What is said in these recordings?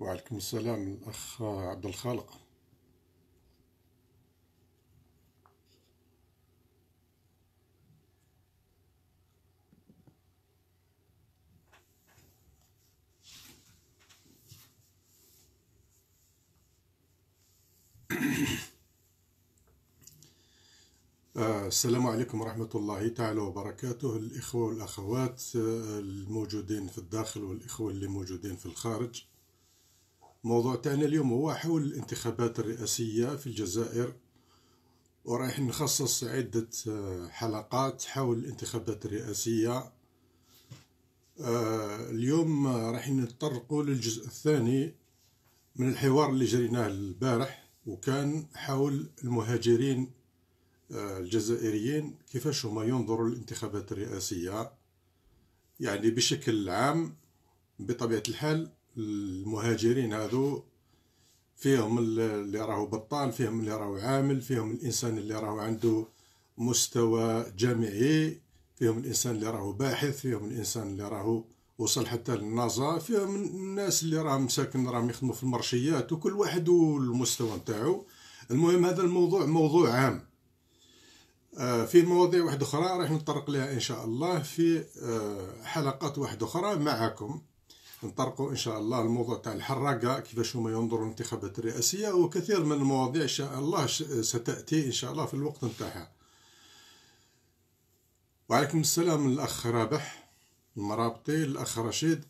وعليكم السلام الأخ عبد الخالق آه، السلام عليكم ورحمة الله تعالى وبركاته الإخوة والأخوات آه، الموجودين في الداخل والإخوة اللي موجودين في الخارج موضوع تاعنا اليوم هو حول الانتخابات الرئاسية في الجزائر ورايح نخصص عدة آه، حلقات حول الانتخابات الرئاسية آه، اليوم آه، راح نتطرق للجزء الثاني من الحوار اللي جريناه البارح وكان حول المهاجرين الجزائريين كيفاش هما ينظروا للانتخابات الرئاسية يعني بشكل عام بطبيعة الحال المهاجرين هذو فيهم اللي راهو بطال فيهم اللي راهو عامل فيهم الانسان اللي راهو عنده مستوى جامعي فيهم الانسان اللي راهو باحث فيهم الانسان اللي راهو وصل حتى للنازا فيهم الناس اللي راهم ساكن راهم يخدموا في المرشيات وكل واحد والمستوى نتاعو المهم هذا الموضوع موضوع عام آه، في مواضيع واحدة أخرى راح نتطرق لها إن شاء الله في آه، حلقات واحدة أخرى معكم نطرقوا إن شاء الله الموضوع تاع الحراقة كيفاش هما ينظروا الانتخابات الرئاسية وكثير من المواضيع إن شاء الله ستأتي إن شاء الله في الوقت نتاعها وعليكم السلام الأخ رابح المرابطي الأخ رشيد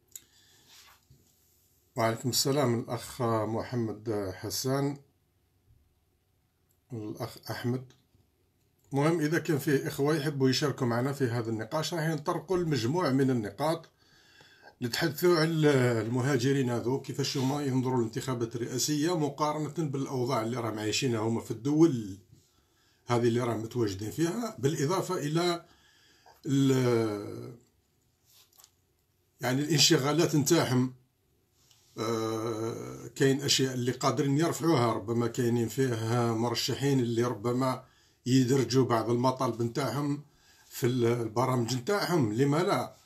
وعليكم السلام الأخ محمد حسان الأخ أحمد مهم إذا كان فيه إخوة يحبوا يشاركوا معنا في هذا النقاش راح نطرقوا المجموعة من النقاط نتحدثوا على المهاجرين هذو كيفاش هما ينظروا للانتخابات الرئاسية مقارنة بالأوضاع اللي راهم عايشينها هما في الدول هذه اللي راهم متواجدين فيها بالإضافة إلى يعني الانشغالات نتاعهم آه كاين اشياء اللي قادرين يرفعوها ربما كاينين فيها مرشحين اللي ربما يدرجوا بعض المطالب نتاعهم في البرامج نتاعهم لما لا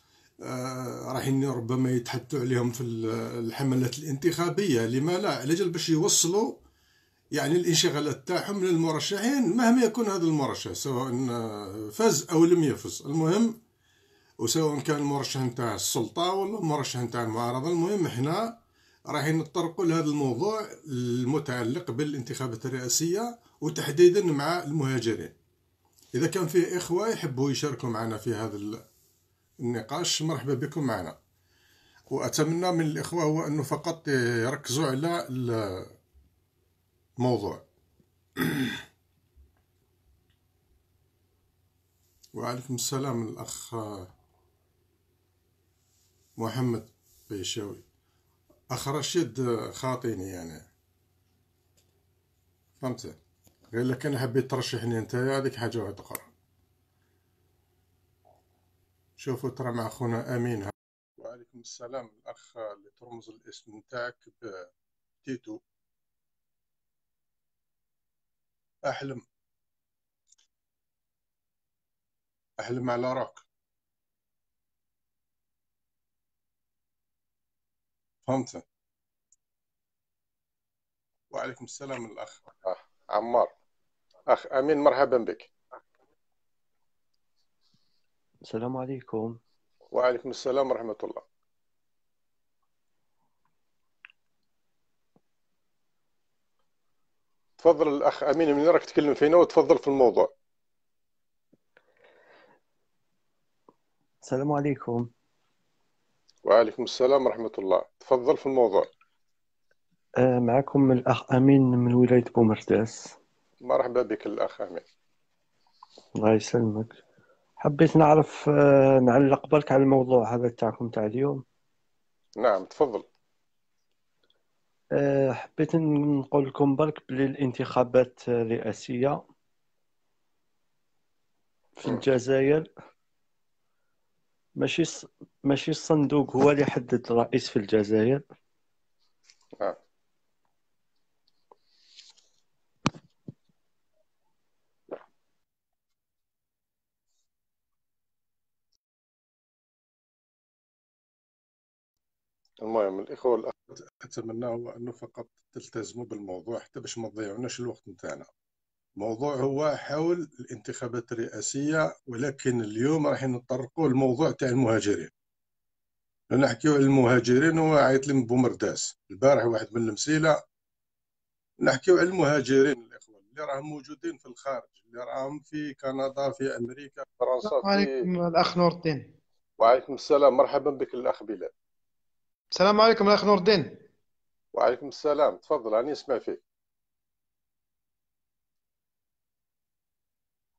آه راحين ربما يتحدثوا عليهم في الحملات الانتخابيه لما لا على باش يوصلوا يعني الانشغالات تاعهم للمرشحين مهما يكون هذا المرشح سواء فاز او لم يفز المهم وسواء كان المرشح نتاع السلطه ولا المرشح نتاع المعارضه المهم حنا رايحين نتطرق لهذا الموضوع المتعلق بالانتخابات الرئاسيه وتحديدا مع المهاجرين إذا كان فيه إخوة يحبوا يشاركوا معنا في هذا النقاش مرحبا بكم معنا وأتمنى من الإخوة هو أنه فقط يركزوا على الموضوع وعليكم السلام الأخ محمد بيشاوي أخ رشيد خاطيني يعني فهمت قال لك انا حبيت ترشحني انت هذيك حاجه واحده اخرى شوفوا ترى مع خونا امين وعليكم السلام الاخ اللي ترمز الاسم نتاعك بتيتو احلم احلم على راك فهمت وعليكم السلام الاخ آه، عمار أخ أمين مرحبا بك السلام عليكم وعليكم السلام ورحمة الله تفضل الأخ أمين من راك تكلم فينا وتفضل في الموضوع السلام عليكم وعليكم السلام ورحمة الله تفضل في الموضوع آه، معكم الأخ أمين من ولاية بومرداس مرحبا بك الاخ امين الله يسلمك حبيت نعرف آه، نعلق برك على الموضوع هذا تاعكم تاع اليوم نعم تفضل آه، حبيت نقول لكم برك بلي الانتخابات الرئاسيه آه، في الجزائر ماشي ماشي الصندوق هو اللي يحدد الرئيس في الجزائر آه. المهم الإخوة والأخوات اتمنى هو أنه فقط تلتزموا بالموضوع حتى باش ما تضيعوناش الوقت نتاعنا الموضوع هو حول الانتخابات الرئاسية ولكن اليوم راح نطرقوا الموضوع تاع المهاجرين نحكيو على المهاجرين هو عيط لي بومرداس البارح واحد من المسيلة نحكيو على المهاجرين الإخوة اللي راهم موجودين في الخارج اللي راهم في كندا في أمريكا في فرنسا السلام عليكم الأخ نور الدين وعليكم السلام مرحبا بك الأخ بلال السلام عليكم الاخ نور الدين وعليكم السلام تفضل راني نسمع فيك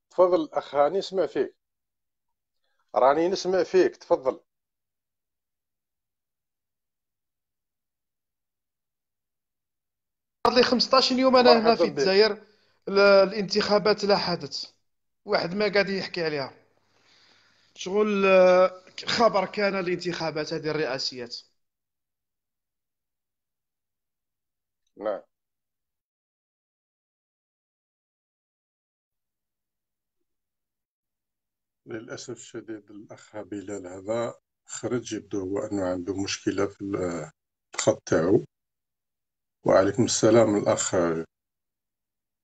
تفضل اخ هاني نسمع فيك راني نسمع فيك تفضل صار لي 15 يوم انا هنا في الجزائر الانتخابات لا حدث واحد ما قاعد يحكي عليها شغل آه، خبر كان الانتخابات هذه الرئاسيات نعم للأسف الشديد الأخ بلال هذا خرج يبدو هو أنه عنده مشكلة في الخط تاعو وعليكم السلام الأخ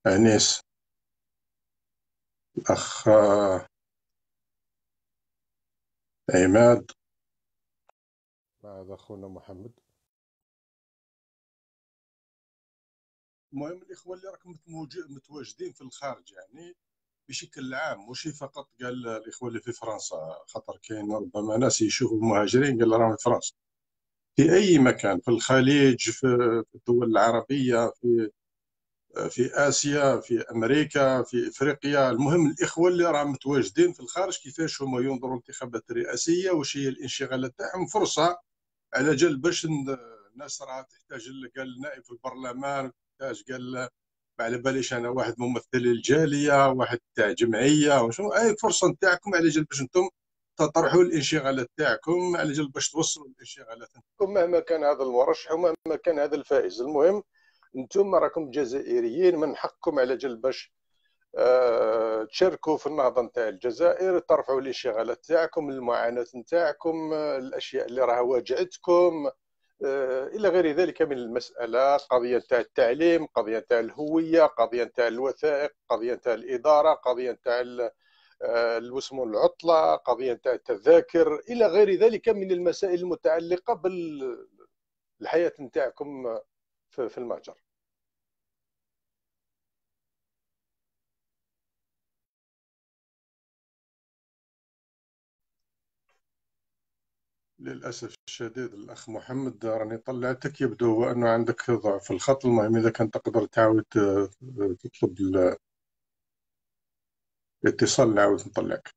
أنيس الأخ عماد هذا أخونا محمد المهم الاخوه اللي راكم متواجدين في الخارج يعني بشكل عام مش فقط قال الاخوه اللي في فرنسا خاطر كاين ربما ناس يشوفوا مهاجرين قال راهم في فرنسا في اي مكان في الخليج في الدول العربيه في في اسيا في امريكا في افريقيا المهم الاخوه اللي راهم متواجدين في الخارج كيفاش هما ينظروا الانتخابات الرئاسيه واش هي الانشغالات تاعهم فرصه على جال باش الناس راها تحتاج قال نائب في البرلمان الانتاج قال على باليش انا واحد ممثل الجاليه واحد تاع جمعيه وشو اي فرصه نتاعكم على جال باش انتم تطرحوا الانشغالات تاعكم على جال باش توصلوا الانشغالات مهما كان هذا المرشح ومهما كان هذا الفائز المهم انتم راكم جزائريين من حقكم على جال باش آه، تشاركوا في النهضه نتاع الجزائر ترفعوا الانشغالات تاعكم المعاناه نتاعكم آه، الاشياء اللي راها واجعتكم آه، الى غير ذلك من المساله قضيه تاع التعليم قضيه تاع الهويه قضيه تاع الوثائق قضيه تاع الاداره قضيه تاع الوسم آه، العطله قضيه تاع التذاكر الى غير ذلك من المسائل المتعلقه بالحياه نتاعكم في المتجر للاسف الشديد الاخ محمد راني طلعتك يبدو هو انه عندك ضعف الخط المهم اذا كان تقدر تعاود آه، تطلب الاتصال نعاود نطلعك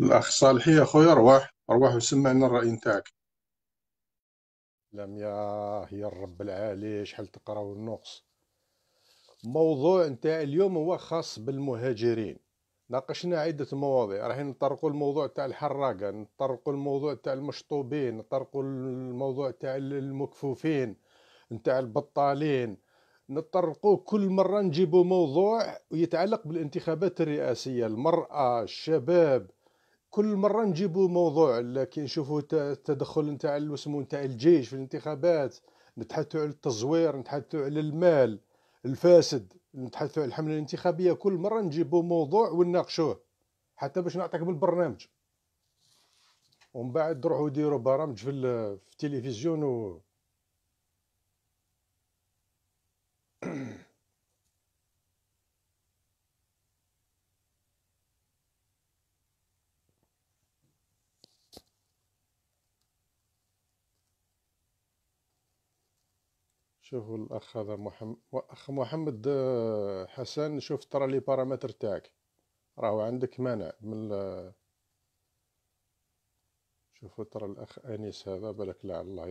الاخ صالحي يا خويا ارواح ارواح وسمعنا الراي نتاعك لم يا يا الرب العالي شحال تقراو النقص موضوع نتاع اليوم هو خاص بالمهاجرين ناقشنا عدة مواضيع راح نطرقوا الموضوع تاع الحراقة نطرقوا الموضوع تاع المشطوبين نطرقوا الموضوع تاع المكفوفين نتاع البطالين نطرقوا كل مرة نجيبوا موضوع يتعلق بالانتخابات الرئاسية المرأة الشباب كل مرة نجيبوا موضوع لكن نشوفوا التدخل نتاع اسمه نتاع الجيش في الانتخابات نتحدثوا على التزوير نتحدثوا على المال الفاسد نتحدثوا على الحمله الانتخابيه كل مره نجيبوا موضوع ونناقشوه حتى باش نعطيك بالبرنامج ومن بعد تروحوا ديروا برامج في, في التلفزيون و شوفوا الاخ هذا محمد اخ آه، محمد حسن شوف ترى لي بارامتر تاعك راهو عندك مانع من ال... شوفوا ترى الاخ انيس هذا بالك لا الله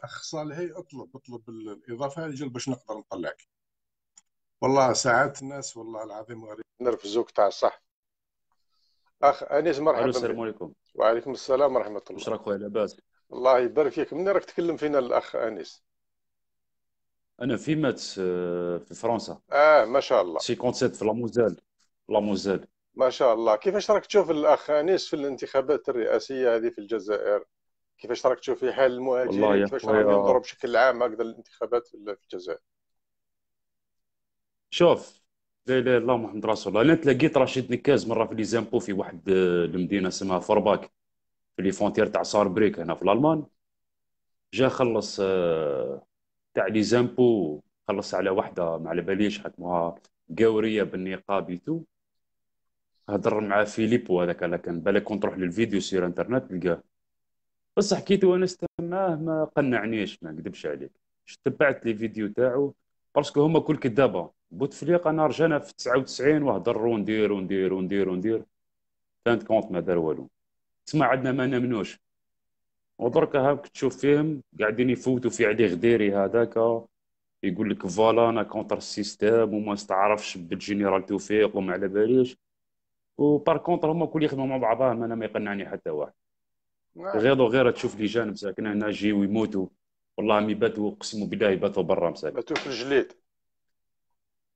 اخ صالحي اطلب اطلب الاضافه اجل باش نقدر نطلعك والله ساعات الناس والله العظيم نرفزوك تاع صح اخ انيس مرحبا الو السلام عليكم وعليكم السلام ورحمه الله واش راك خويا لاباس الله يبارك فيك من راك تكلم فينا الاخ انيس انا في مات آه، في فرنسا اه ما شاء الله 57 في لاموزال لاموزال ما شاء الله كيفاش راك تشوف الاخ انيس في الانتخابات الرئاسيه هذه في الجزائر كيفاش راك تشوف في حال المهاجرين كيفاش راك ينظروا بشكل عام هكذا الانتخابات في الجزائر شوف لا لا الله محمد رسول الله انا تلاقيت رشيد نكاز مره في لي زامبو في واحد آه، المدينه اسمها فرباك في لي فونتير تاع ساربريك هنا في الالمان جا خلص آه، تاع لي زامبو خلص على وحده مع الباليش حكمها قاوريه بالنقاب تو هضر مع فيليبو هذاك اللي كان بالك كون تروح للفيديو سير انترنت تلقاه بس حكيته وانا استناه ما قنعنيش ما نكذبش عليك تبعت لي فيديو تاعو باسكو هما كل كذابه بوتفليقه انا رجعنا في 99 وهضر وندير وندير وندير وندير فانت كونت ما دار والو تسمع عندنا ما نمنوش ودرك هاك تشوف فيهم قاعدين يفوتوا في عليه غديري هذاك يقول لك فوالا انا كونتر السيستم وما استعرفش بالجنرال توفيق وما على باليش وبار كونتر هما كل يخدموا مع بعضهم انا ما يقنعني حتى واحد غير وغير تشوف لي جانب ساكن هنا يجيو يموتوا والله مي يباتوا اقسم بالله يباتوا برا مساكن باتوا في الجليد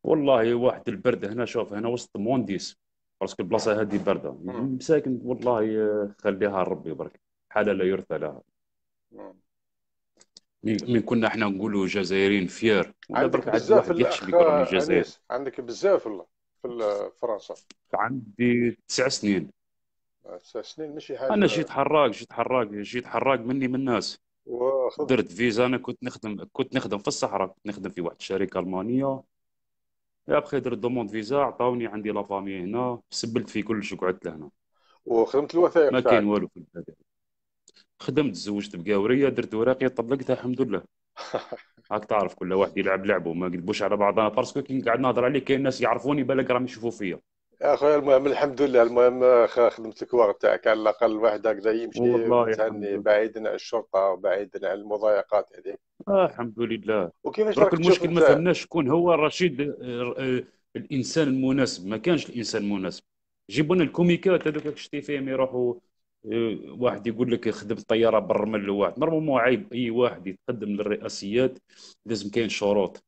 والله واحد البرد هنا شوف هنا وسط مونديس باسكو البلاصه هذه بارده مساكن والله آه، خليها ربي برك حاله لا يرثى لها من كنا احنا نقولوا جزائريين فيار عندك بزاف الجزائر عندك بزاف في فرنسا عندي تسع سنين آه، تسع سنين ماشي حاجه انا جيت حراق جيت حراق جيت حراق مني من الناس درت فيزا انا كنت نخدم كنت نخدم في الصحراء كنت نخدم في واحد الشركه المانيه ابخي درت دوموند فيزا عطاوني عندي لافامي هنا سبلت في كلش وقعدت لهنا وخدمت الوثائق ما كاين والو في البلاد خدمت تزوجت بقاوريه درت اوراقي طلقتها الحمد لله هاك تعرف كل واحد يلعب لعبه ما نكذبوش على بعضنا باسكو كي نقعد نهضر عليه كاين ناس يعرفوني بالك راهم يشوفوا فيا اخويا المهم الحمد لله المهم خدمت الكوار تاعك على الاقل الواحد هكذا يمشي يعني بعيدا عن الشرطه وبعيدا عن المضايقات هذه آه الحمد لله وكيفاش راك المشكل ما فهمناش شكون هو رشيد آه، آه، الانسان المناسب ما كانش الانسان المناسب جيبوا لنا الكوميكات هذوك شتي فيهم يروحوا آه، واحد يقول لك خدم الطياره برمل لواحد نورمالمون عيب اي واحد يتقدم للرئاسيات لازم كاين شروط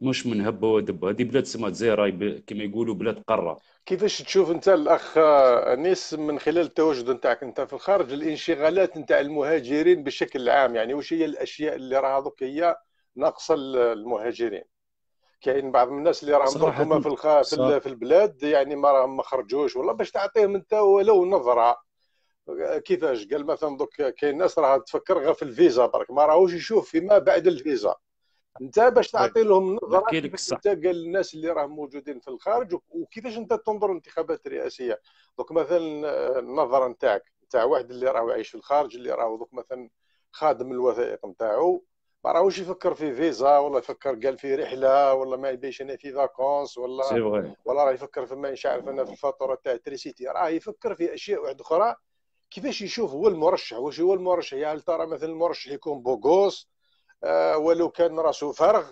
مش من هبه ودبه هذه بلاد سما زيراي كما يقولوا بلاد قاره كيفاش تشوف انت الاخ انيس من خلال التواجد نتاعك انت في الخارج الانشغالات نتاع المهاجرين بشكل عام يعني واش هي الاشياء اللي راها دوك هي ناقصه المهاجرين كاين بعض الناس اللي راهم هما في الخ... في البلاد يعني ما راهم ما خرجوش والله باش تعطيهم انت ولو نظره كيفاش قال مثلا دوك كاين ناس راها تفكر غير في الفيزا برك ما راهوش يشوف فيما بعد الفيزا انت باش طيب. تعطي لهم نظره كيفاش انت قال الناس اللي راهم موجودين في الخارج وكيفاش انت تنظر للانتخابات الرئاسيه دوك مثلا آه، النظره نتاعك نتاع واحد اللي راهو عايش في الخارج اللي راهو دوك مثلا خادم الوثائق نتاعو ما راهوش يفكر في فيزا ولا يفكر قال في رحله ولا ما يبيش انا في فاكونس ولا ولا راه يفكر في مش عارف انا في الفاتوره تاع تريسيتي راه يفكر في اشياء واحده اخرى كيفاش يشوف هو المرشح واش هو المرشح يعني ترى مثلا المرشح يكون بوغوس آه، ولو كان راسه فارغ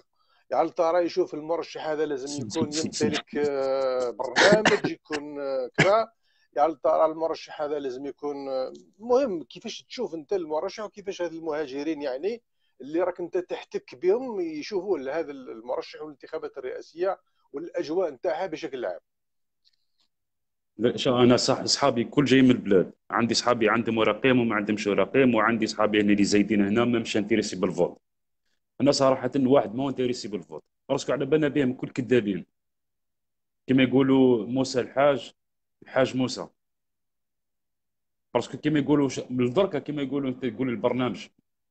يعني ترى يشوف المرشح هذا لازم يكون يمتلك آه، برنامج يكون آه، كذا يعني ترى المرشح هذا لازم يكون المهم كيفاش تشوف انت المرشح وكيفاش هذ المهاجرين يعني اللي راك انت تحتك بهم يشوفوا هذا المرشح والانتخابات الرئاسيه والاجواء نتاعها بشكل عام انا صح اصحابي كل جاي من البلاد عندي اصحابي عندهم ورقيم وما عندهمش ورقيم وعندي اصحابي يعني اللي زايدين هنا ما مش انتريسي بالفوت انا صراحه واحد ما انتريسي بالفوت راسك على بالنا بهم كل كذابين كما يقولوا موسى الحاج الحاج موسى باسكو كيما يقولوا من دركا كيما يقولوا انت تقول البرنامج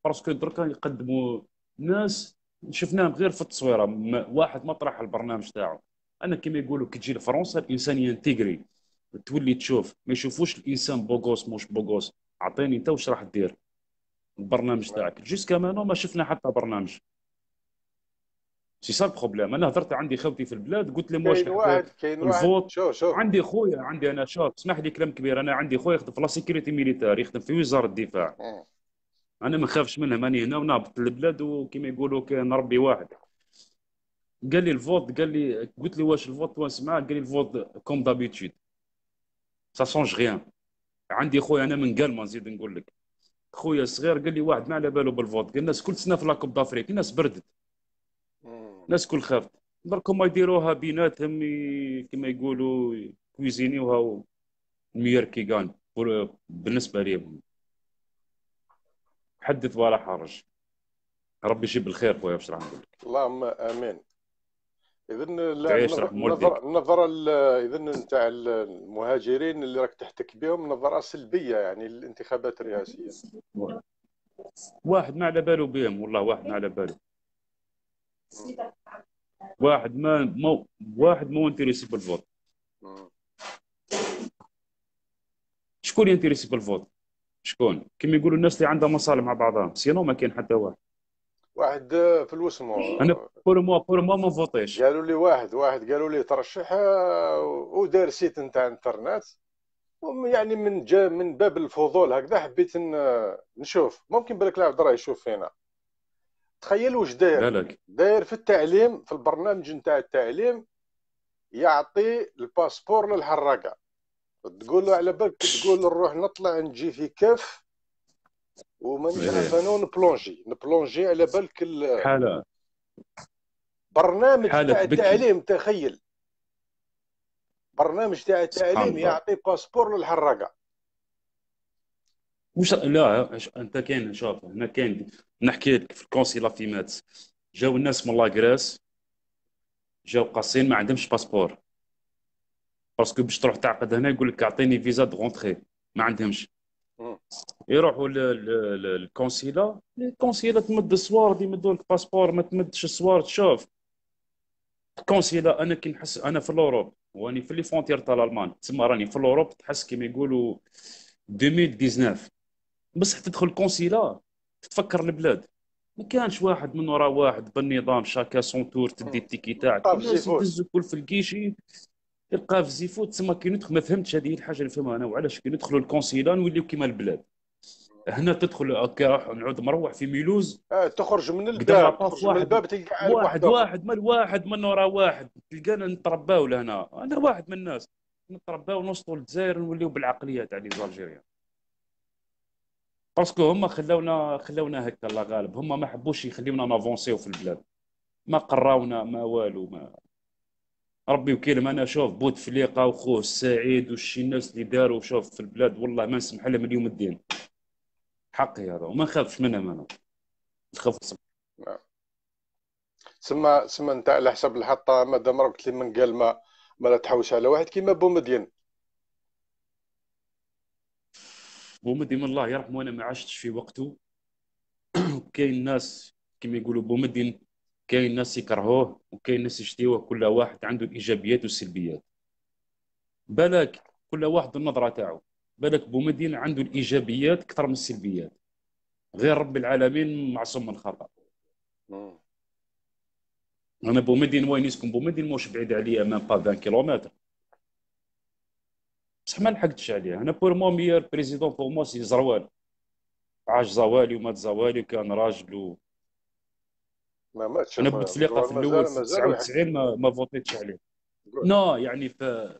باسكو دركا يقدموا ناس شفناهم غير في التصويره واحد ما طرح البرنامج تاعو انا كيما يقولوا كي تجي لفرنسا الانسان ينتيغري تولي تشوف ما يشوفوش الانسان بوغوس مش بوغوس اعطيني انت واش راح دير البرنامج تاعك جيسكا مانو ما شفنا حتى برنامج سي سا بروبليم انا هضرت عندي خوتي في البلاد قلت لهم واش واحد كاين واحد شو شو عندي خويا عندي انا شوف اسمح لي كلام كبير انا عندي خويا يخدم في لا سيكيورتي ميليتار يخدم في وزاره الدفاع اه. انا ما نخافش منها ماني هنا ونهبط للبلاد وكيما يقولوا نربي واحد قال لي الفوت قال لي قلت له واش الفوت واسمع قال لي الفوت كوم دابيتيد سا سونج ريان عندي خويا انا من قال ما نزيد نقول لك خويا الصغير قال لي واحد ما على باله بالفوت قال الناس كل سنه في لاكوب دافريك الناس بردت الناس كل خافت درك هما يديروها بيناتهم كما يقولوا كويزينيوها كي كان بالنسبه لي حدث ولا حرج ربي يجيب الخير خويا باش راح نقول لك اللهم امين اذا النظره اذا نتاع المهاجرين اللي راك تحتك بهم نظره سلبيه يعني الانتخابات الرئاسيه واحد ما على باله بهم والله واحد ما على باله واحد ما مو واحد مو انتريسي بالفوت شكون ينتريسي بالفوت شكون كما يقولوا الناس اللي عندها مصالح مع بعضها سينو ما كاين حتى واحد واحد في الوسمو انا بور موا بور موا ما فوتيش قالوا لي واحد واحد قالوا لي ترشح آه، ودار سيت نتاع انترنت يعني من جا من باب الفضول هكذا حبيت نشوف ممكن بالك العبد راه يشوف فينا تخيل واش داير داير في التعليم في البرنامج نتاع التعليم يعطي الباسبور للحراقه تقول له على بالك تقول نروح نطلع نجي في كف ومانيش عارفانو نبلونجي نبلونجي على بالك ال... حالة برنامج تاع التعليم تخيل برنامج تاع التعليم يعطي باسبور للحراقه وش لا انت كاين شوف هنا كاين نحكي لك في الكونسيلا في مات جاو الناس من لاكراس جاو قاصين ما عندهمش باسبور باسكو باش تروح تعقد هنا يقول لك اعطيني فيزا دو ما عندهمش يروحوا للكونسيلا الكونسيلا تمد دي يمدوا لك باسبور ما تمدش الصوار تشوف الكونسيلا انا كي نحس انا في الاوروب واني في لي فونتير تاع الالمان تسمى راني في الاوروب تحس كيما يقولوا 2019 بصح تدخل الكونسيلا تتفكر البلاد ما كانش واحد من وراء واحد بالنظام شاكا سون تور تدي التيكي تاعك كل في الكيشي تلقى في زيفو تسمى كي ندخل ما فهمتش هذه الحاجه اللي نفهمها انا وعلاش كي ندخلوا الكونسيلا نوليو كيما البلاد هنا تدخل اوكي راح نعود مروح في ميلوز آه تخرج من الباب تخرج من الباب تلقى واحد واحد من واحد من ورا واحد تلقانا نترباو لهنا انا واحد من الناس نترباو نوصلوا للجزائر نوليو بالعقليه تاع لي زالجيريان باسكو هما خلونا خلونا هكا الله غالب هما ما حبوش يخليونا نافونسيو في البلاد ما قراونا ما والو ما ربي وكيلهم انا شوف بوتفليقه وخوه السعيد وشي الناس اللي داروا شوف في البلاد والله ما نسمح لهم اليوم الدين حقي هذا وما نخافش منهم انا نخاف نعم. سما سما انت على حسب الحطه مادام راك قلت لي من قال ما ما لا تحوش على واحد كيما بومدين بومدين الله يرحمه انا ما عشتش في وقته كاين ناس كيما يقولوا بومدين كاين ناس يكرهوه وكاين ناس يشتيوه كل واحد عنده الايجابيات والسلبيات بالك كل واحد النظره تاعو بالك بومدين عنده الايجابيات اكثر من السلبيات غير رب العالمين معصوم من الخطا نعم. انا بومدين وين يسكن بومدين موش بعيد عليا مام با 20 كيلومتر بصح ما لحقتش عليه انا بور مو ميور بريزيدون بور مو سي زروال عاش زوالي ومات زوالي وكان راجل ما ماتش انا بوتفليقه في الاول في 99 ما, ما فوتيتش عليه نو يعني في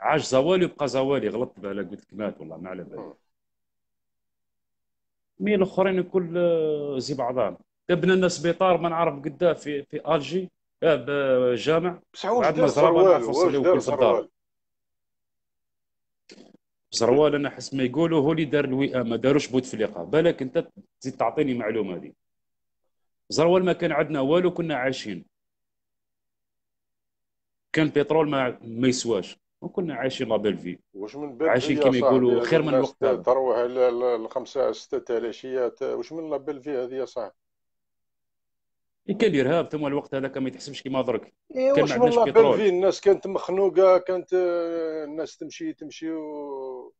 عاش زوالي وبقى زوالي غلطت بالك قلت لك مات والله ما على بالي مي الاخرين الكل آه، زي بعضهم دبنا الناس سبيطار ما نعرف قداه في في الجي آه، بجامع بعد ما زروا ما نعرف وصلوا في الدار زروال انا حسب ما يقولوا هو اللي دار الوئام ما داروش بوتفليقه بالك انت تزيد تعطيني معلومه هذه زروال ما كان عندنا والو كنا عايشين كان بترول ما ما يسواش وكنا عايشين لابيل في واش من بال عايشين كما يقولوا خير من الوقت تروح الخمسه سته تاع العشيات واش من لابيل في هذه صاحبي إيه، كان الارهاب ثم الوقت هذاك ما يتحسبش كيما درك إيه كان ما عندناش بترول في الناس كانت مخنوقه كانت الناس تمشي تمشي و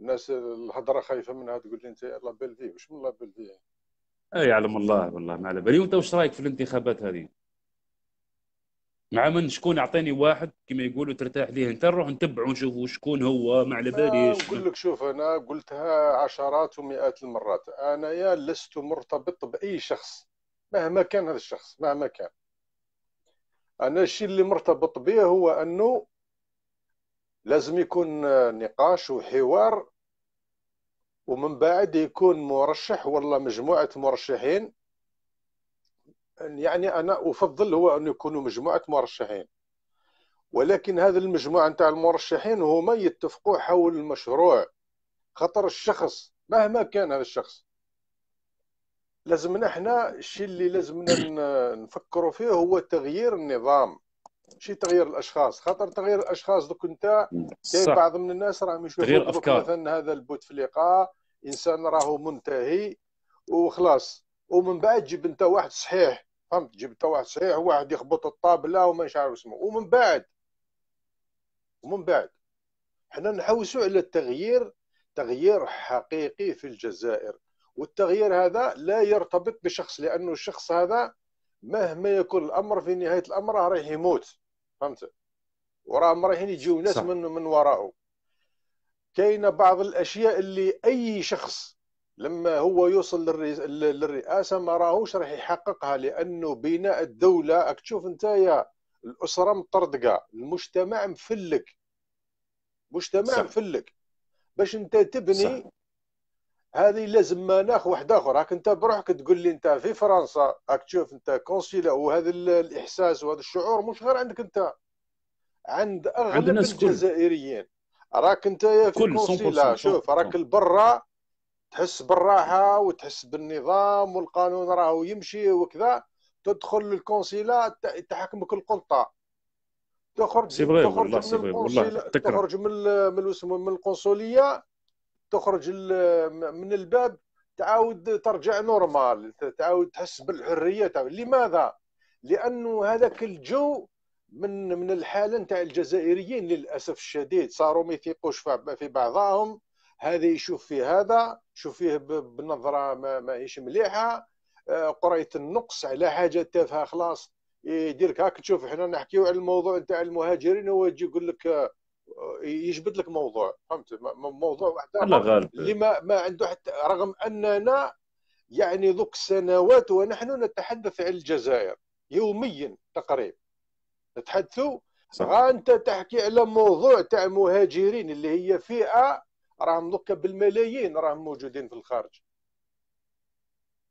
الناس الهضره خايفه منها تقول لي انت لابيل في واش من لابيل في يعلم الله والله ما على بالي وانت واش رايك في الانتخابات هذه مع من شكون اعطيني واحد كما يقولوا ترتاح ليه انت نروح نتبعه ونشوف شكون هو ما على باليش نقول لك شوف انا قلتها عشرات ومئات المرات انا يا لست مرتبط باي شخص مهما كان هذا الشخص مهما كان انا الشيء اللي مرتبط به هو انه لازم يكون نقاش وحوار ومن بعد يكون مرشح والله مجموعه مرشحين يعني انا افضل هو ان يكونوا مجموعه مرشحين ولكن هذه المجموعه نتاع المرشحين هما يتفقوا حول المشروع خطر الشخص مهما كان هذا الشخص لازمنا احنا الشيء اللي لازمنا نفكروا فيه هو تغيير النظام ماشي تغيير الاشخاص خاطر تغيير الاشخاص دوك انت كاين بعض من الناس راهم يشوفوا مثلا هذا البوتفليقه انسان راهو منتهي وخلاص ومن بعد جيب انت واحد صحيح فهمت جيب انت واحد صحيح واحد يخبط الطابله وما عارف اسمه ومن بعد ومن بعد حنا نحوسوا على التغيير تغيير حقيقي في الجزائر والتغيير هذا لا يرتبط بشخص لانه الشخص هذا مهما يكون الامر في نهايه الامر راه يموت فهمت وراه رايحين يجيو ناس من من وراءه كاينه بعض الاشياء اللي اي شخص لما هو يوصل للرئاسه ما راهوش راح يحققها لانه بناء الدوله راك تشوف نتايا الاسره مطردقه المجتمع مفلك مجتمع صح. مفلك باش انت تبني صح. هذه لازم مناخ واحد اخر راك انت بروحك تقول لي انت في فرنسا راك تشوف انت كونسيلا وهذا الاحساس وهذا الشعور مش غير عندك انت عند اغلب عند الجزائريين راك انت في كل لا شوف راك برا تحس بالراحه وتحس بالنظام والقانون راهو يمشي وكذا تدخل للكونسيلا تحكمك القلطه تخرج تخرج من القنصلية تخرج من من القنصليه تخرج من الباب تعاود ترجع نورمال تعاود تحس بالحريه طيب، لماذا؟ لانه هذاك الجو من من الحاله نتاع الجزائريين للاسف الشديد صاروا ما يثيقوش في بعضهم هذا يشوف في هذا يشوف فيه بنظره ما ماهيش مليحه آه، قريه النقص على حاجه تافهه خلاص يديرك هاك تشوف احنا نحكيو على الموضوع نتاع المهاجرين هو يجي يقول لك آه، يجبد لك موضوع فهمت موضوع واحد اللي ما, ما عنده حتى رغم اننا يعني ذوك السنوات ونحن نتحدث عن الجزائر يوميا تقريبا نتحدثوا غا انت تحكي على موضوع تاع مهاجرين اللي هي فئه راهم دوكا بالملايين راهم موجودين في الخارج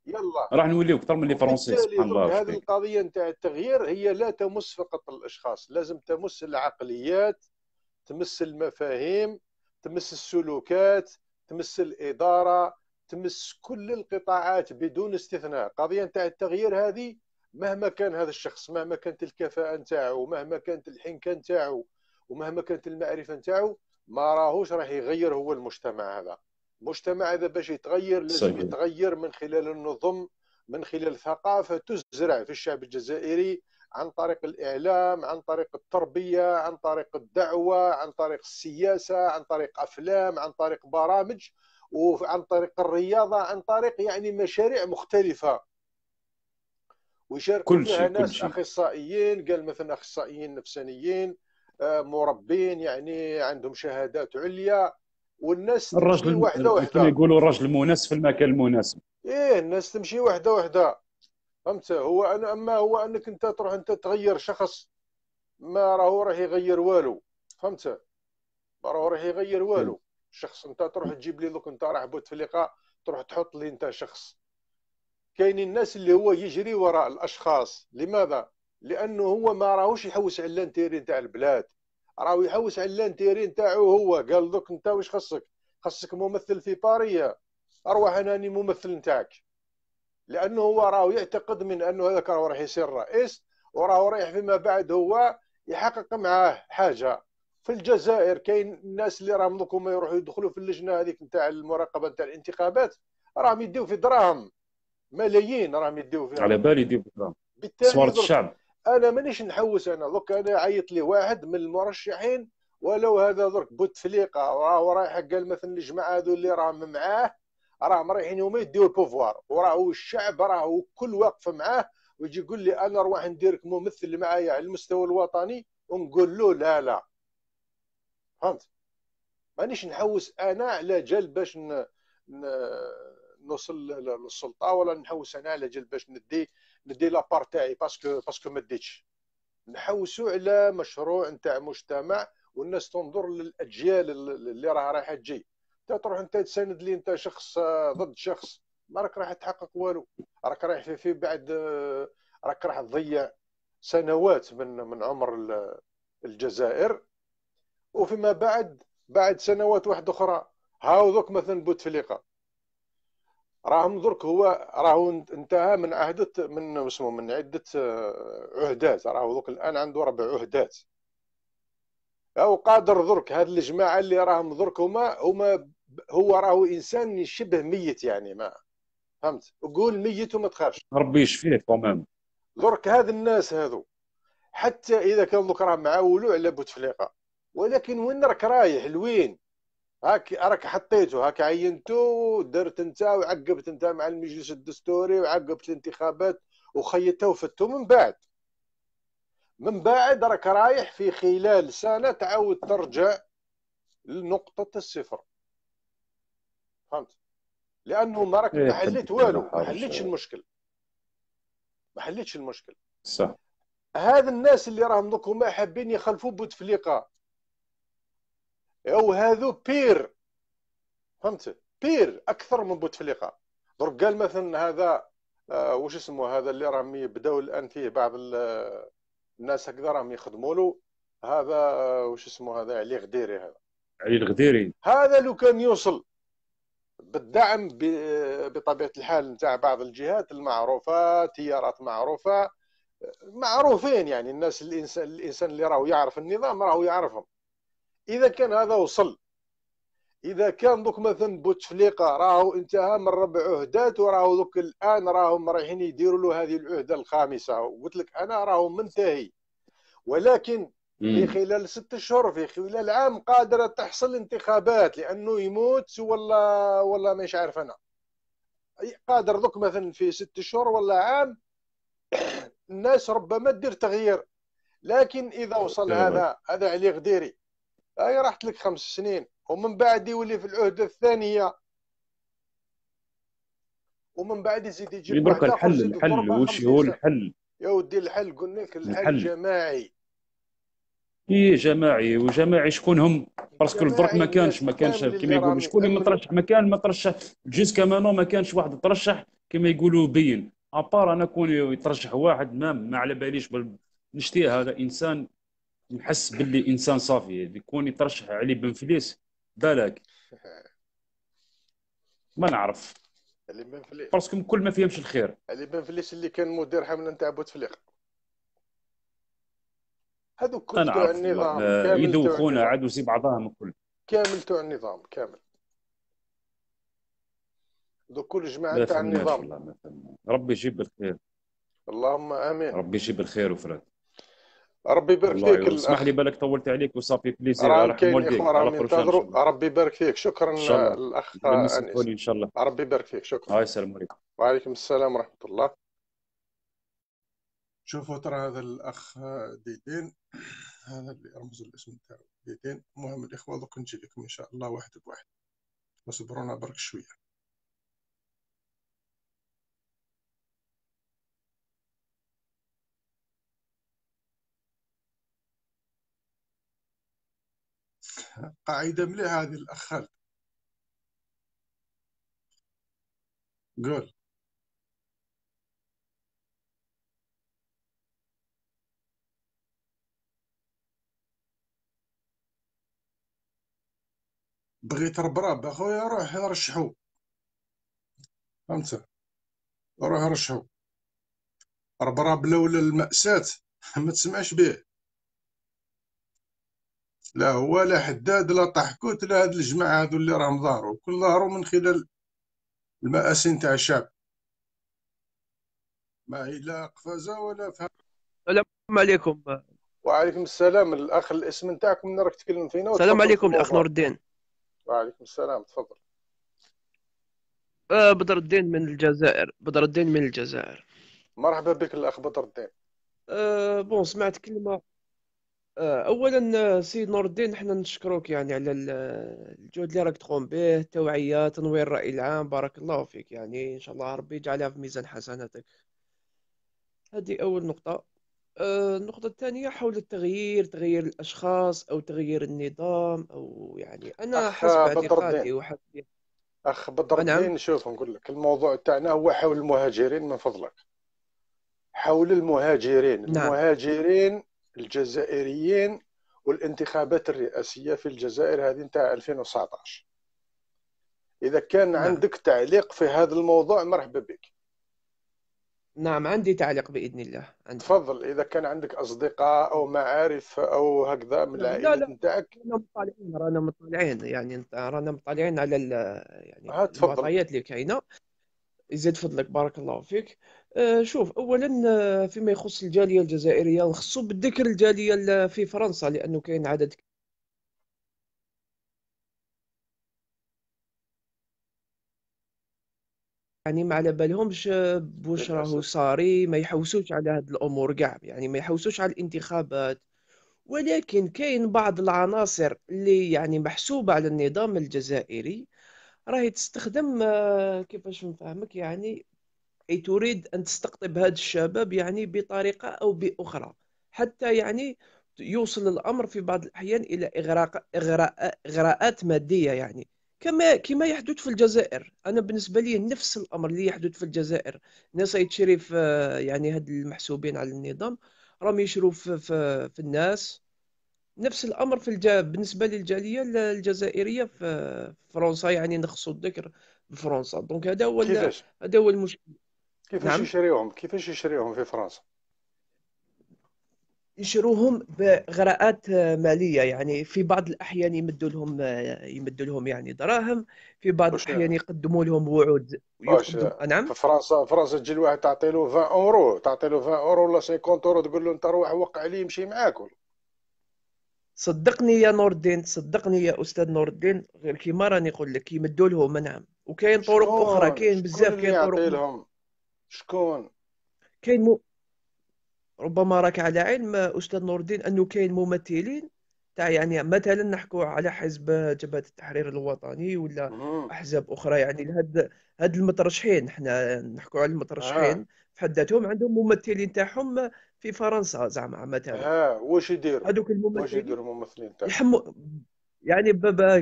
يلا راح نوليو اكثر من لي فرونسي سبحان الله هذه القضيه نتاع التغيير هي لا تمس فقط الاشخاص لازم تمس العقليات تمس المفاهيم تمس السلوكات تمس الاداره تمس كل القطاعات بدون استثناء قضيه نتاع التغيير هذه مهما كان هذا الشخص مهما كانت الكفاءه نتاعو مهما كانت الحنكه نتاعو ومهما كانت المعرفه نتاعو ما راهوش راح يغير هو المجتمع هذا المجتمع هذا باش يتغير لازم يتغير من خلال النظم من خلال ثقافه تزرع في الشعب الجزائري عن طريق الاعلام عن طريق التربيه عن طريق الدعوه عن طريق السياسه عن طريق افلام عن طريق برامج وعن طريق الرياضه عن طريق يعني مشاريع مختلفه ويشارك كل فيها ناس كل اخصائيين قال مثلا اخصائيين نفسانيين آه، مربين يعني عندهم شهادات عليا والناس الرجل تمشي واحدة يقولوا الرجل المناسب في المكان المناسب ايه الناس تمشي وحده وحده فهمت هو انا اما هو انك انت تروح انت تغير شخص ما راهو راح يغير والو فهمت ما راهو راح يغير والو إيه. شخص انت تروح تجيب لي دوك انت راح بوتفليقه تروح تحط لي انت شخص كاين الناس اللي هو يجري وراء الاشخاص لماذا لانه هو ما راهوش يحوس على الانتيري نتاع البلاد راهو يحوس على الانتيري نتاعو هو قال دوك انت واش خصك خصك ممثل في باريا اروح انا اني ممثل نتاعك لانه هو راهو يعتقد من انه هذاك راهو راح يصير رئيس وراهو رايح فيما بعد هو يحقق معاه حاجه في الجزائر كاين الناس اللي راهم دوك هما يروحوا يدخلوا في اللجنه هذيك نتاع المراقبه نتاع الانتخابات راهم يديو في دراهم ملايين راهم يديو فيها على بالي يديو فيها الشعب انا مانيش نحوس انا دوك انا عيط لي واحد من المرشحين ولو هذا درك بوتفليقه راهو رايح قال مثلا الجماعه هذو اللي راهم معاه راهم رايحين هما يديو البوفوار وراهو الشعب راهو كل واقف معاه ويجي يقول لي انا راح نديرك ممثل معايا على المستوى الوطني ونقول له لا لا فهمت مانيش نحوس انا على جال باش ن... ن... نوصل للسلطه ولا نحوس انا على جال باش ندي ندي لابار تاعي باسكو باسكو ما ديتش نحوسوا على مشروع نتاع مجتمع والناس تنظر للاجيال اللي راه رايحه تجي انت تروح انت تساند لي انت شخص آه، ضد شخص ما راك راح تحقق والو راك رايح في, في بعد آه، راك راح تضيع سنوات من من عمر الجزائر وفيما بعد بعد سنوات واحده اخرى هاو ذوك مثلا بوتفليقه راهم درك هو راه انتهى من عهدة من اسمه من عدة آه، عهدات راهو درك الآن عنده ربع عهدات أو قادر درك هاد الجماعة اللي راهم درك هما هما هو راهو إنسان شبه ميت يعني ما فهمت قول ميت وما تخافش ربي يشفيه كمان درك هاد الناس هذو حتى إذا كان درك راه معاولوا على بوتفليقة ولكن وين راك رايح لوين هاك راك حطيته هاك عينته درت انت وعقبت انت مع المجلس الدستوري وعقبت الانتخابات وخيته وفته من بعد من بعد راك رايح في خلال سنه تعاود ترجع لنقطه الصفر فهمت لانه ما راك ما إيه، حليت والو ما حليتش المشكل ما حليتش المشكل صح هذا الناس اللي راهم دوك هما حابين يخلفوا بوتفليقه او هذو بير فهمت بير اكثر من بوتفليقه درك قال مثلا هذا آه واش اسمه هذا اللي راهم بداو الان فيه بعض آه، الناس هكذا راهم يخدموا له هذا آه واش اسمه هذا علي غديري هذا علي الغديري هذا لو كان يوصل بالدعم آه، بطبيعه الحال نتاع بعض الجهات المعروفه تيارات معروفه آه، معروفين يعني الناس الانسان الانسان اللي راهو يعرف النظام راهو يعرفهم اذا كان هذا وصل اذا كان دوك مثلا بوتفليقه راهو انتهى من ربع عهدات وراهو دوك الان راهم رايحين يديروا له هذه العهده الخامسه قلت لك انا راهو منتهي ولكن في خلال ست اشهر في خلال عام قادره تحصل انتخابات لانه يموت ولا ولا مش عارف انا قادر دوك مثلا في ست اشهر ولا عام الناس ربما تدير تغيير لكن اذا وصل هذا هذا علي غديري هاي راحت لك خمس سنين ومن بعد يولي في العهده الثانيه ومن بعد يزيد يجيب برك الحل الحل وش هو الحل يا ودي الحل قلنا لك الحل, جماعي اي جماعي وجماعي شكون هم باسكو الدرك ما كانش ما كانش كما يقولوا شكون اللي مترشح ما كان ما ترشح جيسكا كمانو ما كانش واحد ترشح كما يقولوا بين ابار انا كون يترشح واحد ما ما على باليش بل... نشتي هذا انسان نحس باللي انسان صافي بيكون يترشح علي بن فليس بالك ما نعرف علي بن فليس باسكو كل ما فيهمش الخير علي بن فليس اللي كان مدير حمله نتاع بوتفليقه هذوك كل آه، تاع النظام يدوخونا عاد وزي بعضهم الكل كامل تاع النظام كامل دو كل جماعه تاع النظام ربي يجيب الخير اللهم امين ربي يجيب الخير وفرات ربي يبارك فيك اسمح لي بالك طولت عليك وصافي بليزير على رحم والديك ينتظروا ربي يبارك فيك شكرا الاخ ان شاء الله ربي يبارك فيك شكرا يسلم عليكم وعليكم السلام ورحمه الله شوفوا ترى هذا الاخ ديدين هذا اللي رمز الاسم تاعو ديدين المهم الاخوه دوك نجي لكم ان شاء الله واحد بواحد اصبرونا برك شويه قاعده مليحه هذه الاخ خالد قول بغيت ربراب اخويا روح رشحو فهمت روح رشحو ربراب لولا المأساة ما تسمعش به لا هو لا حداد لا طحكوت لا هاد الجماعه هادو اللي راهم ظهروا كل ظهروا من خلال المآسي نتاع الشعب ما هي لا قفازه ولا فهم السلام عليكم وعليكم السلام الاخ الاسم نتاعكم راك تكلم فينا السلام عليكم الاخ نور الدين وعليكم السلام تفضل آه بدر الدين من الجزائر بدر الدين من الجزائر مرحبا بك الاخ بدر الدين آه بون سمعت كلمه اولا سيد نور الدين حنا نشكروك يعني على الجهد اللي راك تقوم به التوعيه تنوير الراي العام بارك الله فيك يعني ان شاء الله ربي يجعلها في ميزان حسناتك هذه اول نقطه آه، النقطه الثانيه حول التغيير تغيير الاشخاص او تغيير النظام او يعني انا حسب اعتقادي وحسب اخ بدر أه، نعم. الدين شوف نقول لك الموضوع تاعنا هو حول المهاجرين من فضلك حول المهاجرين نعم. المهاجرين الجزائريين والانتخابات الرئاسية في الجزائر هذه نتاع 2019 إذا كان نعم. عندك تعليق في هذا الموضوع مرحبا بك نعم عندي تعليق باذن الله عندي. تفضل اذا كان عندك اصدقاء او معارف او هكذا من العائله نتاعك رانا مطالعين رانا مطالعين يعني رانا مطالعين على يعني المعطيات اللي كاينه يزيد فضلك بارك الله فيك آه، شوف اولا آه، فيما يخص الجاليه الجزائريه نخصو بالذكر الجاليه في فرنسا لانه كاين عدد يعني ما على بالهمش آه، بوش راهو صاري ما يحوسوش على هاد الامور كاع يعني ما يحوسوش على الانتخابات ولكن كاين بعض العناصر اللي يعني محسوبه على النظام الجزائري راهي تستخدم كيفاش نفهمك يعني اي تريد ان تستقطب هذا الشباب يعني بطريقه او باخرى حتى يعني يوصل الامر في بعض الاحيان الى اغراق إغراء اغراءات ماديه يعني كما كما يحدث في الجزائر انا بالنسبه لي نفس الامر اللي يحدث في الجزائر ناس يتشري في يعني هاد المحسوبين على النظام راهم يشرو في, في, في الناس نفس الامر في الجا... بالنسبه للجاليه الجزائريه في فرنسا يعني نخصو الذكر بفرنسا دونك هذا هو هذا هو المشكل كيفاش نعم؟ يشريوهم كيفاش يشريوهم في فرنسا يشروهم بغراءات ماليه يعني في بعض الاحيان يمدوا لهم يمدوا لهم يعني دراهم في بعض الاحيان يقدموا لهم وعود آه، نعم في فرنسا فرنسا تجي الواحد تعطي له 20 اورو تعطي له 20 اورو ولا 50 اورو تقول له انت روح وقع عليه يمشي معاك صدقني يا نور الدين صدقني يا استاذ نور الدين غير كيما راني نقول لك يمدوا لهم نعم وكاين طرق اخرى كاين بزاف كاين طرق شكون كاين مو... ربما راك على علم آه، استاذ نور الدين انه كاين ممثلين تاع يعني مثلا نحكوا على حزب آه، جبهه التحرير الوطني ولا احزاب اخرى يعني هاد هاد المترشحين حنا نحكوا على المترشحين آه. في حد ذاتهم عندهم ممثلين تاعهم آه، في فرنسا زعما مثلا اه واش يديروا هذوك الممثلين واش يديروا الممثلين تاعهم يحمو يعني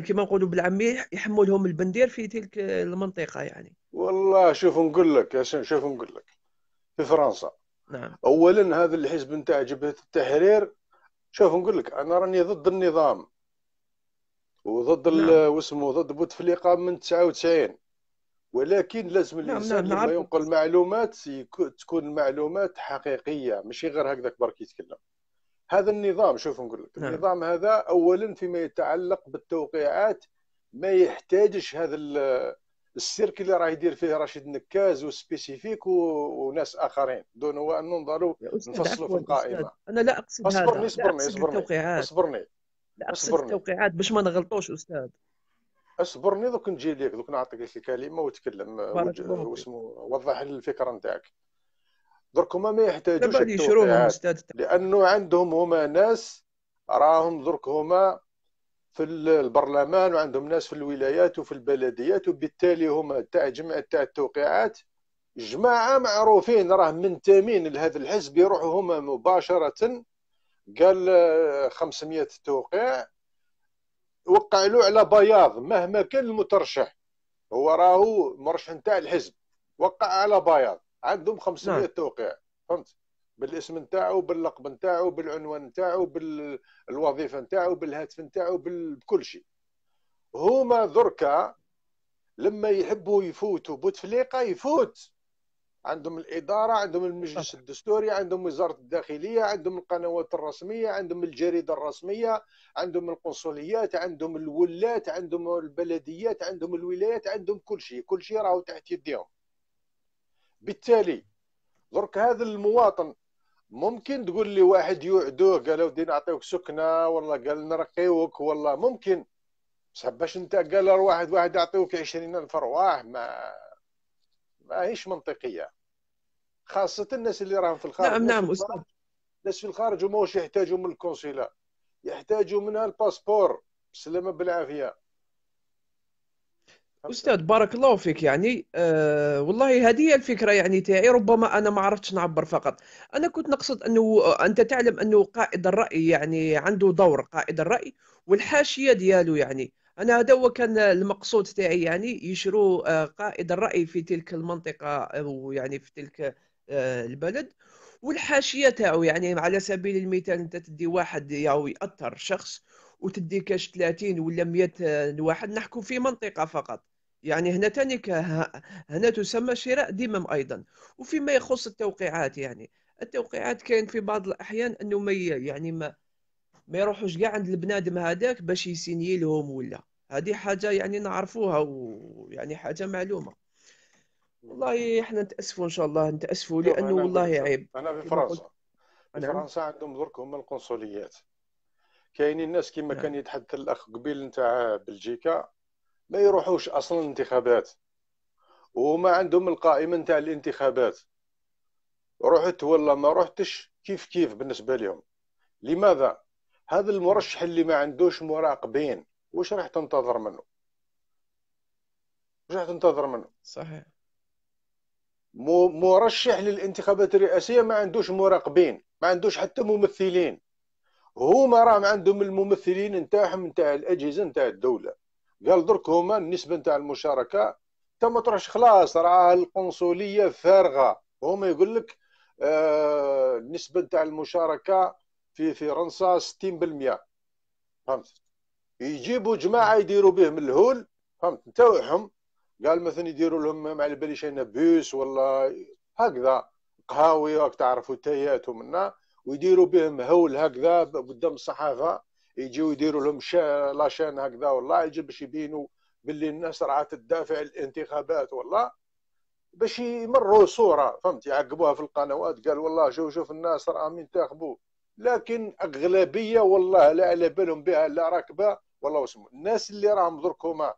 كما نقولوا بالعاميه يحمولهم لهم البندير في تلك المنطقه يعني والله شوف نقول لك يا شوف نقول لك في فرنسا نعم اولا هذا الحزب نتاع جبهه التحرير شوف نقول لك انا راني ضد النظام وضد نعم. واسمه ضد بوتفليقه من 99 ولكن لازم نعم، الانسان نعم. لما ينقل معلومات تكون معلومات حقيقيه ماشي غير هكذاك برك يتكلم هذا النظام شوف نقول لك نعم. النظام هذا اولا فيما يتعلق بالتوقيعات ما يحتاجش هذا السيرك اللي راه يدير فيه رشيد نكاز وسبيسيفيك و... وناس اخرين دون هو انه نضلوا نفصلوا في القائمه انا لا اقصد اصبرني اصبرني اصبرني اصبرني لا اقصد التوقيعات باش ما نغلطوش استاذ اصبرني دوك نجي ليك دوك نعطيك الكلمه وتكلم واسمه وضح الفكره نتاعك درك هما ما يحتاجوش التوقيعات لانه عندهم هما ناس راهم درك هما في البرلمان وعندهم ناس في الولايات وفي البلديات وبالتالي هما تاع جمع تاع التوقيعات جماعه معروفين راه منتمين لهذا الحزب يروحوا هما مباشره قال 500 آه، توقيع وقع له على بياض مهما كان المترشح هو راهو مرشح نتاع الحزب وقع على بياض عندهم 500 نعم. توقيع فهمت بالاسم نتاعو باللقب نتاعو بالعنوان نتاعو بالوظيفه نتاعو بالهاتف نتاعو بكل شيء هما دركا لما يحبوا يفوتوا بوتفليقه يفوت عندهم الاداره عندهم المجلس الدستوري عندهم وزاره الداخليه عندهم القنوات الرسميه عندهم الجريده الرسميه عندهم القنصليات عندهم الولات عندهم البلديات عندهم الولايات عندهم كل شيء كل شيء راهو تحت يديهم بالتالي درك هذا المواطن ممكن تقول لي واحد يوعدوه قالوا دي نعطيوك سكنه والله قال نرقيوك والله ممكن بصح باش انت قال واحد واحد يعطيوك الف ارواح ما ماهيش منطقيه خاصه الناس اللي راهم في الخارج نعم نعم استاذ الناس في الخارج وماهوش يحتاجوا من الكونسيلا يحتاجوا منها الباسبور بسلامه بالعافيه استاذ بارك الله فيك يعني آه والله هذه هي الفكره يعني تاعي ربما انا ما عرفتش نعبر فقط انا كنت نقصد انه آه، انت تعلم انه قائد الراي يعني عنده دور قائد الراي والحاشيه ديالو يعني انا هذا هو كان المقصود تاعي يعني آه قائد الراي في تلك المنطقه او آه، يعني في تلك آه، البلد والحاشيه تاعو يعني على سبيل المثال انت تدي واحد يعني ياثر شخص وتدي كاش 30 ولا 100 واحد نحكم في منطقه فقط يعني هنا ثاني هنا تسمى شراء ديمم ايضا وفيما يخص التوقيعات يعني التوقيعات كاين في بعض الاحيان انه ما يعني ما ما يروحوش كاع عند البنادم هذاك باش يسيني لهم ولا هذه حاجه يعني نعرفوها ويعني حاجه معلومه والله احنا نتاسفوا ان شاء الله نتاسفوا لانه والله عيب انا في فرنسا في نعم. فرنسا عندهم درك هما القنصليات كاينين ناس كما نعم. كان يتحدث الاخ قبيل نتاع بلجيكا ما يروحوش اصلا الانتخابات وما عندهم القائمه نتاع الانتخابات رحت ولا ما رحتش كيف كيف بالنسبه لهم لماذا هذا المرشح اللي ما عندوش مراقبين واش راح تنتظر منه واش راح تنتظر منه صحيح مرشح للانتخابات الرئاسيه ما عندوش مراقبين ما عندوش حتى ممثلين هما راهم عندهم الممثلين نتاعهم نتاع الاجهزه نتاع الدوله قال درك هما النسبه نتاع المشاركه انت ما تروحش خلاص راه القنصليه فارغه هما يقول لك آه النسبه نتاع المشاركه في فرنسا 60% فهمت يجيبوا جماعه يديروا بهم الهول فهمت نتاعهم قال مثلا يديروا لهم ما على باليش انا بوس ولا هكذا قهاوي راك تعرفوا تايات ومنا ويديروا بهم هول هكذا قدام الصحافه يجيو يديروا لهم شا... لاشين هكذا والله يجي باش يبينوا باللي الناس رعات تدافع الانتخابات والله باش يمروا صوره فهمت يعقبوها في القنوات قال والله شوف شوف الناس راهم ينتخبوا لكن اغلبيه والله لا على بالهم بها لا راكبه والله واسمو الناس اللي راهم دركوما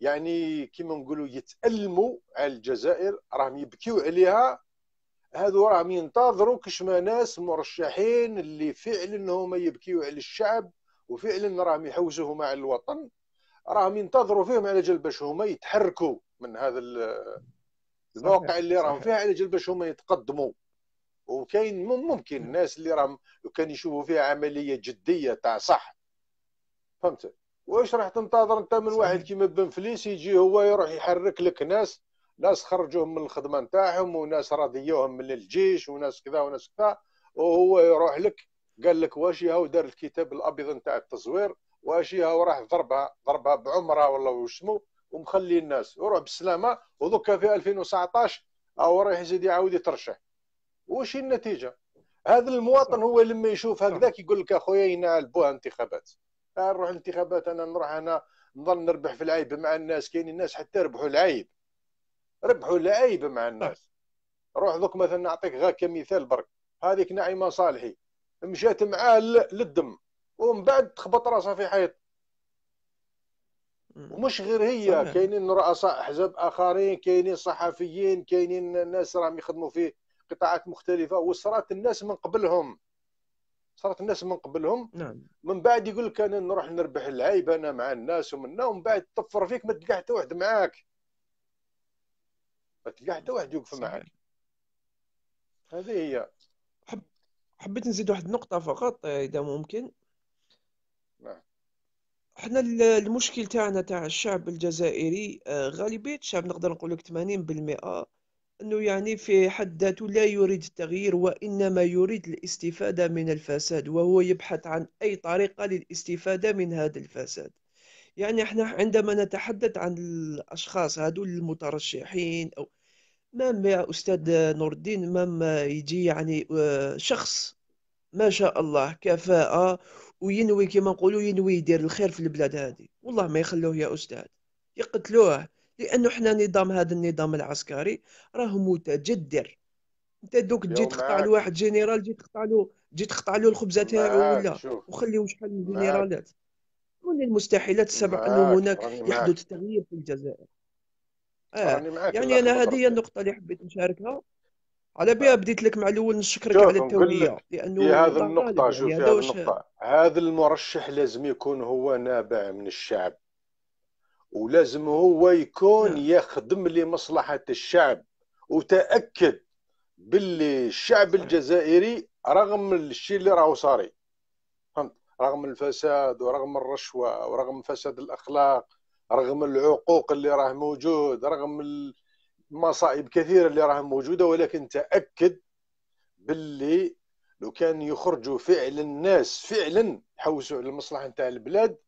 يعني كيما نقولوا يتالموا على الجزائر راهم يبكيو عليها هذو راهم ينتظروا كشما ناس مرشحين اللي فعلا هما يبكيو على الشعب وفعلا راهم يحوزوه مع الوطن راهم ينتظروا فيهم على جل باش هما يتحركوا من هذا الموقع اللي راهم فيه على جل باش هما يتقدموا وكاين ممكن الناس اللي راهم كان يشوفوا فيها عمليه جديه تاع صح فهمت واش راح تنتظر انت من واحد كيما بن فليس يجي هو يروح يحرك لك ناس ناس خرجوهم من الخدمه نتاعهم وناس راضيوهم من الجيش وناس كذا وناس كذا وهو يروح لك قال لك واش هاو دار الكتاب الابيض نتاع التزوير واش هاو راح ضربها ضربها بعمره ولا واش اسمه ومخلي الناس وروح بالسلامه ودوكا في 2019 او راح يزيد يعاود يترشح واش النتيجه هذا المواطن هو لما يشوف هكذاك يقول لك اخويا ينالبوها انتخابات آه، نروح الانتخابات انا نروح انا نظل نربح في العيب مع الناس كاين الناس حتى ربحوا العيب ربحوا لعيب مع الناس روح دوك مثلا نعطيك غا كمثال برك هذيك نعيمه صالحي مشات معاه للدم ومن بعد تخبط راسها في حيط ومش غير هي كاينين رؤساء احزاب اخرين كاينين صحفيين كاينين ناس راهم يخدموا في قطاعات مختلفه وصرات الناس من قبلهم صارت الناس من قبلهم نعم. من بعد يقول لك انا نروح نربح العيب انا مع الناس ومنا ومن بعد تطفر فيك ما تلقى حتى واحد معاك ما تلقى حتى واحد يوقف معك هذه هي حب... حبيت نزيد واحد النقطة فقط إذا ممكن نعم حنا المشكل تاعنا تاع الشعب الجزائري آه، غالبية الشعب نقدر نقول لك 80% انه يعني في حد ذاته لا يريد التغيير وانما يريد الاستفاده من الفساد وهو يبحث عن اي طريقه للاستفاده من هذا الفساد يعني احنا عندما نتحدث عن الاشخاص هذو المترشحين او مام يا أستاذ نور الدين مام يجي يعني آه، شخص ما شاء الله كفاءة وينوي كما نقولوا ينوي يدير الخير في البلاد هذه والله ما يخلوه يا أستاذ يقتلوه لأنه حنا نظام هذا النظام العسكري راه متجدر انت دوك تجي تقطع له واحد جنرال تجي تقطع له تجي تقطع له الخبزه تاعو ولا وخليه شحال من جنرالات من المستحيلات السبع انه هناك يحدث تغيير في الجزائر آه. يعني يعني انا هذه هي النقطه اللي حبيت نشاركها على بها آه. بديت لك مع الاول نشكرك على التوليه لانه في هذه النقطه شوف يعني هذه النقطه هذا المرشح لازم يكون هو نابع من الشعب ولازم هو يكون نعم. يخدم لمصلحه الشعب وتاكد باللي الشعب الجزائري رغم الشيء اللي راهو صاري فهمت رغم الفساد ورغم الرشوه ورغم فساد الاخلاق رغم العقوق اللي راه موجود رغم المصائب كثيره اللي راه موجوده ولكن تاكد باللي لو كان يخرجوا فعلا الناس فعلا يحوسوا على المصلحه نتاع البلاد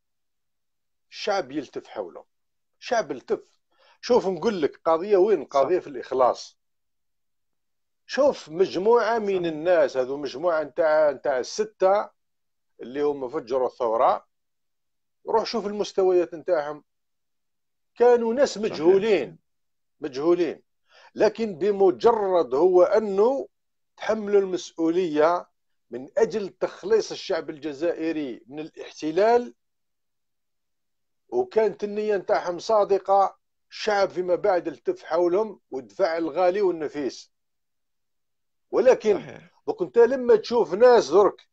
الشعب يلتف حوله الشعب التف شوف نقول لك قضيه وين قضيه في الاخلاص شوف مجموعه من الناس هذو مجموعه نتاع نتاع السته اللي هم فجروا الثوره روح شوف المستويات نتاعهم كانوا ناس مجهولين مجهولين لكن بمجرد هو انه تحملوا المسؤوليه من اجل تخليص الشعب الجزائري من الاحتلال وكانت النيه نتاعهم صادقه الشعب فيما بعد التف حولهم ودفع الغالي والنفيس ولكن دوك انت لما تشوف ناس درك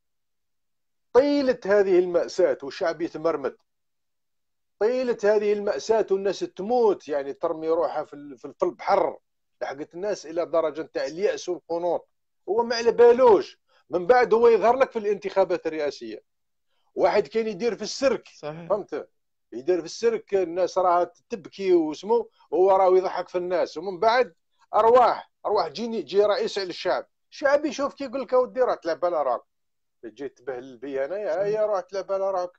طيله هذه الماساه والشعب يتمرمد طيلة هذه المأساة والناس تموت يعني ترمي روحها في البحر لحقت الناس إلى درجة نتاع اليأس والقنوط هو ما على بالوش من بعد هو يظهر لك في الانتخابات الرئاسية واحد كان يدير في السرك صحيح. فهمت يدير في السرك الناس راها تبكي وسمو هو راه يضحك في الناس ومن بعد ارواح ارواح جيني جي رئيس على الشعب الشعب يشوف كي يقول لك اودي راه تلعب على راك جيت به بي انايا هيا روح تلعب على راك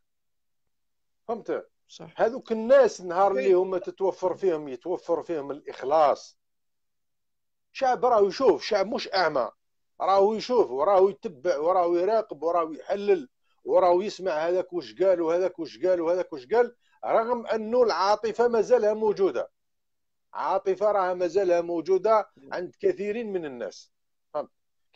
فهمت صح هذوك الناس النهار إيه. اللي هما تتوفر فيهم يتوفر فيهم الاخلاص شعب راهو يشوف شعب مش اعمى راهو يشوف وراهو يتبع وراهو يراقب وراهو يحلل وراهو يسمع هذاك واش قال وهذاك واش قال وهذاك واش قال رغم انه العاطفه مازالها موجوده عاطفه راها مازالها موجوده عند كثيرين من الناس فهمت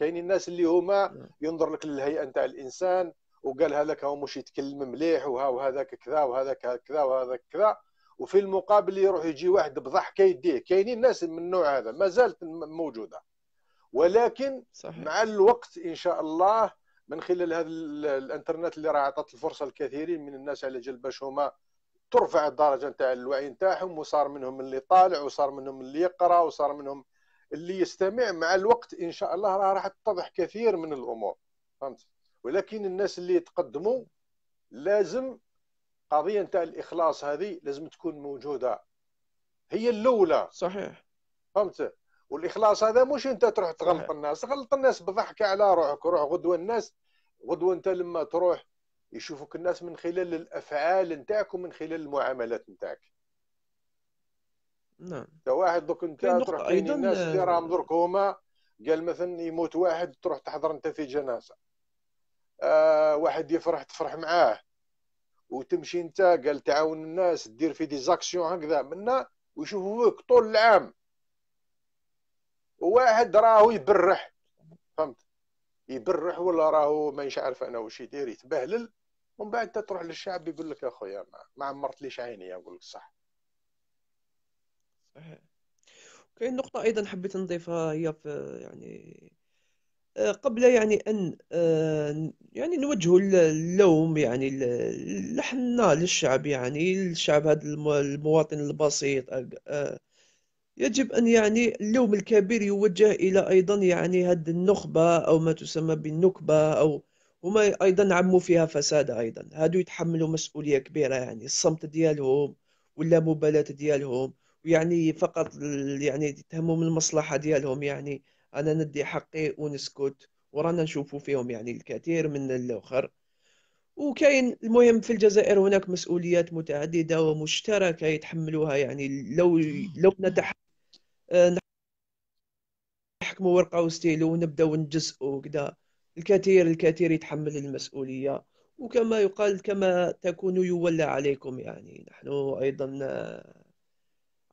الناس اللي هما نعم. ينظر لك للهيئه نتاع الانسان وقال هذاك هو مش يتكلم مليح وها وهذاك كذا وهذاك كذا وهذاك كذا وفي المقابل يروح يجي واحد بضحكه يديه كاينين الناس من النوع هذا ما زالت موجوده ولكن صحيح. مع الوقت ان شاء الله من خلال هذا الانترنت اللي راه عطات الفرصه لكثيرين من الناس على جال باش هما ترفع الدرجه نتاع الوعي نتاعهم وصار منهم اللي طالع وصار منهم اللي يقرا وصار منهم اللي يستمع مع الوقت ان شاء الله راه راح تتضح كثير من الامور فهمت ولكن الناس اللي يتقدموا لازم قضيه نتاع الاخلاص هذه لازم تكون موجوده هي الاولى صحيح فهمت والاخلاص هذا مش انت تروح تغلط صحيح. الناس غلط الناس بضحكة على روحك روح غدوه الناس غدوه انت لما تروح يشوفوك الناس من خلال الافعال نتاعك ومن خلال المعاملات نتاعك نعم انت واحد دوك انت تروح أيضاً الناس اللي آه، راهم درك هما قال مثلا يموت واحد تروح تحضر انت في جنازه آه، واحد يفرح تفرح معاه وتمشي انت قال تعاون الناس دير في دي هكذا منا ويشوفوك طول العام واحد راهو يبرح فهمت يبرح ولا راهو مانيش عارف انا واش يدير يتبهلل ومن بعد تروح للشعب يقول لك خويا ما, ما عمرتليش عيني نقول لك صح كاين نقطة أيضا حبيت نضيفها هي في يعني قبل يعني ان آه، يعني نوجه اللوم يعني لحنا للشعب يعني الشعب هذا المواطن البسيط آه، يجب ان يعني اللوم الكبير يوجه الى ايضا يعني هذه النخبه او ما تسمى بالنكبه او هما ايضا عموا فيها فساد ايضا هادو يتحملوا مسؤوليه كبيره يعني الصمت ديالهم ولا مبالاه ديالهم ويعني فقط يعني يتهموا من المصلحه ديالهم يعني انا ندي حقي ونسكت ورانا نشوفوا فيهم يعني الكثير من الاخر وكاين المهم في الجزائر هناك مسؤوليات متعدده ومشتركه يتحملوها يعني لو لو نتح آه، ورقه وستيلو ونبداو نجزئوا وكذا الكثير الكثير يتحمل المسؤوليه وكما يقال كما تكون يولى عليكم يعني نحن ايضا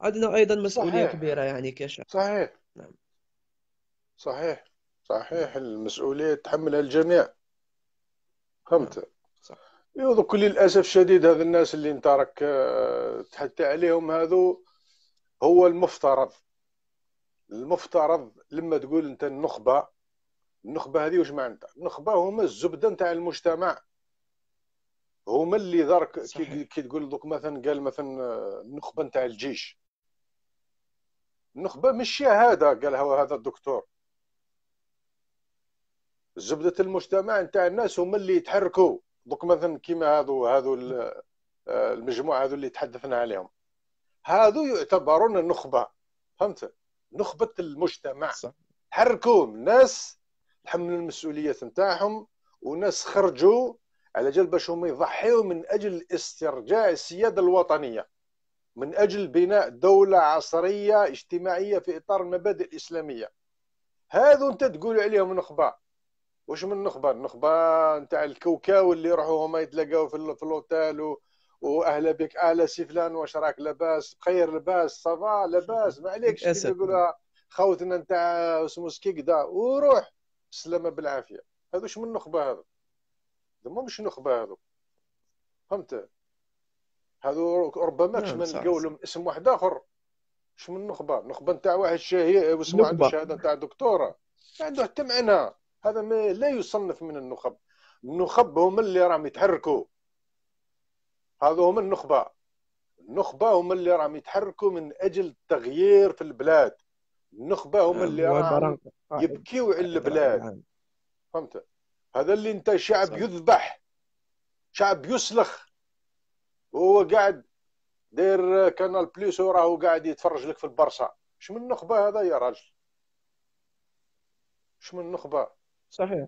عندنا ايضا مسؤوليه صحيح. كبيره يعني كشعب صحيح نعم صحيح صحيح نعم. المسؤولية تحملها الجميع فهمت نعم، صح كل للأسف الشديد هذا الناس اللي انت راك آه، تحتى عليهم هذو هو المفترض المفترض لما تقول انت النخبة النخبة هذه واش معناتها النخبة هما الزبدة نتاع المجتمع هما اللي درك كي تقول دوك مثلا قال مثلا آه، النخبة نتاع الجيش النخبة مش شهادة قالها هذا الدكتور زبده المجتمع نتاع الناس هما اللي يتحركوا دوك مثلا كيما هذو هذو آه، المجموعه هذو اللي تحدثنا عليهم هذو يعتبرون النخبه فهمت نخبه المجتمع صح. حركوا الناس تحملوا المسؤوليه نتاعهم وناس خرجوا على جال باش هما يضحيوا من اجل استرجاع السياده الوطنيه من اجل بناء دوله عصريه اجتماعيه في اطار المبادئ الاسلاميه هذو انت تقول عليهم نخبه واش من نخبه النخبه نتاع الكوكاو اللي يروحوا هما يتلاقاو في, في الاوتيل واهلا بك اهلا سي فلان واش راك لاباس بخير لاباس صافا لاباس ما عليكش كيما يقولها خوتنا نتاع اسمه كدا وروح سلامة بالعافيه هذو من نخبه هذو هذو مش نخبه هذو فهمت هذو ربما كش نعم، من نلقاو لهم اسم واحد اخر شمن من نخبه نخبه نتاع واحد شهير واسمو عنده شهاده نتاع دكتوره ما عنده حتى معنى هذا ما لا يصنف من النخب النخب هم اللي راهم يتحركوا هذو هم النخبة النخبة هم اللي راهم يتحركوا من أجل التغيير في البلاد النخبة هم اللي راهم آه، يبكيوا على البلاد فهمت هذا اللي انت شعب يذبح شعب يسلخ وهو قاعد داير كانال بليس وراه قاعد يتفرج لك في البرصة شمن النخبة هذا يا راجل شمن النخبة صحيح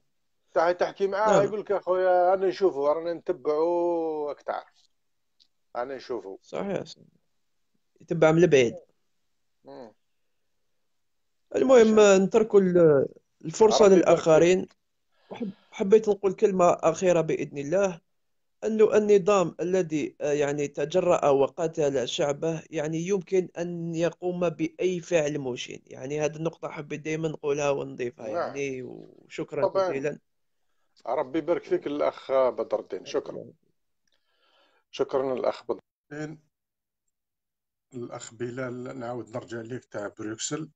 تحكي معاه نعم. يقول لك اخويا انا نشوفه رانا نتبعه راك تعرف انا نشوفه صحيح يتبع من البعيد المهم نتركوا الفرصه للاخرين حبيت نقول كلمه اخيره باذن الله أن النظام الذي آه، يعني تجرأ وقتل شعبه يعني يمكن أن يقوم بأي فعل مشين يعني هذه النقطة حبيت دائما نقولها ونضيفها نعم. يعني وشكرا جزيلا ربي يبارك فيك الأخ بدر الدين شكرا شكرا الأخ بدر الدين الأخ بلال نعاود نرجع ليك تاع بروكسل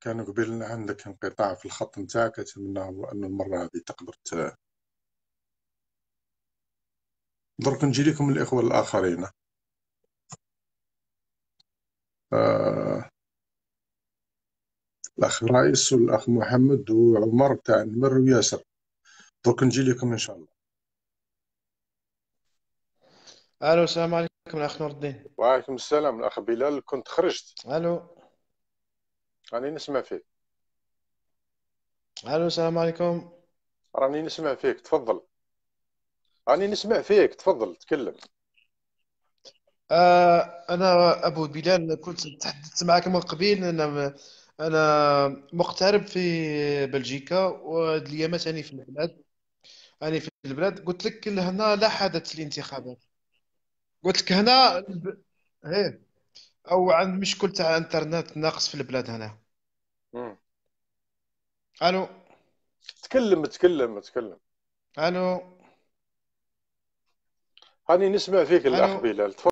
كان قبل عندك انقطاع في الخط نتاعك أتمنى أن المرة هذه تقدر درك نجي لكم الإخوة الآخرين آه. الأخ رئيس والأخ محمد وعمر تاع نمر وياسر درك نجي لكم إن شاء الله ألو السلام عليكم الأخ نور الدين وعليكم السلام الأخ بلال كنت خرجت ألو راني نسمع فيك ألو السلام عليكم راني نسمع فيك تفضل راني نسمع فيك تفضل تكلم آه انا ابو بلال كنت تحدثت معك من قبيل انا انا مغترب في بلجيكا وهاد الايامات راني في البلاد راني في البلاد قلت لك هنا لا حدث الانتخابات قلت لك هنا الب... ايه او عند مشكل تاع انترنت ناقص في البلاد هنا الو تكلم تكلم تكلم الو هاني نسمع فيك الأخ بلال تفضل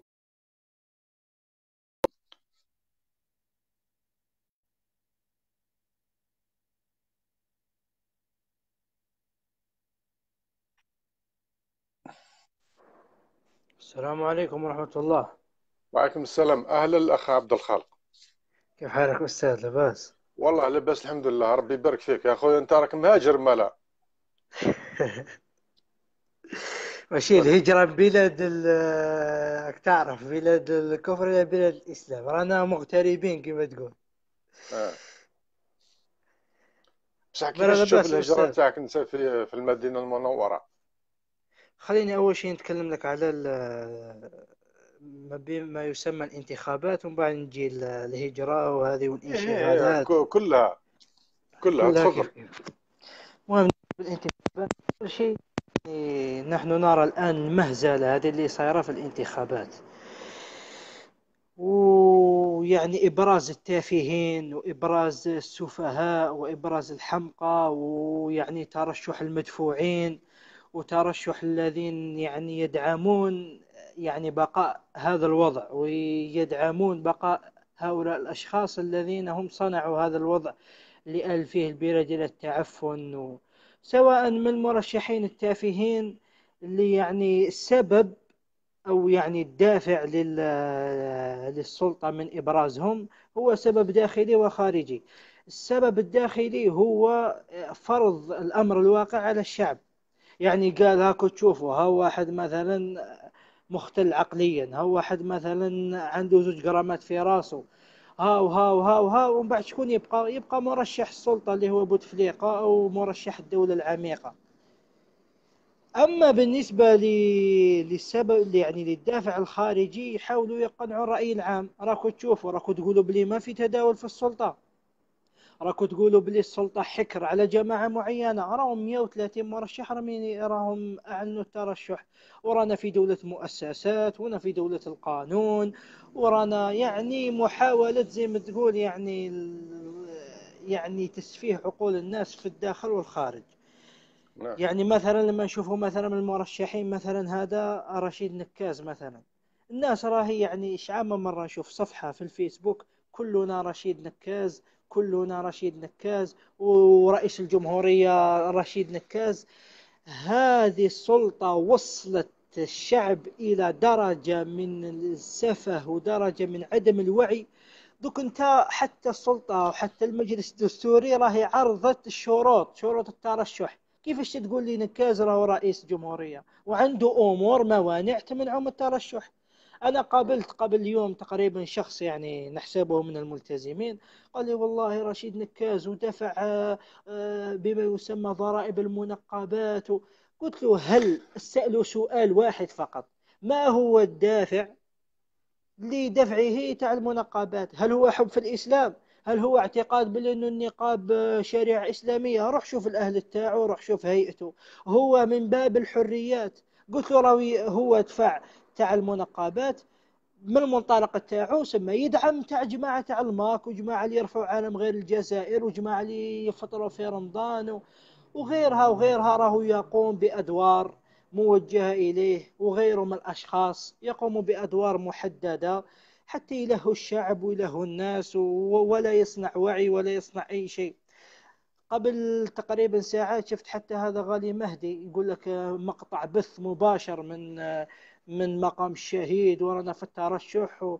السلام عليكم ورحمة الله وعليكم السلام أهلا الأخ عبد الخالق كيف حالك أستاذ لاباس؟ والله لاباس الحمد لله ربي يبارك فيك يا أخوي أنت راك مهاجر مالا الهجره من بلاد راك تعرف بلاد الكفر الى بلاد الاسلام رانا مغتربين كما تقول آه. بصح كيفاش تشوف الهجرة تاعك انت في, في المدينة المنورة خليني اول شيء نتكلم لك على ما بين ما يسمى الانتخابات ومن بعد نجي الهجرة وهذه إيه، إيه، والانشغالات إيه كلها كلها تفضل المهم بالانتخابات كل شيء نحن نرى الآن المهزلة هذه اللي صايرة في الانتخابات ويعني إبراز التافهين وإبراز السفهاء وإبراز الحمقى ويعني ترشح المدفوعين وترشح الذين يعني يدعمون يعني بقاء هذا الوضع ويدعمون بقاء هؤلاء الأشخاص الذين هم صنعوا هذا الوضع لأل فيه البلاد إلى التعفن و... سواء من المرشحين التافهين اللي يعني السبب أو يعني الدافع للسلطة من إبرازهم هو سبب داخلي وخارجي السبب الداخلي هو فرض الأمر الواقع على الشعب يعني قال هاكو تشوفوا ها واحد مثلا مختل عقليا ها واحد مثلا عنده زوج جرامات في راسه هاو هاو هاو هاو ومن بعد شكون يبقى يبقى مرشح السلطه اللي هو بوتفليقه او مرشح الدوله العميقه اما بالنسبه للسبب يعني للدافع الخارجي يحاولوا يقنعوا الراي العام راكو تشوفوا راكو تقولوا بلي ما في تداول في السلطه راكو تقولوا بلي السلطه حكر على جماعه معينه راهم 130 مرشح راهم اعلنوا الترشح ورانا في دوله مؤسسات ورانا في دوله القانون ورانا يعني محاوله زي ما تقول يعني يعني تسفيه عقول الناس في الداخل والخارج نعم. يعني مثلا لما نشوفوا مثلا من المرشحين مثلا هذا رشيد نكاز مثلا الناس راهي يعني شعامة مرة نشوف صفحة في الفيسبوك كلنا رشيد نكاز كلنا رشيد نكاز ورئيس الجمهورية رشيد نكاز هذه السلطة وصلت الشعب إلى درجة من السفه ودرجة من عدم الوعي دوك انت حتى السلطة وحتى المجلس الدستوري راهي عرضت الشروط شروط الترشح كيفاش تقول لي نكاز راهو رئيس جمهورية وعنده أمور موانع تمنعه من الترشح انا قابلت قبل يوم تقريبا شخص يعني نحسبه من الملتزمين قال لي والله رشيد نكاز ودفع آه، آه، بما يسمى ضرائب المنقبات قلت له هل سأله سؤال واحد فقط ما هو الدافع لدفعه تاع المنقبات هل هو حب في الإسلام هل هو اعتقاد بلي انه النقاب آه، شريعة إسلامية روح شوف الأهل تاعه روح شوف هيئته هو من باب الحريات قلت له راوي هو دفع تاع المنقبات من المنطلق تاعو سما يدعم تاع جماعه تاع الماك وجماعه اللي يرفعوا علم غير الجزائر وجماعه اللي يفطروا في رمضان وغيرها وغيرها راهو يقوم بادوار موجهه اليه وغيره من الاشخاص يقوم بادوار محدده حتى يلهوا الشعب ويلهوا الناس ولا يصنع وعي ولا يصنع اي شيء قبل تقريبا ساعات شفت حتى هذا غالي مهدي يقول لك مقطع بث مباشر من من مقام الشهيد ورانا في الترشح و...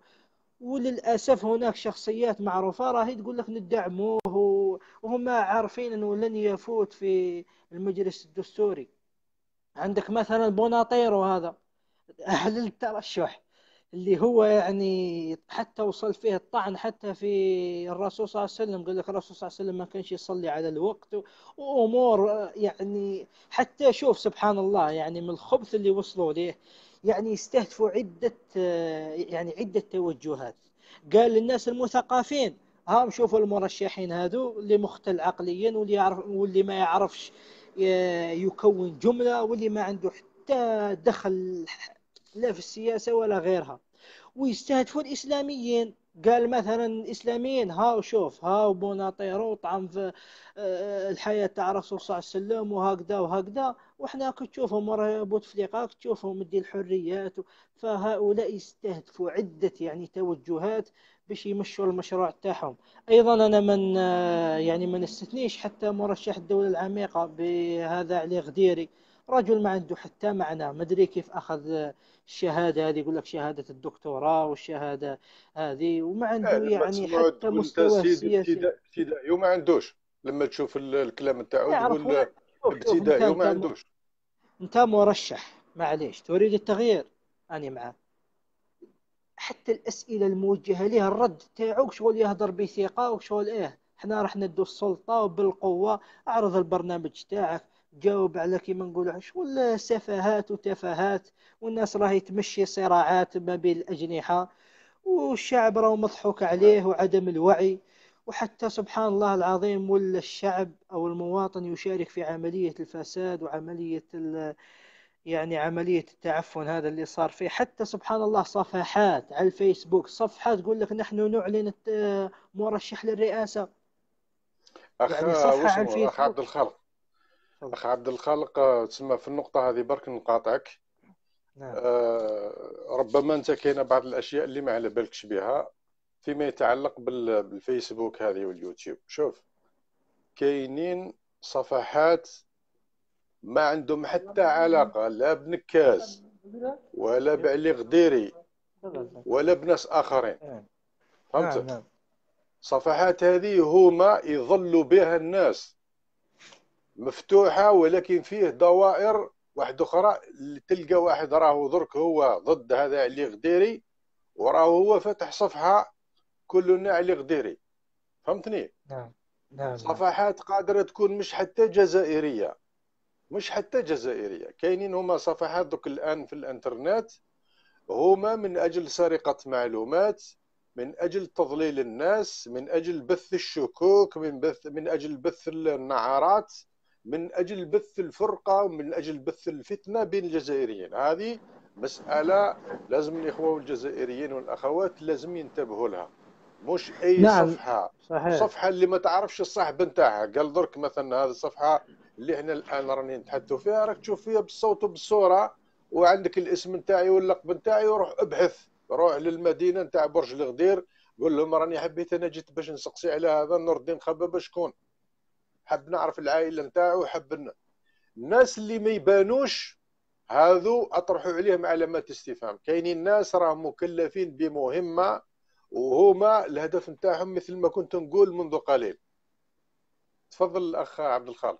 وللاسف هناك شخصيات معروفه راهي تقول لك ندعموه وهم عارفين انه لن يفوت في المجلس الدستوري عندك مثلا بوناطيرو هذا اهل الترشح اللي هو يعني حتى وصل فيه الطعن حتى في الرسول صلى الله عليه وسلم قال لك الرسول صلى الله عليه وسلم ما كانش يصلي على الوقت وامور آه، يعني حتى شوف سبحان الله يعني من الخبث اللي وصلوا ليه يعني يستهدفوا عدة آه، يعني عدة توجهات قال للناس المثقفين هم شوفوا المرشحين هذو اللي مختل عقليا واللي يعرف واللي ما يعرفش آه، يكون جملة واللي ما عنده حتى دخل لا في السياسة ولا غيرها ويستهدفوا الإسلاميين قال مثلا الاسلاميين ها شوف ها بونا طيرو طعم في آه، الحياه تاع الرسول صلى الله عليه وسلم وهكذا وهكذا وحنا كتشوفهم ورا بوتفليقه كتشوفهم مدي الحريات فهؤلاء يستهدفوا عده يعني توجهات باش يمشوا المشروع تاعهم ايضا انا من يعني ما نستثنيش حتى مرشح الدوله العميقه بهذا علي غديري رجل ما عنده حتى معنى ما ادري كيف اخذ الشهاده هذه يقول لك شهاده الدكتوراه والشهاده هذه وما عنده آه، يعني حتى مستوى سياسي ابتدائي أيوه، وما عندوش لما تشوف الكلام تاعو تقول ابتدائي وما عندوش انت مرشح معليش تريد التغيير انا معك حتى الاسئله الموجهه ليه الرد تاعو شغل يهضر بثقه وشغل ايه احنا راح ندو السلطه وبالقوه اعرض البرنامج تاعك جاوب على كيما نقولوا شغل سفاهات وتفاهات والناس راهي تمشي صراعات ما بين الاجنحه والشعب راهو مضحوك عليه وعدم الوعي وحتى سبحان الله العظيم ولا الشعب أو المواطن يشارك في عملية الفساد وعملية يعني عملية التعفن هذا اللي صار فيه حتى سبحان الله صفحات على الفيسبوك صفحة تقول لك نحن نعلن مرشح للرئاسة أخ يعني أخ عبد الخالق أخ عبد الخالق تسمى في النقطة هذه برك نقاطعك نعم. آه ربما انت كاينه بعض الاشياء اللي ما على بالكش بها فيما يتعلق بالفيسبوك هذه واليوتيوب شوف كاينين صفحات ما عندهم حتى علاقة لا بنكاز ولا بعلي غديري ولا بناس آخرين نعم. فهمت نعم، نعم. صفحات هذه هما يظلوا بها الناس مفتوحة ولكن فيه دوائر واحد أخرى تلقى واحد راهو درك هو ضد هذا علي غديري وراه هو فتح صفحة كلنا على غديري فهمتني نعم. نعم نعم صفحات قادره تكون مش حتى جزائريه مش حتى جزائريه كاينين هما صفحات دوك الان في الانترنت هما من اجل سرقه معلومات من اجل تضليل الناس من اجل بث الشكوك من بث من اجل بث النعارات من اجل بث الفرقه من اجل بث الفتنه بين الجزائريين هذه مساله لازم الاخوه والجزائريين والاخوات لازم ينتبهوا لها مش اي نعم. صفحه صحيح. صفحه اللي ما تعرفش الصاحب نتاعها قال درك مثلا هذه الصفحه اللي احنا الان راني نتحدثوا فيها راك تشوف فيها بالصوت وبالصوره وعندك الاسم نتاعي واللقب نتاعي وروح ابحث روح للمدينه نتاع برج الغدير قول لهم راني حبيت انا جيت باش نسقسي على هذا نور الدين خبابه شكون حب نعرف العائله نتاعو حب الناس اللي ما يبانوش هذو اطرحوا عليهم علامات استفهام كاينين ناس راهم مكلفين بمهمه وهما الهدف نتاعهم مثل ما كنت نقول منذ قليل تفضل الاخ عبد الخالق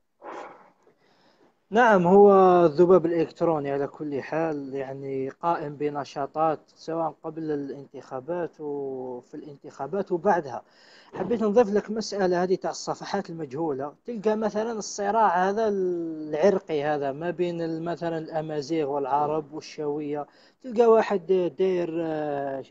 نعم هو الذباب الالكتروني على كل حال يعني قائم بنشاطات سواء قبل الانتخابات وفي الانتخابات وبعدها حبيت نضيف لك مساله هذه تاع الصفحات المجهوله تلقى مثلا الصراع هذا العرقي هذا ما بين مثلا الامازيغ والعرب والشاويه تلقى واحد داير آه،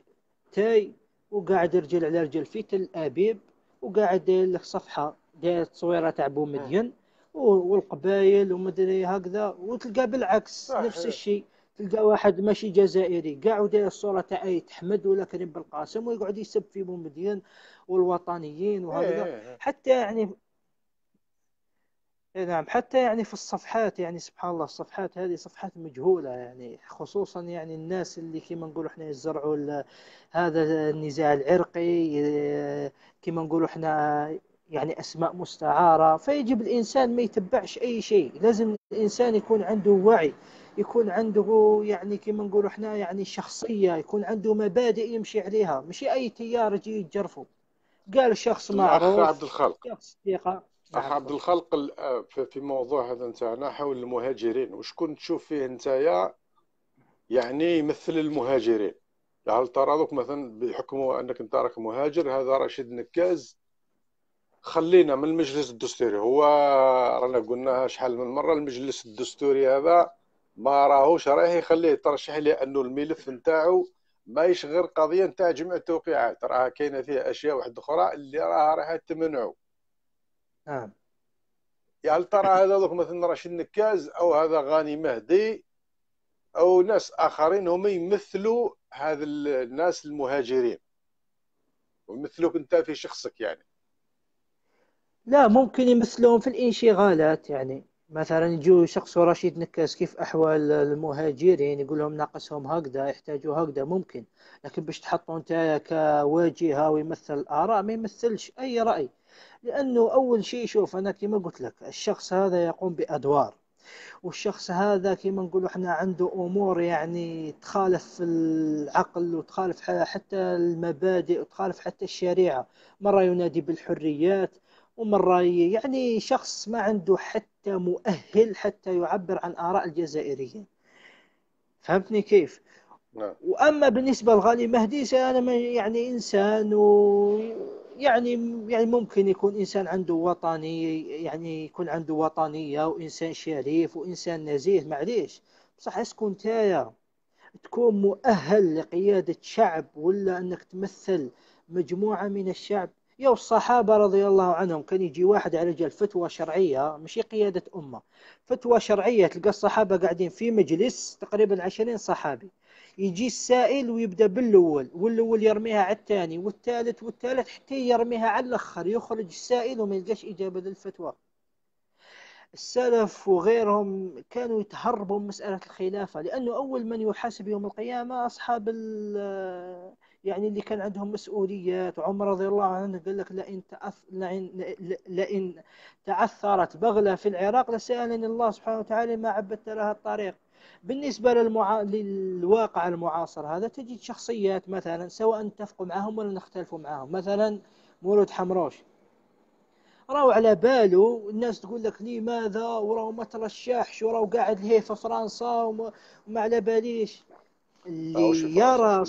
تاي وقاعد رجل على رجل في تل ابيب وقاعد له صفحه داير تصويره تاع بومدين والقبائل ومدري هكذا وتلقى بالعكس نفس الشيء تلقى واحد ماشي جزائري كاع وداير الصوره تاع اي حمد ولا كريم بالقاسم ويقعد يسب في بومدين والوطنيين وهكذا إيه، إيه، إيه. حتى يعني إيه نعم حتى يعني في الصفحات يعني سبحان الله الصفحات هذه صفحات مجهولة يعني خصوصا يعني الناس اللي كما نقولوا احنا يزرعوا هذا النزاع العرقي إيه، كما نقولوا احنا يعني أسماء مستعارة فيجب الإنسان ما يتبعش أي شيء لازم الإنسان يكون عنده وعي يكون عنده يعني كما نقولوا احنا يعني شخصية يكون عنده مبادئ يمشي عليها مش أي تيار يجي يتجرفه قال شخص معروف عبد الخالق شخص اخ عبد الخلق آه، في موضوع هذا نتاعنا حول المهاجرين وشكون تشوف فيه نتايا يعني يمثل المهاجرين هل ترى دوك مثلا بحكم انك انت راك مهاجر هذا رشيد نكاز خلينا من المجلس الدستوري هو رانا قلناها شحال من مره المجلس الدستوري هذا ما راهوش راه يخليه ترشح لانه الملف نتاعو ماهيش غير قضيه نتاع جمع التوقيعات راه كاينه فيه اشياء واحده اخرى اللي راها راح تمنعو نعم يعني ترى هذا دوك مثلا رشيد نكاز او هذا غاني مهدي او ناس اخرين هم يمثلوا هذا الناس المهاجرين ويمثلوك انت في شخصك يعني لا ممكن يمثلون في الانشغالات يعني مثلا يجوا شخص رشيد نكاس كيف احوال المهاجرين يقول لهم ناقصهم هكذا يحتاجوا هكذا ممكن لكن باش تحطوا انت كواجهه ويمثل الاراء ما يمثلش اي راي لأنه أول شيء شوف أنا كما قلت لك الشخص هذا يقوم بأدوار والشخص هذا كما نقولوا احنا عنده امور يعني تخالف العقل وتخالف حتى المبادئ وتخالف حتى الشريعه مره ينادي بالحريات ومره يعني شخص ما عنده حتى مؤهل حتى يعبر عن اراء الجزائريين فهمتني كيف نعم. واما بالنسبه لغالي مهدي انا يعني انسان و يعني يعني ممكن يكون انسان عنده وطني يعني يكون عنده وطنيه وانسان شريف وانسان نزيه معليش بصح اسكو تايا تكون مؤهل لقياده شعب ولا انك تمثل مجموعه من الشعب يا الصحابه رضي الله عنهم كان يجي واحد على جال فتوى شرعيه ماشي قياده امه فتوى شرعيه تلقى الصحابه قاعدين في مجلس تقريبا عشرين صحابي يجي السائل ويبدا بالاول والاول يرميها على الثاني والثالث والثالث حتى يرميها على الاخر يخرج السائل وما يلقاش اجابه للفتوى السلف وغيرهم كانوا يتهربوا من مساله الخلافه لانه اول من يحاسب يوم القيامه اصحاب آه، يعني اللي كان عندهم مسؤوليات عمر رضي الله عنه قال لك لئن لئن تعثرت بغله في العراق لسالني الله سبحانه وتعالى ما عبدت لها الطريق بالنسبه للمع... للواقع المعاصر هذا تجد شخصيات مثلا سواء نتفقوا معهم ولا نختلفوا معهم مثلا مولود حمروش راهو على بالو الناس تقول لك لماذا وراهو ما ترشحش وراهو قاعد لهيه في فرنسا وما, وما على باليش اللي يرى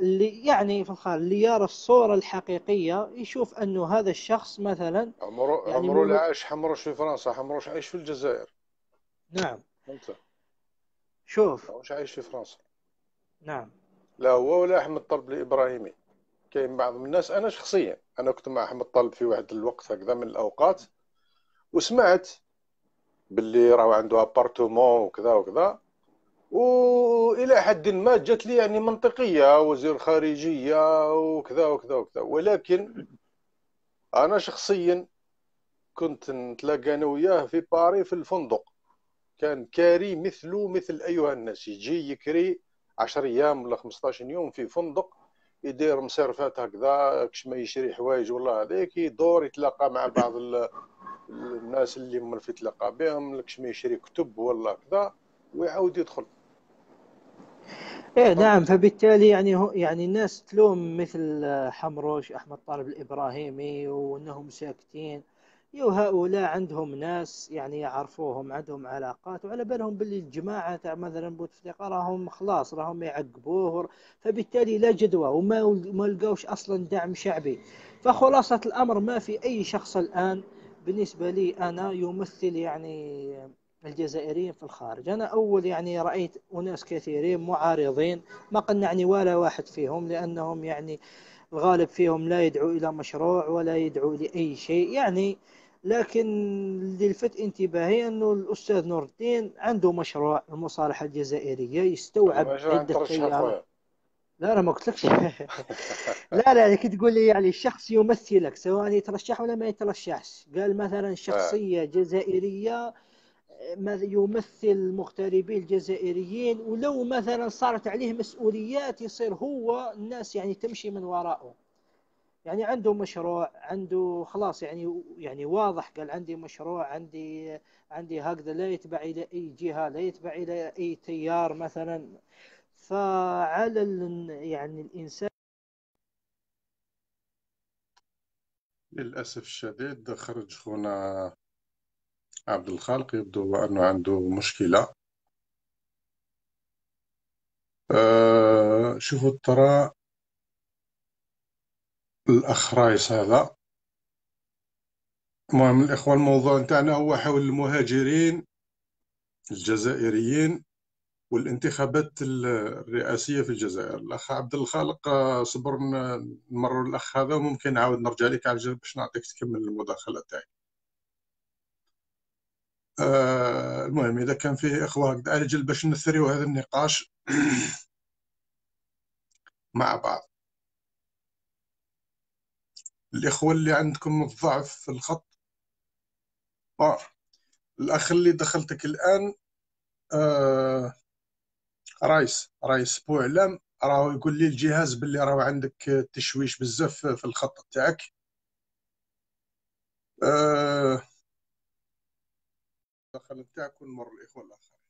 اللي يعني في الخارج اللي يرى الصورة الحقيقية يشوف أنه هذا الشخص مثلا عمره يعني عمره لا عاش حمروش في فرنسا حمروش عايش في الجزائر نعم ممتاز. شوف مش عايش في فرنسا نعم لا هو ولا احمد طلب الابراهيمي كاين بعض الناس انا شخصيا انا كنت مع احمد طلب في واحد الوقت هكذا من الاوقات وسمعت باللي راهو عنده ابارتومون وكذا وكذا والى حد ما جات لي يعني منطقيه وزير خارجيه وكذا وكذا وكذا ولكن انا شخصيا كنت نتلاقى انا وياه في باري في الفندق كان كاري مثله مثل ايها الناس يجي يكري 10 ايام ولا 15 يوم في فندق يدير مصرفات هكذا كش ما يشري حوايج والله هذيك يدور يتلاقى مع بعض الناس اللي هما في تلاقى بهم كش ما يشري كتب ولا كذا ويعاود يدخل ايه نعم فبالتالي يعني هو يعني الناس تلوم مثل حمروش احمد طالب الابراهيمي وانهم ساكتين يو هؤلاء عندهم ناس يعني يعرفوهم عندهم علاقات وعلى بالهم باللي الجماعة تاع مثلا بوتفليقة راهم خلاص راهم يعقبوه فبالتالي لا جدوى وما ما لقاوش أصلا دعم شعبي فخلاصة الأمر ما في أي شخص الآن بالنسبة لي أنا يمثل يعني الجزائريين في الخارج أنا أول يعني رأيت أناس كثيرين معارضين ما قنعني ولا واحد فيهم لأنهم يعني الغالب فيهم لا يدعو إلى مشروع ولا يدعو لأي شيء يعني لكن اللي لفت انتباهي انه الاستاذ نور الدين عنده مشروع المصالحه الجزائريه يستوعب عده تيارات لا انا ما قلتلكش لا لا كي تقول لي يعني شخص يمثلك سواء يترشح ولا ما يترشحش قال مثلا آه. شخصيه جزائريه يمثل مغتربي الجزائريين ولو مثلا صارت عليه مسؤوليات يصير هو الناس يعني تمشي من وراءه يعني عنده مشروع عنده خلاص يعني يعني واضح قال عندي مشروع عندي عندي هكذا لا يتبع الى اي جهه لا يتبع الى اي تيار مثلا فعلى يعني الانسان للاسف الشديد خرج خونا عبد الخالق يبدو انه عنده مشكله أه شوفوا ترى الأخ رايس هذا المهم الإخوة الموضوع نتاعنا هو حول المهاجرين الجزائريين والانتخابات الرئاسية في الجزائر الأخ عبد الخالق صبر نمر الأخ هذا وممكن نعاود نرجع لك على باش نعطيك تكمل المداخلة تاعي آه المهم إذا كان فيه إخوة قد على جل باش نثريو هذا النقاش مع بعض الإخوة اللي عندكم الضعف في الخط آه. الأخ اللي دخلتك الآن آه. رايس رايس بوعلام راه يقول لي الجهاز باللي راه عندك تشويش بزاف في الخط تاعك آه. دخل نتاعك ونمر الإخوة الآخرين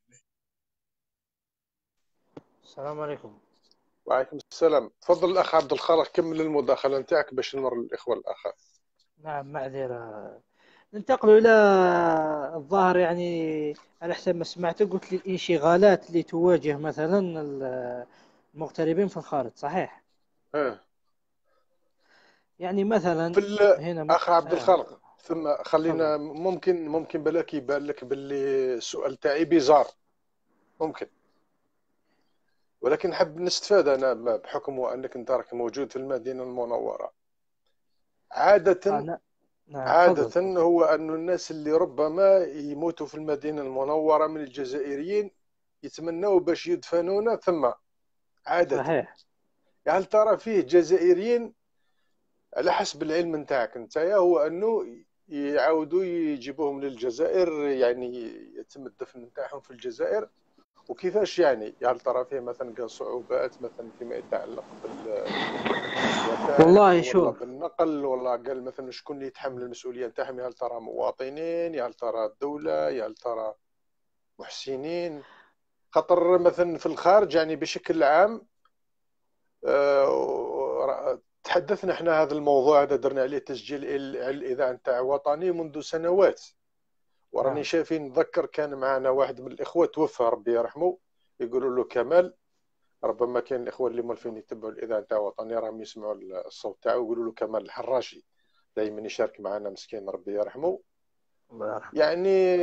السلام عليكم وعليكم السلام تفضل الاخ عبد الخالق كمل المداخله نتاعك باش نمر للاخوه الاخر نعم معذره ننتقل الى الظاهر يعني على حسب ما سمعت قلت لي الانشغالات اللي تواجه مثلا المغتربين في الخارج صحيح؟ اه يعني مثلا في هنا اخ عبد آه. الخالق ثم خلينا ممكن ممكن بلاك يبان لك باللي السؤال تاعي بيزار ممكن ولكن نحب نستفاد انا بحكم وانك انت راك موجود في المدينه المنوره عاده أنا... آه، نعم. آه، عادة هو أن الناس اللي ربما يموتوا في المدينة المنورة من الجزائريين يتمنوا باش يدفنونا ثم عادة صحيح يعني هل ترى فيه جزائريين على حسب العلم نتاعك انت هو انه يعاودوا يجيبوهم للجزائر يعني يتم الدفن نتاعهم في الجزائر وكيفاش يعني يعني ترى فيه مثلا كاع صعوبات مثلا فيما يتعلق بال والله شوف بالنقل ولا قال مثلا شكون اللي يتحمل المسؤوليه نتاعهم يا ترى مواطنين يا ترى الدوله يا ترى محسنين خاطر مثلا في الخارج يعني بشكل عام آه، تحدثنا احنا هذا الموضوع هذا درنا عليه تسجيل الاذاعه نتاع وطني منذ سنوات وراني آه. شايفين نذكر كان معنا واحد من الاخوه توفى ربي يرحمه يقولوا له كمال ربما كان الاخوه اللي مولفين يتبعوا الاذاعه تاع وطني راهم يسمعوا الصوت تاعو يقولوا له كمال الحراشي دائما يشارك معنا مسكين ربي يرحمه يعني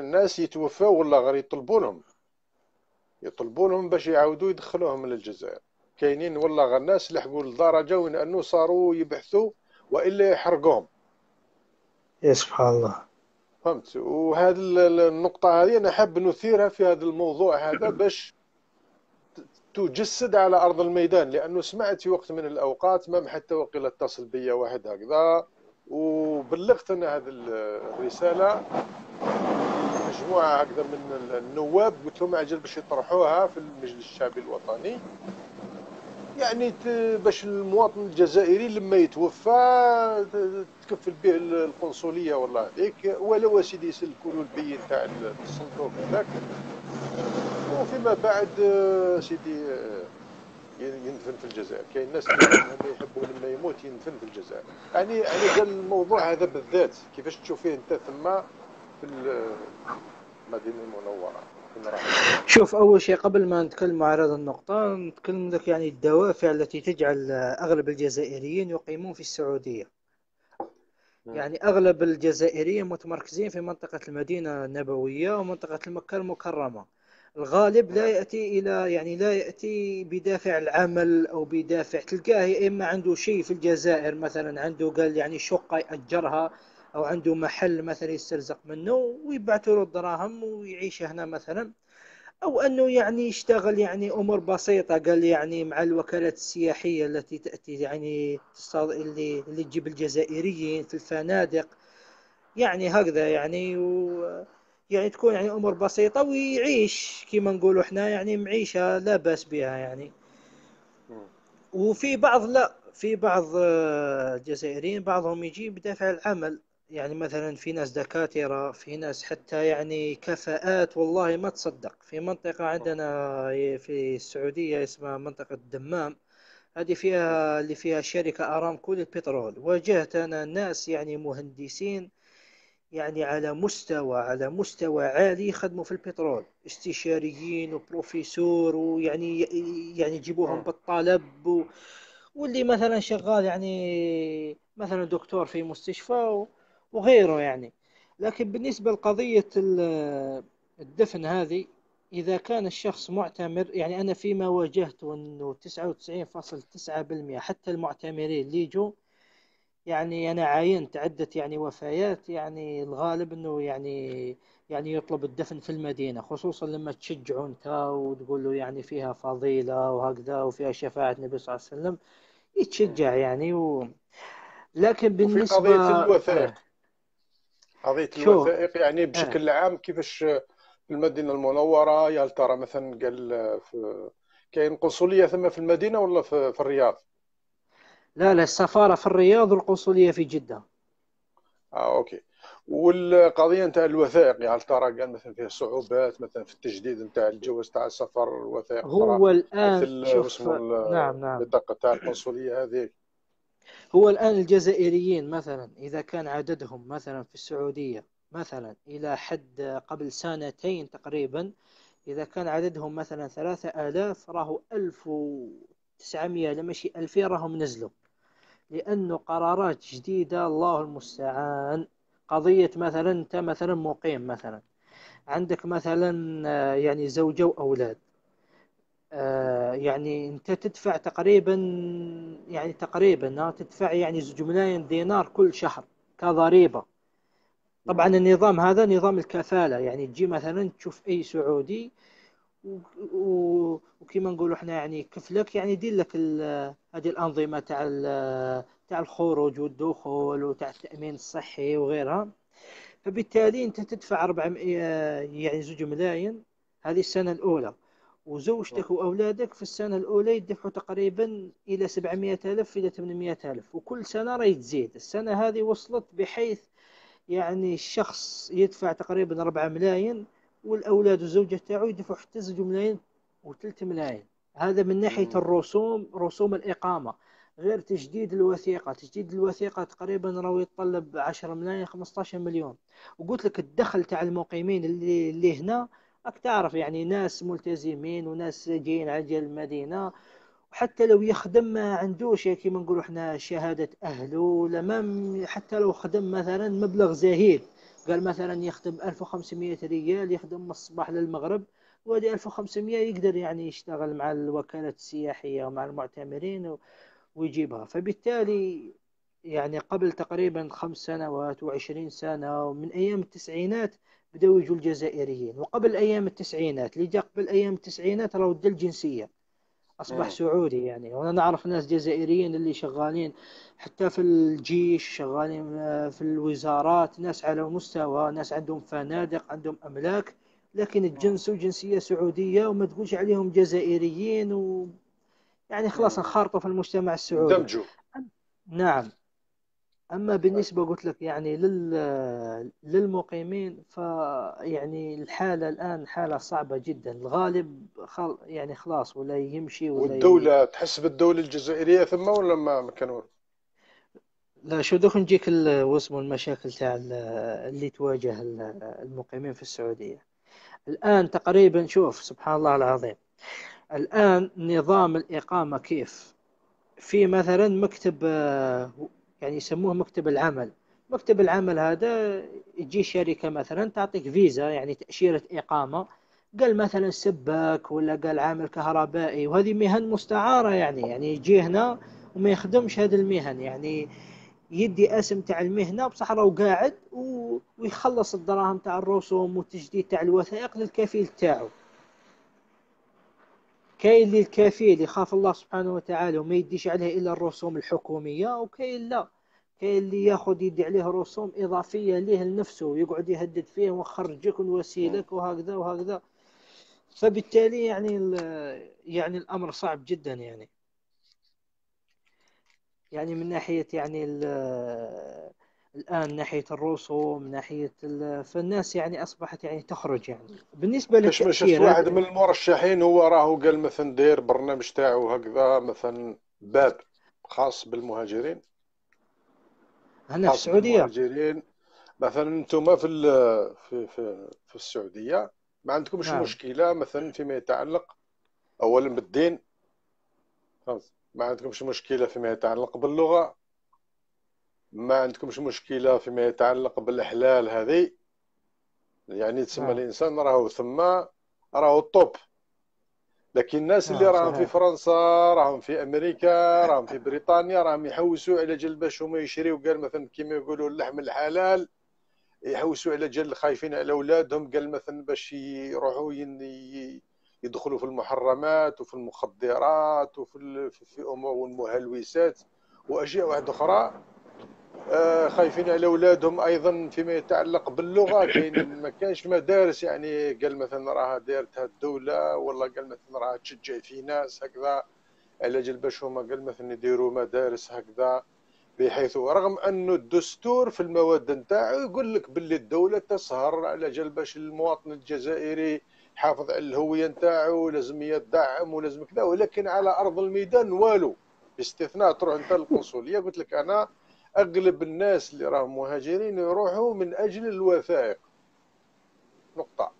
ناس يتوفوا ولا غير يطلبوا لهم يطلبوا لهم باش يعاودوا يدخلوهم للجزائر كاينين والله غير ناس لحقوا لدرجه وين انه صاروا يبحثوا والا يحرقوهم يا سبحان الله فهمت وهذه النقطة هذه أنا حاب نثيرها في هذا الموضوع هذا باش تجسد على أرض الميدان لأنه سمعت في وقت من الأوقات ما حتى وقيل اتصل بيا واحد هكذا وبلغت أنا هذه الرسالة مجموعة هكذا من النواب قلت لهم عجل باش يطرحوها في المجلس الشعبي الوطني يعني باش المواطن الجزائري لما يتوفى تكفل به القنصليه ولا هذيك ولو سيدي يسلكوا له البين تاع الصندوق هذاك وفيما بعد آه، سيدي آه، يندفن في الجزائر كاين ناس اللي يحبوا لما يموت يندفن في الجزائر يعني على يعني قال الموضوع هذا بالذات كيفاش تشوفيه انت ثم في المدينه آه، المنوره شوف اول شيء قبل ما نتكلم على هذه النقطه نتكلم لك يعني الدوافع التي تجعل اغلب الجزائريين يقيمون في السعوديه نعم. يعني اغلب الجزائريين متمركزين في منطقه المدينه النبويه ومنطقه مكه المكرمه الغالب لا نعم. ياتي الى يعني لا ياتي بدافع العمل او بدافع تلقاه اما عنده شيء في الجزائر مثلا عنده قال يعني شقه ياجرها او عنده محل مثلا يسترزق منه ويبعثوا له الدراهم ويعيش هنا مثلا او انه يعني يشتغل يعني امور بسيطه قال يعني مع الوكالات السياحيه التي تاتي يعني اللي اللي تجيب الجزائريين في الفنادق يعني هكذا يعني و يعني تكون يعني امور بسيطه ويعيش كما نقولوا احنا يعني معيشه لا باس بها يعني وفي بعض لا في بعض الجزائريين آه، بعضهم يجي بدافع العمل يعني مثلا في ناس دكاترة في ناس حتى يعني كفاءات والله ما تصدق في منطقة عندنا في السعودية اسمها منطقة الدمام هذه فيها اللي فيها شركة أرامكو للبترول واجهت أنا ناس يعني مهندسين يعني على مستوى على مستوى عالي يخدموا في البترول استشاريين وبروفيسور ويعني يعني يجيبوهم بالطلب و... واللي مثلا شغال يعني مثلا دكتور في مستشفى و... وغيره يعني لكن بالنسبة لقضية الدفن هذه إذا كان الشخص معتمر يعني أنا فيما واجهته أنه 99.9% حتى المعتمرين اللي يجوا يعني أنا عاينت عدة يعني وفيات يعني الغالب أنه يعني يعني يطلب الدفن في المدينة خصوصا لما تشجعه أنت وتقول له يعني فيها فضيلة وهكذا وفيها شفاعة النبي صلى الله عليه وسلم يتشجع يعني و... لكن بالنسبة وفي قضية الوفاة قضيه الوثائق يعني بشكل إيه. عام كيفاش المدينه المنوره يا ترى مثلا قال في كاين قنصليه ثم في المدينه ولا في, في الرياض لا لا السفاره في الرياض والقنصليه في جده اه اوكي والقضيه نتاع الوثائق يعني ترى قال مثلا فيها صعوبات مثلا في التجديد نتاع الجواز تاع السفر الوثائق هو الان شوف نعم نعم البطاقه تاع القنصليه هذه هو الآن الجزائريين مثلا إذا كان عددهم مثلا في السعودية مثلا إلى حد قبل سنتين تقريبا إذا كان عددهم مثلا ثلاثة آلاف راهو ألف وتسعمية لمشي ألفين راهم نزلوا لأنه قرارات جديدة الله المستعان قضية مثلا أنت مثلا مقيم مثلا عندك مثلا آه، يعني زوجة وأولاد آه، يعني انت تدفع تقريبا يعني تقريبا تدفع يعني زوج ملايين دينار كل شهر كضريبه طبعا النظام هذا نظام الكفاله يعني تجي مثلا تشوف اي سعودي وكما نقولوا احنا يعني كفلك يعني يدير لك هذه الانظمه تاع تاع الخروج والدخول وتاع التامين الصحي وغيرها فبالتالي انت تدفع 400 يعني زوج ملايين هذه السنه الاولى وزوجتك واولادك في السنه الاولى يدفعوا تقريبا الى 700 الف الى 800 الف وكل سنه راهي تزيد السنه هذه وصلت بحيث يعني الشخص يدفع تقريبا 4 ملايين والاولاد والزوجه تاعو يدفعوا حتى 2 ملايين و3 ملايين هذا من ناحيه الرسوم رسوم الاقامه غير تجديد الوثيقة تجديد الوثيقة تقريبا راهو يتطلب 10 ملايين 15 مليون وقلت لك الدخل تاع المقيمين اللي, اللي هنا راك تعرف يعني ناس ملتزمين وناس جايين على المدينه وحتى لو يخدم ما عندوش كيما نقولوا حنا شهاده اهله ولا ما حتى لو خدم مثلا مبلغ زهيد قال مثلا يخدم 1500 ريال يخدم من الصباح للمغرب وهذه 1500 يقدر يعني يشتغل مع الوكالات السياحيه ومع المعتمرين ويجيبها فبالتالي يعني قبل تقريبا خمس سنوات وعشرين سنة ومن أيام التسعينات بدأوا يجوا الجزائريين وقبل أيام التسعينات اللي جاء قبل أيام التسعينات راهو دا الجنسية أصبح نعم. سعودي يعني وأنا نعرف ناس جزائريين اللي شغالين حتى في الجيش شغالين آه، في الوزارات ناس على مستوى ناس عندهم فنادق عندهم أملاك لكن نعم. الجنس وجنسية سعودية وما تقولش عليهم جزائريين و يعني خلاص نعم. انخرطوا في المجتمع السعودي دمجوا نعم اما بالنسبه قلت لك يعني لل للمقيمين فيعني الحاله الان حاله صعبه جدا الغالب خل... يعني خلاص ولا يمشي ولا والدوله ي... تحسب الدوله الجزائريه ثم ولا ما كانوا لا شو دوك نجيك الوسم المشاكل تاع اللي تواجه المقيمين في السعوديه الان تقريبا شوف سبحان الله العظيم الان نظام الاقامه كيف في مثلا مكتب آه، يعني يسموه مكتب العمل مكتب العمل هذا تجي شركة مثلا تعطيك فيزا يعني تأشيرة إقامة قال مثلا سباك ولا قال عامل كهربائي وهذه مهن مستعارة يعني يعني يجي هنا وما يخدمش هذه المهن يعني يدي اسم تاع المهنه بصح راهو قاعد ويخلص الدراهم تاع الرسوم والتجديد تاع الوثائق للكفيل تاعو كاين اللي الكافي اللي يخاف الله سبحانه وتعالى وما يديش عليه الا الرسوم الحكوميه وكاين لا كاين اللي ياخذ يدي عليه رسوم اضافيه ليه لنفسه ويقعد يهدد فيه ونخرجك ونوسيلك وهكذا وهكذا فبالتالي يعني يعني الامر صعب جدا يعني يعني من ناحيه يعني الان ناحيه الرسوم ناحيه فالناس يعني اصبحت يعني تخرج يعني بالنسبه لك واحد من المرشحين هو راهو قال مثلا داير برنامج تاعو هكذا مثلا باب خاص بالمهاجرين هنا في السعوديه المهاجرين مثلا انتم في في في, في السعوديه ما عندكمش نعم. مشكله مثلا فيما يتعلق اولا بالدين ما عندكمش مشكله فيما يتعلق باللغه ما عندكمش مشكله فيما يتعلق بالاحلال هذه يعني تسمى آه. الانسان راهو ثما راهو الطوب لكن الناس اللي آه راهم في فرنسا راهم في امريكا راهم في بريطانيا راهم يحوسوا على جل باش هما يشريوا قال مثلا كيما يقولوا اللحم الحلال يحوسوا على جل خايفين على اولادهم قال مثلا باش يروحوا يدخلوا في المحرمات وفي المخدرات وفي في امور والمهلوسات واشياء واحده اخرى آه، خايفين على اولادهم ايضا فيما يتعلق باللغه كاين ما كانش مدارس يعني قال مثلا راها دارتها الدوله والله قال مثلا راها تشجع في ناس هكذا على جال باش هما قال مثلا يديروا مدارس هكذا بحيث رغم انه الدستور في المواد نتاعو يقول لك باللي الدوله تسهر على جال باش المواطن الجزائري حافظ على الهويه نتاعو لازم يدعم ولازم كذا ولكن على ارض الميدان والو باستثناء تروح انت للقنصليه قلت لك انا اغلب الناس اللي راهم مهاجرين يروحوا من اجل الوثائق نقطه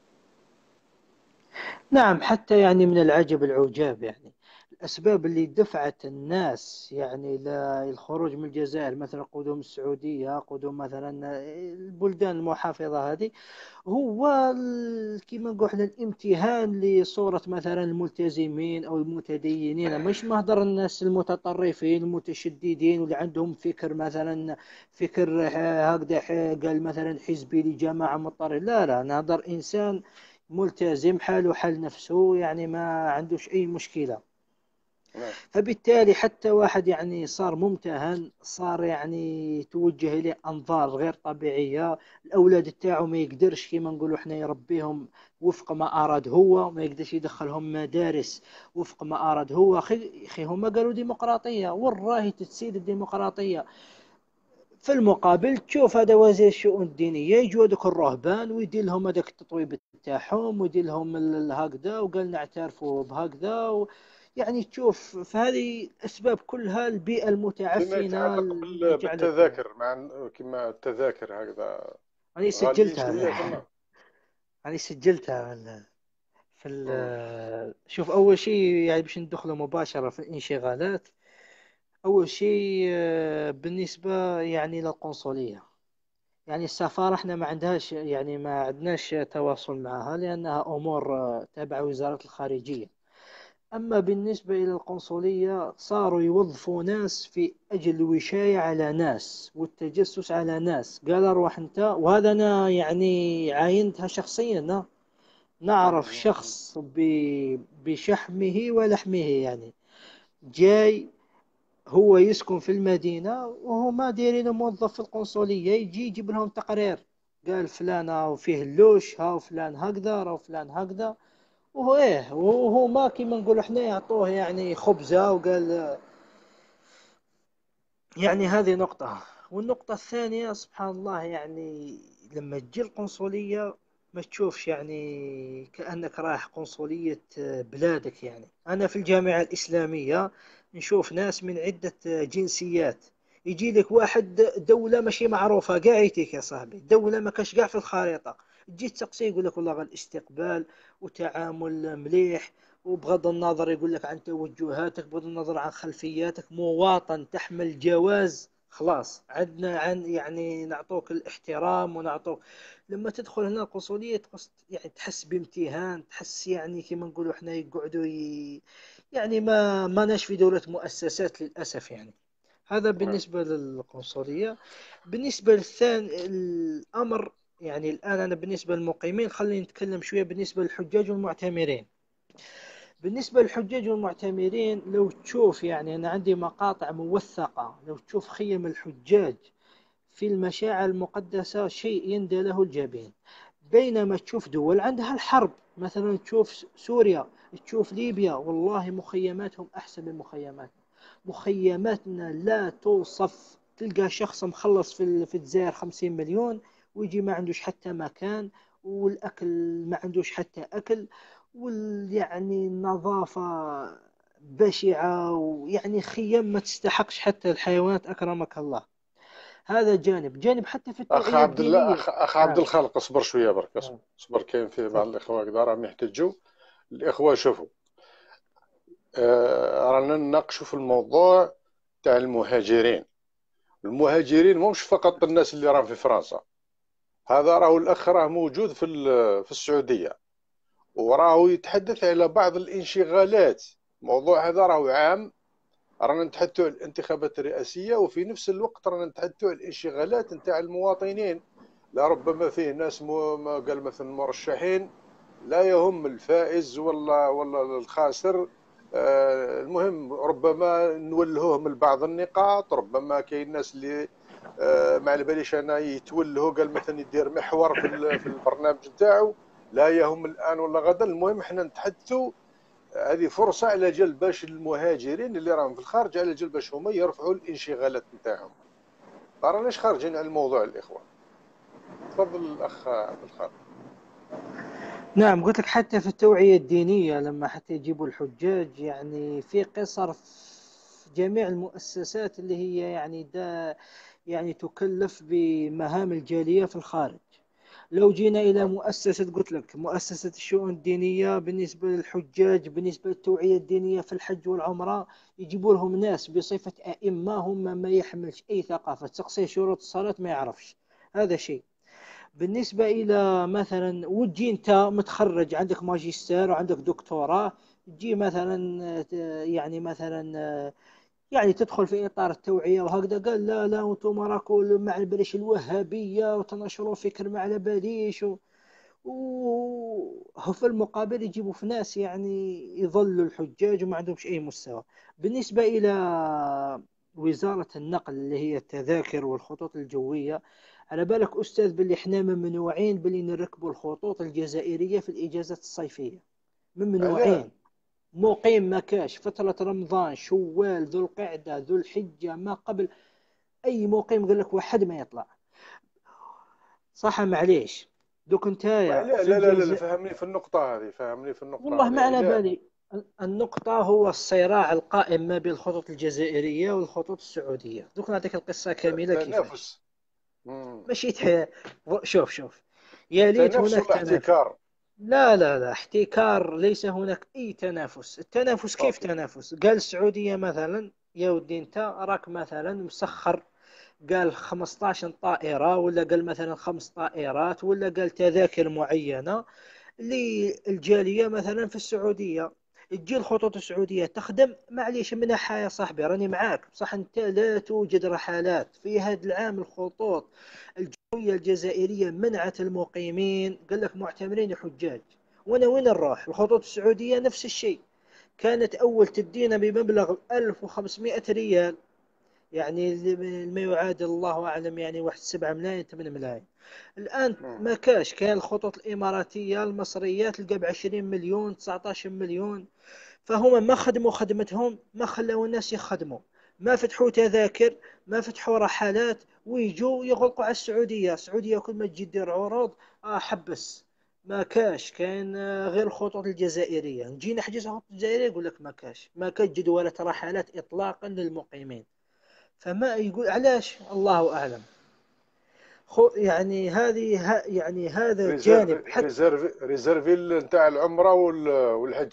نعم حتى يعني من العجب العجاب يعني الاسباب اللي دفعت الناس يعني للخروج من الجزائر مثلا قدوم السعوديه قدوم مثلا البلدان المحافظه هذه هو كما نقول احنا الامتهان لصوره مثلا الملتزمين او المتدينين مش مهضر الناس المتطرفين المتشددين واللي عندهم فكر مثلا فكر هكذا قال مثلا حزبي لجماعه مضطر لا لا نهضر انسان ملتزم حاله حال نفسه يعني ما عندوش اي مشكله نعم. فبالتالي حتى واحد يعني صار ممتهن صار يعني توجه اليه انظار غير طبيعيه الاولاد تاعو ما يقدرش كيما نقولوا احنا يربيهم وفق ما اراد هو ما يقدرش يدخلهم مدارس وفق ما اراد هو خي هما قالوا ديمقراطيه والراهي تتسيد الديمقراطيه في المقابل تشوف هذا وزير الشؤون الدينيه يجوا هذوك الرهبان ويدير لهم هذاك التطويب تاعهم ويدير لهم هكذا وقال نعترفوا بهكذا يعني تشوف فهذه اسباب كلها البيئه المتعفنه بالتذاكر مع كما التذاكر هكذا انا سجلتها انا سجلتها في شوف اول شيء يعني باش ندخله مباشره في الانشغالات اول شيء آه، بالنسبه يعني للقنصليه يعني السفاره احنا ما عندهاش يعني ما عندناش تواصل معها لانها امور آه، تابعه وزاره الخارجيه أما بالنسبة إلى القنصلية صاروا يوظفوا ناس في أجل الوشاية على ناس والتجسس على ناس قال أروح أنت وهذا أنا يعني عاينتها شخصيا نعرف شخص بشحمه ولحمه يعني جاي هو يسكن في المدينة وهما دايرين موظف في القنصلية يجي يجيب لهم تقرير قال فلان او فيه اللوش ها فلان هكذا او فلان هكذا وهو إيه، وهو ما كيما نقولوا احنا يعطوه يعني خبزة وقال يعني هذه نقطة والنقطة الثانية سبحان الله يعني لما تجي القنصلية ما تشوفش يعني كأنك رايح قنصلية آه، بلادك يعني أنا في الجامعة الإسلامية نشوف ناس من عدة آه، جنسيات يجي لك واحد دولة ماشي معروفة قاع يتيك يا صاحبي دولة ما كاش قاع في الخريطة تجي تسقسي يقول لك والله الاستقبال وتعامل مليح وبغض النظر يقول لك عن توجهاتك بغض النظر عن خلفياتك مواطن تحمل جواز خلاص عندنا عن يعني نعطوك الاحترام ونعطوك لما تدخل هنا القنصليه تقص يعني تحس بامتهان تحس يعني كما نقولوا احنا يقعدوا ي... يعني ما ما ناش في دوله مؤسسات للاسف يعني هذا بالنسبه للقنصليه بالنسبه للثاني الامر يعني الآن أنا بالنسبة للمقيمين خليني نتكلم شوية بالنسبة للحجاج والمعتمرين بالنسبة للحجاج والمعتمرين لو تشوف يعني أنا عندي مقاطع موثقة لو تشوف خيم الحجاج في المشاعر المقدسة شيء يندى له الجبين بينما تشوف دول عندها الحرب مثلا تشوف سوريا تشوف ليبيا والله مخيماتهم أحسن من مخيماتنا مخيماتنا لا توصف تلقى شخص مخلص في الجزائر خمسين مليون ويجي ما عندوش حتى مكان والاكل ما عندوش حتى اكل ويعني النظافه بشعه ويعني خيام ما تستحقش حتى الحيوانات اكرمك الله هذا جانب جانب حتى في التوعيه اخ عبد الله اخ, عبد الخالق اصبر شويه برك نعم. اصبر كاين في بعض الاخوه كذا راهم يحتجوا الاخوه شوفوا آه رانا نناقشوا في الموضوع تاع المهاجرين المهاجرين مش فقط الناس اللي راهم في فرنسا هذا راهو الاخ راه موجود في في السعوديه وراهو يتحدث على بعض الانشغالات الموضوع هذا راهو عام رانا نتحدثوا على الانتخابات الرئاسيه وفي نفس الوقت رانا نتحدثوا على الانشغالات نتاع المواطنين لربما فيه ناس مو قال مثلا مرشحين لا يهم الفائز ولا ولا الخاسر آه، المهم ربما نولهوهم لبعض النقاط ربما كاين ناس اللي آه، ما على باليش انا يتولهو قال مثلا يدير محور في البرنامج نتاعو لا يهم الان ولا غدا المهم احنا نتحدثوا هذه فرصه على جال باش المهاجرين اللي راهم في الخارج على جال باش هما يرفعوا الانشغالات نتاعهم ما راناش خارجين على الموضوع الاخوان تفضل الاخ عبد الخالق نعم قلت لك حتى في التوعيه الدينيه لما حتى يجيبوا الحجاج يعني في قصر في جميع المؤسسات اللي هي يعني دا يعني تكلف بمهام الجالية في الخارج لو جينا إلى مؤسسة قلت لك مؤسسة الشؤون الدينية بالنسبة للحجاج بالنسبة للتوعية الدينية في الحج والعمرة يجيبوا لهم ناس بصفة أئمة هم ما يحملش أي ثقافة تقصي شروط الصلاة ما يعرفش هذا شيء بالنسبة إلى مثلا وتجي أنت متخرج عندك ماجستير وعندك دكتوراه تجي مثلا آه، يعني مثلا آه، يعني تدخل في اطار التوعيه وهكذا قال لا لا وانتم راكم مع البريش الوهابيه وتنشروا فكر مع البريش و... وفي المقابل يجيبوا في ناس يعني يظلوا الحجاج وما عندهمش اي مستوى بالنسبه الى وزاره النقل اللي هي التذاكر والخطوط الجويه على بالك استاذ باللي احنا ممنوعين باللي نركبوا الخطوط الجزائريه في الاجازات الصيفيه ممنوعين أيوة. مقيم ما كاش فترة رمضان شوال ذو القعدة ذو الحجة ما قبل أي مقيم قال لك واحد ما يطلع صح معليش دوك انت لا لا لا, لا, لا فهمني في النقطة هذه فهمني في النقطة والله ما على بالي النقطة هو الصراع القائم ما بين الخطوط الجزائرية والخطوط السعودية دوك نعطيك القصة كاملة كيفاش ماشي تح... شوف شوف يا ليت هناك تنافس لا لا لا احتكار ليس هناك اي تنافس التنافس كيف أوكي. تنافس قال السعوديه مثلا يا ودي انت راك مثلا مسخر قال 15 طائره ولا قال مثلا خمس طائرات ولا قال تذاكر معينه للجاليه مثلا في السعوديه تجي الخطوط السعوديه تخدم معليش من يا صاحبي راني معاك بصح انت لا توجد رحلات في هذا العام الخطوط الدولية الجزائرية منعت المقيمين قال لك معتمرين حجاج وانا وين نروح الخطوط السعودية نفس الشيء كانت أول تدينا بمبلغ 1500 ريال يعني ما يعادل الله أعلم يعني واحد 7 ملايين 8 ملايين الآن نعم. ما كاش كان الخطوط الإماراتية المصرية تلقى ب 20 مليون 19 مليون فهم ما خدموا خدمتهم ما خلوا الناس يخدموا ما فتحوا تذاكر ما فتحوا رحلات ويجوا يغلقوا على السعوديه السعوديه كل ما تجي دير عروض آه حبس ما كاش كاين آه، غير الخطوط الجزائريه نجي نحجز الخطوط الجزائريه يقول لك ما كاش ما كاش جدولات رحلات اطلاقا للمقيمين فما يقول علاش الله اعلم خو يعني هذه يعني هذا جانب ريزرفيل ريزيرفي نتاع العمره والحج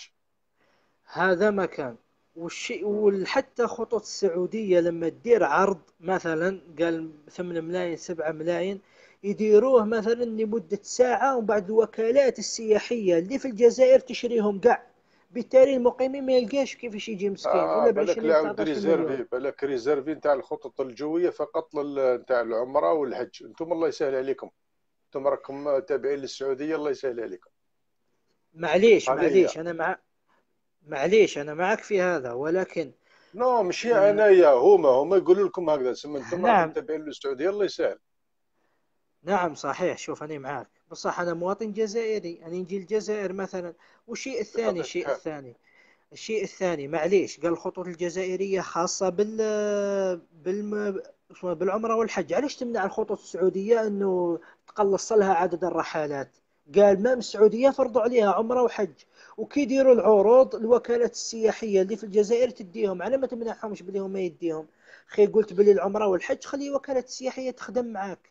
هذا مكان والشيء وحتى خطوط السعودية لما تدير عرض مثلا قال 8 ملايين 7 ملايين يديروه مثلا لمدة ساعة ومن بعد الوكالات السياحية اللي في الجزائر تشريهم قاع بالتالي المقيمين ما يلقاش كيفاش يجي مسكين آه ولا بالك لعبد ريزيرفي بالك ريزيرفي نتاع الخطط الجويه فقط نتاع العمره والحج انتم الله يسهل عليكم انتم راكم تابعين للسعوديه الله يسهل عليكم معليش معليش انا مع معليش انا معك في هذا ولكن نو ماشي انايا هما هما يقولوا لكم هكذا تسمى انتم نعم. تابعين للسعوديه الله يسهل نعم صحيح شوف انا معك بصح انا مواطن جزائري انا نجي الجزائر مثلا والشيء الثاني الشيء الثاني الشيء الثاني معليش قال الخطوط الجزائريه خاصه بال بالم... بالعمره والحج علاش تمنع الخطوط السعوديه انه تقلص لها عدد الرحلات قال مام السعوديه فرضوا عليها عمره وحج وكيديروا العروض الوكالات السياحيه اللي في الجزائر تديهم على ما تمنعهمش بلي هما يديهم خي قلت بلي العمره والحج خلي الوكالات السياحيه تخدم معاك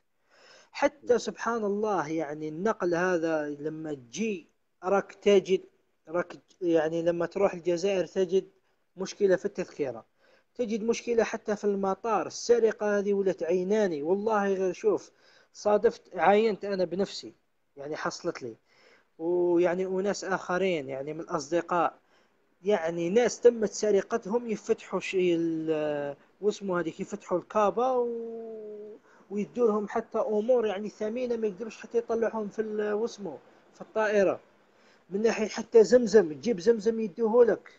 حتى سبحان الله يعني النقل هذا لما تجي راك تجد راك يعني لما تروح الجزائر تجد مشكله في التذكره تجد مشكلة حتى في المطار السرقة هذه ولات عيناني والله غير شوف صادفت عاينت أنا بنفسي يعني حصلت لي ويعني وناس آخرين يعني من الأصدقاء يعني ناس تمت سرقتهم يفتحوا شيء آه، واسمه هذيك يفتحوا الكابا و... ويدوا لهم حتى امور يعني ثمينه ما يقدروش حتى يطلعوهم في آه، واسمه في الطائره من ناحيه حتى زمزم تجيب زمزم يدوه لك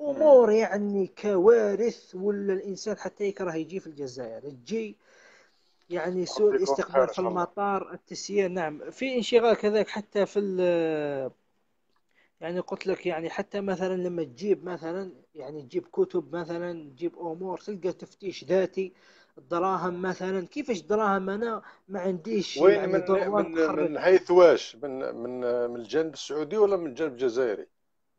امور يعني كوارث ولا الانسان حتى يكره يجي في الجزائر تجي يعني سوء الاستقبال في المطار التسيير نعم في انشغال كذلك حتى في يعني قلت لك يعني حتى مثلا لما تجيب مثلا يعني تجيب كتب مثلا تجيب امور تلقى تفتيش ذاتي الدراهم مثلا كيفاش دراهم انا ما عنديش وين يعني من من, من حيث واش من من من الجانب السعودي ولا من الجانب الجزائري؟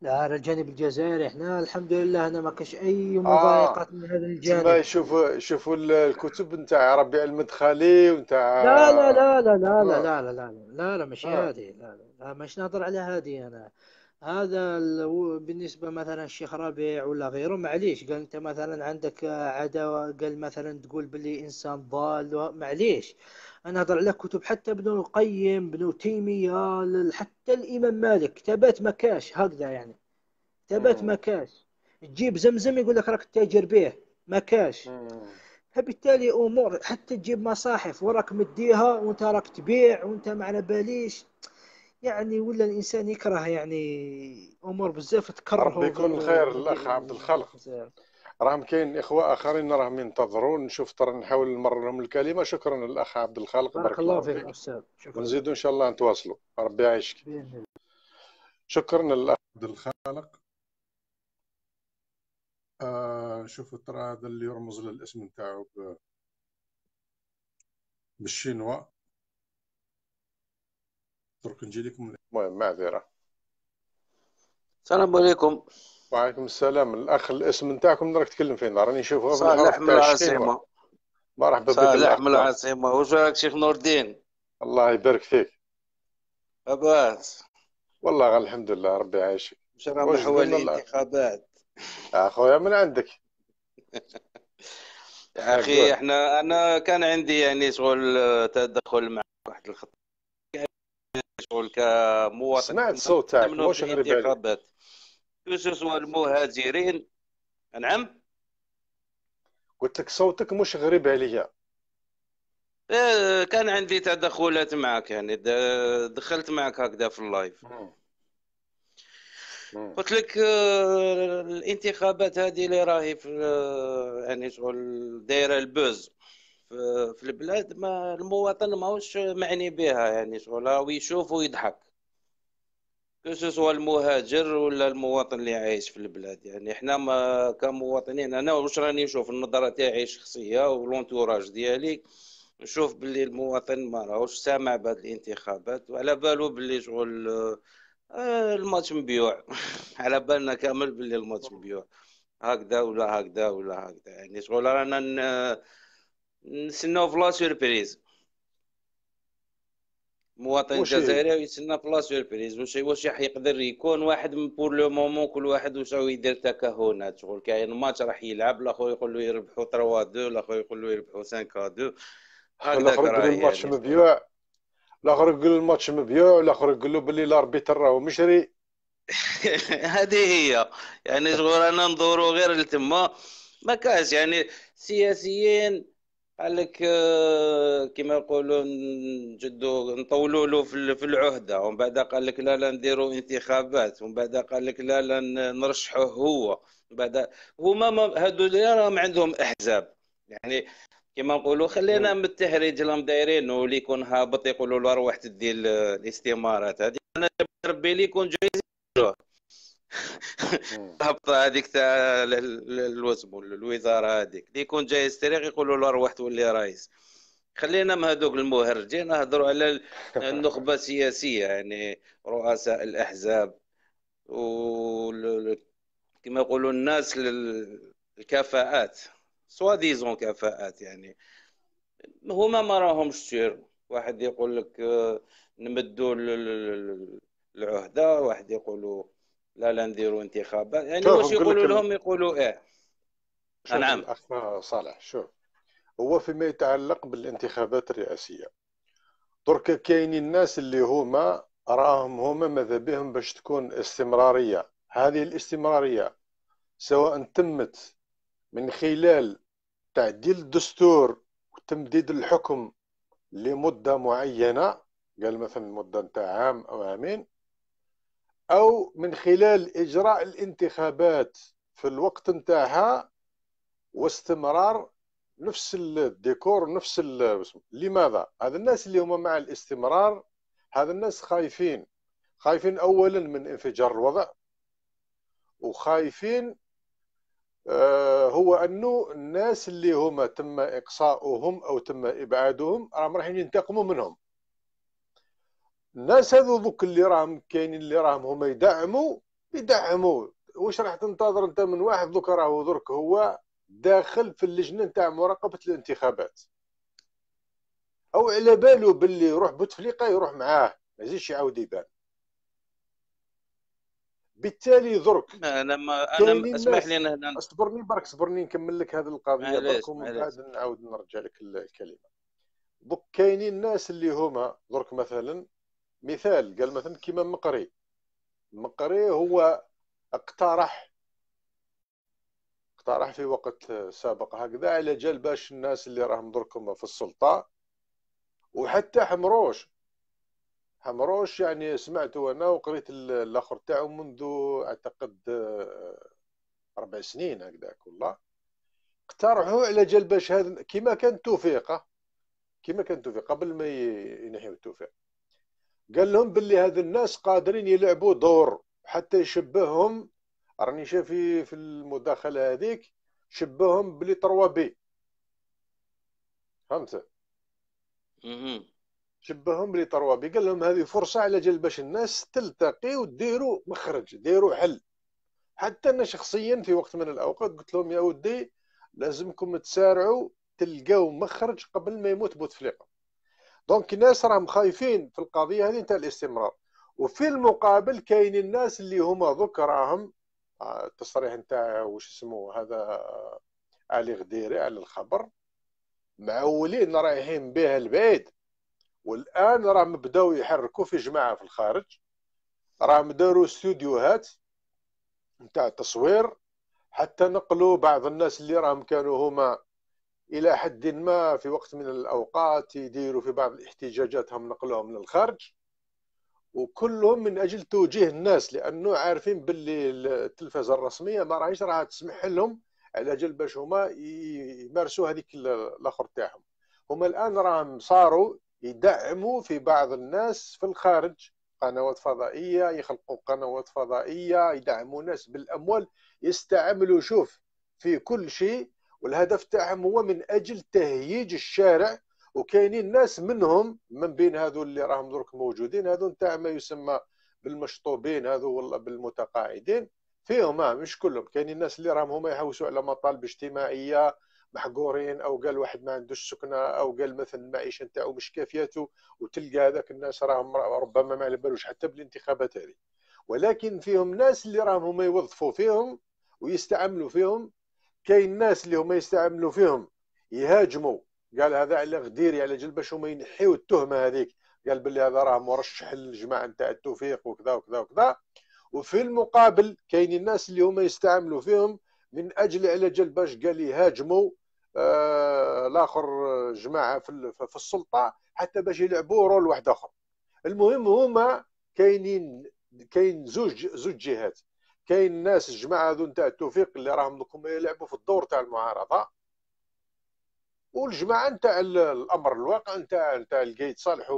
لا على الجانب الجزائري احنا الحمد لله انا ما كاش اي مضايقات آه. من هذا الجانب شوفوا شوفوا الكتب نتاع ربيع المدخلي ونتاع لا لا لا لا لا لا لا لا لا لا لا ماشي آه. هذه لا لا مش نهضر على هذه انا هذا بالنسبة مثلا الشيخ ربيع ولا غيره معليش قال انت مثلا عندك عداوة قال مثلا تقول بلي انسان ضال معليش انا اقرا لك كتب حتى ابن القيم ابن تيميه حتى الامام مالك كتابات مكاش هكذا يعني كتابات مكاش تجيب زمزم يقول لك راك تاجر به مكاش فبالتالي امور حتى تجيب مصاحف وراك مديها وانت راك تبيع وانت ما على باليش يعني ولا الانسان يكره يعني امور بزاف تكرهه ربي يكون خير الاخ عبد الخالق راهم كاين اخوه اخرين راهم ينتظروا نشوف ترى نحاول نمر لهم الكلمه شكرا للاخ عبد الخالق بارك الله فيك استاذ شكرا ان شاء الله نتواصلوا ربي يعيشك شكرا للاخ عبد الخالق آه شوفوا ترى هذا اللي يرمز للاسم نتاعو بالشينوا درك نجي لكم المهم معذره السلام عليكم وعليكم السلام الاخ الاسم نتاعكم راك تكلم فين راني نشوفه صالح من العاصمه مرحبا بك صالح من العاصمه واش راك شيخ نور الدين الله يبارك فيك لاباس والله الحمد لله ربي عايشك مش راهم حوالي الانتخابات اخويا من عندك يا اخي احنا انا كان عندي يعني شغل آه، تدخل مع واحد الخط يعني شغل كمواطن سمعت صوت تاعك واش غريب عليك يسوس والمهاجرين نعم قلت لك صوتك مش غريب عليا إيه، كان عندي تدخلات معك يعني دخلت معك هكذا في اللايف قلت لك آه، الانتخابات هذه اللي راهي في آه، يعني شغل دايره البوز في البلاد ما المواطن ماهوش معني بها يعني شغل راهو يشوف ويضحك سواء المهاجر ولا المواطن اللي عايش في البلاد يعني احنا ما كمواطنين انا واش راني نشوف النظره تاعي شخصيه ولونتوراج ديالي نشوف باللي المواطن ما راهوش سامع بهاد الانتخابات وعلى بالو باللي شغل آه، الماتش مبيوع على بالنا كامل باللي الماتش مبيوع هكذا ولا هكذا ولا هكذا يعني شغل رانا نستناو في لا سوربريز مواطن جزائري يتسنى في سوربريز واش واش يقدر يكون واحد بور لو مومون كل واحد واش راه يدير تكهنات شغل كاين ماتش راح يلعب الاخر يقول له يربحوا 3 2 الاخر يقول له يربحوا 5 2 هكذا يقول الماتش مبيوع الاخر يقول الماتش مبيوع الاخر يقول له باللي الاربيتر راهو مشري هذه هي يعني شغل انا ندورو غير لتما ما كاش يعني سياسيين قال لك آه، كما يقولوا نجدوا نطولوا له في العهده ومن بعد قال لك لا لا نديروا انتخابات ومن بعد قال لك لا لا نرشحه هو من بعد هما هادو راهم عندهم احزاب يعني كما نقولوا خلينا من التهريج اللي دايرين واللي يكون هابط يقولوا له روح تدي الاستمارات هذه انا ربي لي يكون جايز هبط هذيك تاع الوزم الوزاره هذيك اللي يكون جاي يستريق يقولوا له روح تولي رئيس خلينا من هذوك المهرجين نهضروا على النخبه السياسيه يعني رؤساء الاحزاب و كما يقولوا الناس الكفاءات سوا ديزون كفاءات يعني هما ما راهمش سير واحد يقول لك آه، نمدوا العهده واحد يقولوا لا لا نديروا انتخابات يعني واش يقولوا لهم يقولوا ايه نعم اخنا صالح شوف هو فيما يتعلق بالانتخابات الرئاسيه درك كاينين الناس اللي هما راهم هما ماذا بهم باش تكون استمراريه هذه الاستمراريه سواء تمت من خلال تعديل الدستور وتمديد الحكم لمده معينه قال مثلا مده نتاع عام او عامين او من خلال اجراء الانتخابات في الوقت نتاعها واستمرار نفس الديكور نفس لماذا هذا الناس اللي هما مع الاستمرار هذا الناس خايفين خايفين اولا من انفجار الوضع وخايفين آه، هو انه الناس اللي هما تم اقصاؤهم او تم ابعادهم راهم رايحين ينتقموا منهم الناس هذو دوك اللي راهم كاينين اللي راهم هما يدعموا يدعموا واش راح تنتظر انت من واحد دوك راهو درك هو داخل في اللجنه نتاع مراقبه الانتخابات او على باله باللي يروح بوتفليقه يروح معاه ما يزيدش يعاود يبان بالتالي درك انا ما انا اسمح لي انا اصبرني برك صبرني نكمل لك هذه القضيه برك ومن بعد نعاود نرجع لك الكلمه دوك كاينين الناس اللي هما درك مثلا مثال قال مثلا كيما مقري مقري هو اقترح اقترح في وقت سابق هكذا على جال باش الناس اللي راهم دركم في السلطه وحتى حمروش حمروش يعني سمعته انا وقريت الاخر تاعو منذ اعتقد آه، اربع سنين هكذا والله اقترحوا على جال باش هذا كيما كان توفيقه كيما كان توفيق قبل ما ينحيو التوفيق قال لهم باللي هاد الناس قادرين يلعبوا دور حتى يشبههم راني شافي في المداخله هذيك شبههم بلي 3 بي فهمت شبههم بلي 3 بي قال لهم هذه فرصه على جال باش الناس تلتقي وديروا مخرج ديروا حل حتى انا شخصيا في وقت من الاوقات قلت لهم يا ودي لازمكم تسارعوا تلقاو مخرج قبل ما يموت بوتفليقه دونك الناس راهم خايفين في القضيه هذه نتاع الاستمرار وفي المقابل كاين الناس اللي هما دوك راهم آه، التصريح نتاع واش اسمه هذا علي آه، غديري على الخبر معولين رايحين به البعيد والان راهم بداو يحركوا في جماعه في الخارج راهم داروا استوديوهات نتاع تصوير حتى نقلوا بعض الناس اللي راهم كانوا هما الى حد ما في وقت من الاوقات يديروا في بعض الاحتجاجاتهم نقلهم للخارج وكلهم من اجل توجيه الناس لانه عارفين باللي التلفزه الرسميه ما راهيش راح تسمح لهم على اجل باش هما يمارسوا هذيك الاخر تاعهم هما الان راهم صاروا يدعموا في بعض الناس في الخارج قنوات فضائيه يخلقوا قنوات فضائيه يدعموا ناس بالاموال يستعملوا شوف في كل شيء والهدف تاعهم هو من اجل تهييج الشارع وكاينين ناس منهم من بين هذو اللي راهم درك موجودين هذو نتاع ما يسمى بالمشطوبين هذو والله بالمتقاعدين فيهم مش كلهم كاينين ناس اللي راهم هما يحوسوا على مطالب اجتماعيه محقورين او قال واحد ما عندوش سكنه او قال مثلا المعيشه نتاعو مش كافيته وتلقى هذاك الناس راهم ربما ما على بالوش حتى بالانتخابات هذه ولكن فيهم ناس اللي راهم هما يوظفوا فيهم ويستعملوا فيهم كاين الناس اللي هما يستعملوا فيهم يهاجموا قال هذا على غديري على باش هما ينحيوا التهمه هذيك قال باللي هذا راه مرشح للجماعه نتاع التوفيق وكذا وكذا وكذا وفي المقابل كاين الناس اللي هما يستعملوا فيهم من اجل على باش قال يهاجموا آه الاخر آه، جماعه في, في السلطه حتى باش يلعبوا رول واحد اخر المهم هما كاينين كاين زوج زوج جهات كاين الناس الجماعه هذو نتاع التوفيق اللي راهم هما يلعبوا في الدور تاع المعارضه والجماعه نتاع الامر الواقع نتاع نتاع القايد صالح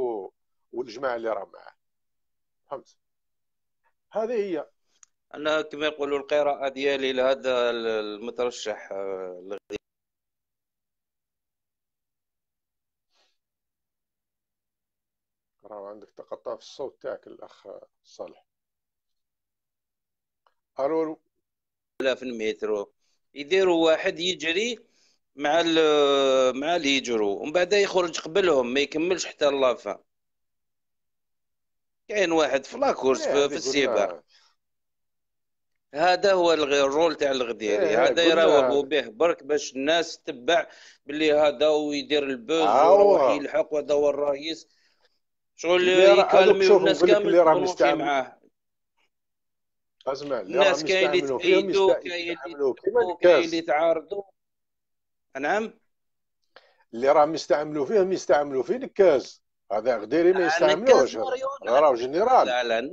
والجماعه اللي راهم معاه فهمت هذه هي انا كما يقولوا القراءه ديالي لهذا المترشح الغدي آه، راه عندك تقطع في الصوت تاعك الاخ صالح قالوا له في المترو يديروا واحد يجري مع مع اللي يجروا ومن بعد يخرج قبلهم ما يكملش حتى اللافا كاين واحد في لاكورس إيه، في, في السباق هذا هو الرول تاع الغديري إيه، هذا يراوغوا به برك باش الناس تتبع باللي هذا ويدير البوز آه، ويروح يلحق وهذا هو الرئيس شغل يكلمي الناس كامل معاه اسمع الناس كاين اللي تأيدوا كاين اللي كاين اللي تعارضوا نعم اللي راهم يستعملوا فيهم يستعملوا فيه الكاز هذا غديري ما آه، يستعملوش راهو جنرال لا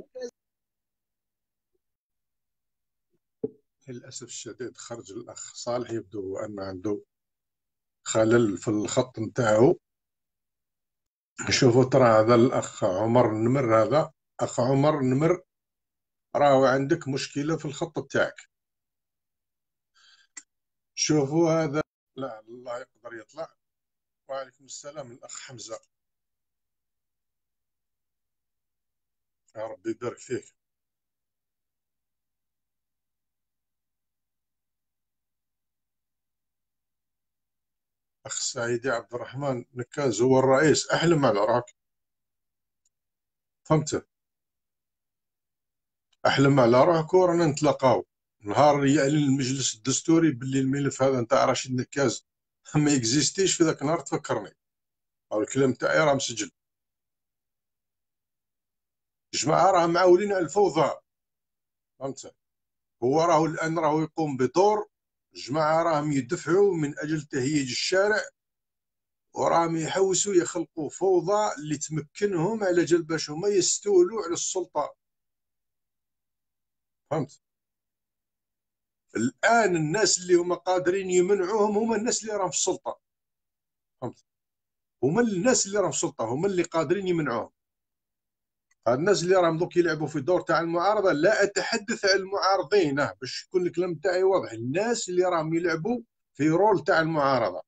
للاسف الشديد خرج الاخ صالح يبدو ان عنده خلل في الخط نتاعو شوفوا ترى هذا الاخ عمر النمر هذا اخ عمر النمر راهو عندك مشكله في الخط بتاعك شوفوا هذا لا الله يقدر يطلع وعليكم السلام الاخ حمزه يا ربي يبارك فيك اخ سعيد عبد الرحمن نكاز هو الرئيس احلم على راك فهمت احلم على روحك ورانا نتلاقاو نهار يعلن المجلس الدستوري باللي الملف هذا نتاع رشيد نكاز ما اكزيستيش في ذاك النهار تفكرني او الكلام تاعي راه مسجل الجماعه راه معولين على الفوضى فهمت هو راهو الان راهو يقوم بدور الجماعه راهم يدفعوا من اجل تهيج الشارع وراهم يحوسوا يخلقوا فوضى اللي تمكنهم على جل باش هما يستولوا على السلطه فهمت الان الناس اللي هما قادرين يمنعوهم هما الناس اللي راهم في السلطه فهمت هما الناس اللي راهم في السلطه هما اللي قادرين يمنعوهم هاد الناس اللي راهم دوك يلعبوا في الدور تاع المعارضه لا اتحدث عن المعارضين اه باش يكون الكلام تاعي واضح الناس اللي راهم يلعبوا في رول تاع المعارضه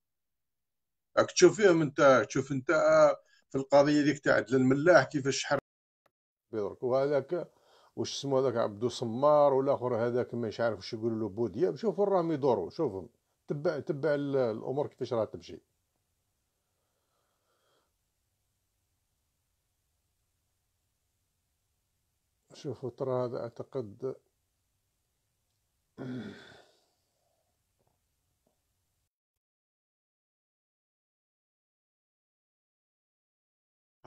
راك تشوف فيهم انت تشوف انت آه، في القضيه ديك تاع الملاح كيفاش حرك وهذاك واش اسمه هذاك عبدو سمار اخر هذاك مش عارف واش يقولوا له بوديه شوفوا راهم يدوروا شوفهم تبع تبع الامور كيفاش راه تمشي شوفوا ترى هذا اعتقد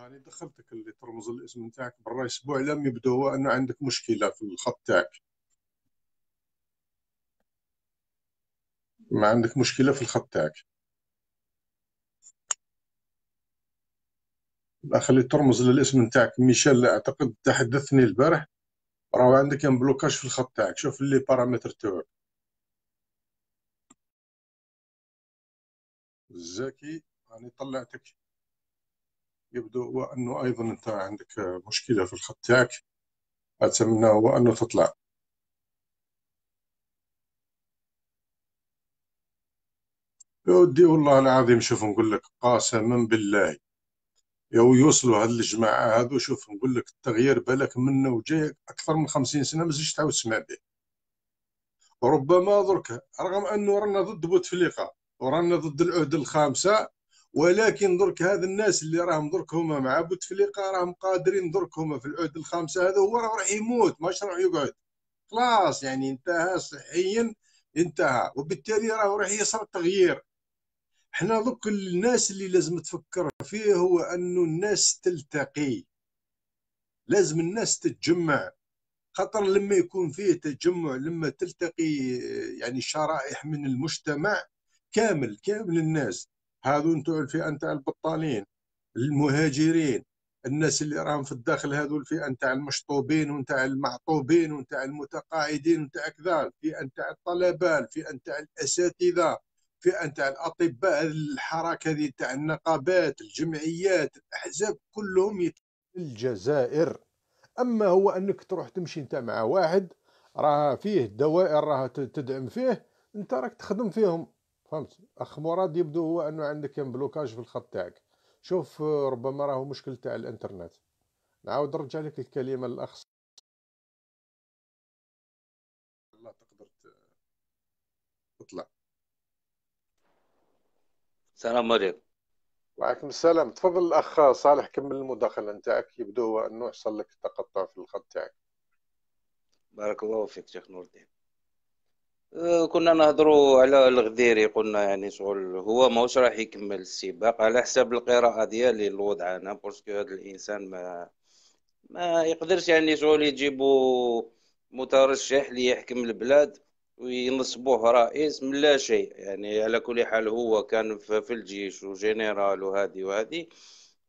هاني دخلتك اللي ترمز الاسم نتاعك برا اسبوع لم يبدو هو ان عندك مشكله في الخط تاعك ما عندك مشكله في الخط تاعك الاخ اللي ترمز للاسم نتاعك ميشيل اعتقد تحدثني البارح راهو عندك ان بلوكاج في الخط تاعك شوف اللي بارامتر تاعك زكي راني طلعتك يبدو وأنه أيضا أنت عندك مشكلة في الخط تاعك أتمنى وأنه تطلع يا ودي والله العظيم شوف نقول لك قاسما بالله يو يوصلوا هاد الجماعة هادو شوف نقول لك التغيير بالك منه وجاي أكثر من خمسين سنة مازلش تعاود تسمع به ربما درك رغم أنه رانا ضد بوتفليقة ورانا ضد العهد الخامسة ولكن درك هذا الناس اللي راهم درك هما مع بوتفليقه راهم قادرين درك هما في العود الخامسه هذا هو راه راح يموت ماش راح يقعد خلاص يعني انتهى صحيا انتهى وبالتالي راه راح يصير تغيير احنا دوك الناس اللي لازم تفكر فيه هو انه الناس تلتقي لازم الناس تتجمع خاطر لما يكون فيه تجمع لما تلتقي يعني شرائح من المجتمع كامل كامل الناس هذو تاع الفئه نتاع البطالين المهاجرين الناس اللي راهم في الداخل هذو الفئه نتاع المشطوبين ونتاع المعطوبين ونتاع المتقاعدين ونتاع كذا الفئه نتاع الطلبه الفئه نتاع الاساتذه الفئه نتاع الاطباء الحركه هذه نتاع النقابات الجمعيات الاحزاب كلهم يت... الجزائر اما هو انك تروح تمشي انت مع واحد راه فيه دوائر راه تدعم فيه انت راك تخدم فيهم فهمت اخ مراد يبدو هو انه عندك بلوكاج في الخط تاعك شوف آه، ربما راه مشكل تاع الانترنت نعاود نرجع لك الكلمه للاخ تقدر تطلع السلام عليكم وعليكم السلام تفضل الاخ صالح كمل المداخله نتاعك يبدو هو انه حصل لك تقطع في الخط تاعك بارك الله فيك شيخ نور الدين كنا نهضروا على الغديري قلنا يعني شغل هو ماهوش راح يكمل السباق على حساب القراءه ديالي الوضع انا باسكو هذا الانسان ما ما يقدرش يعني شغل يجيبوا مترشح ليحكم يحكم البلاد وينصبوه رئيس من لا شيء يعني على كل حال هو كان في الجيش وجنرال وهذه وهذه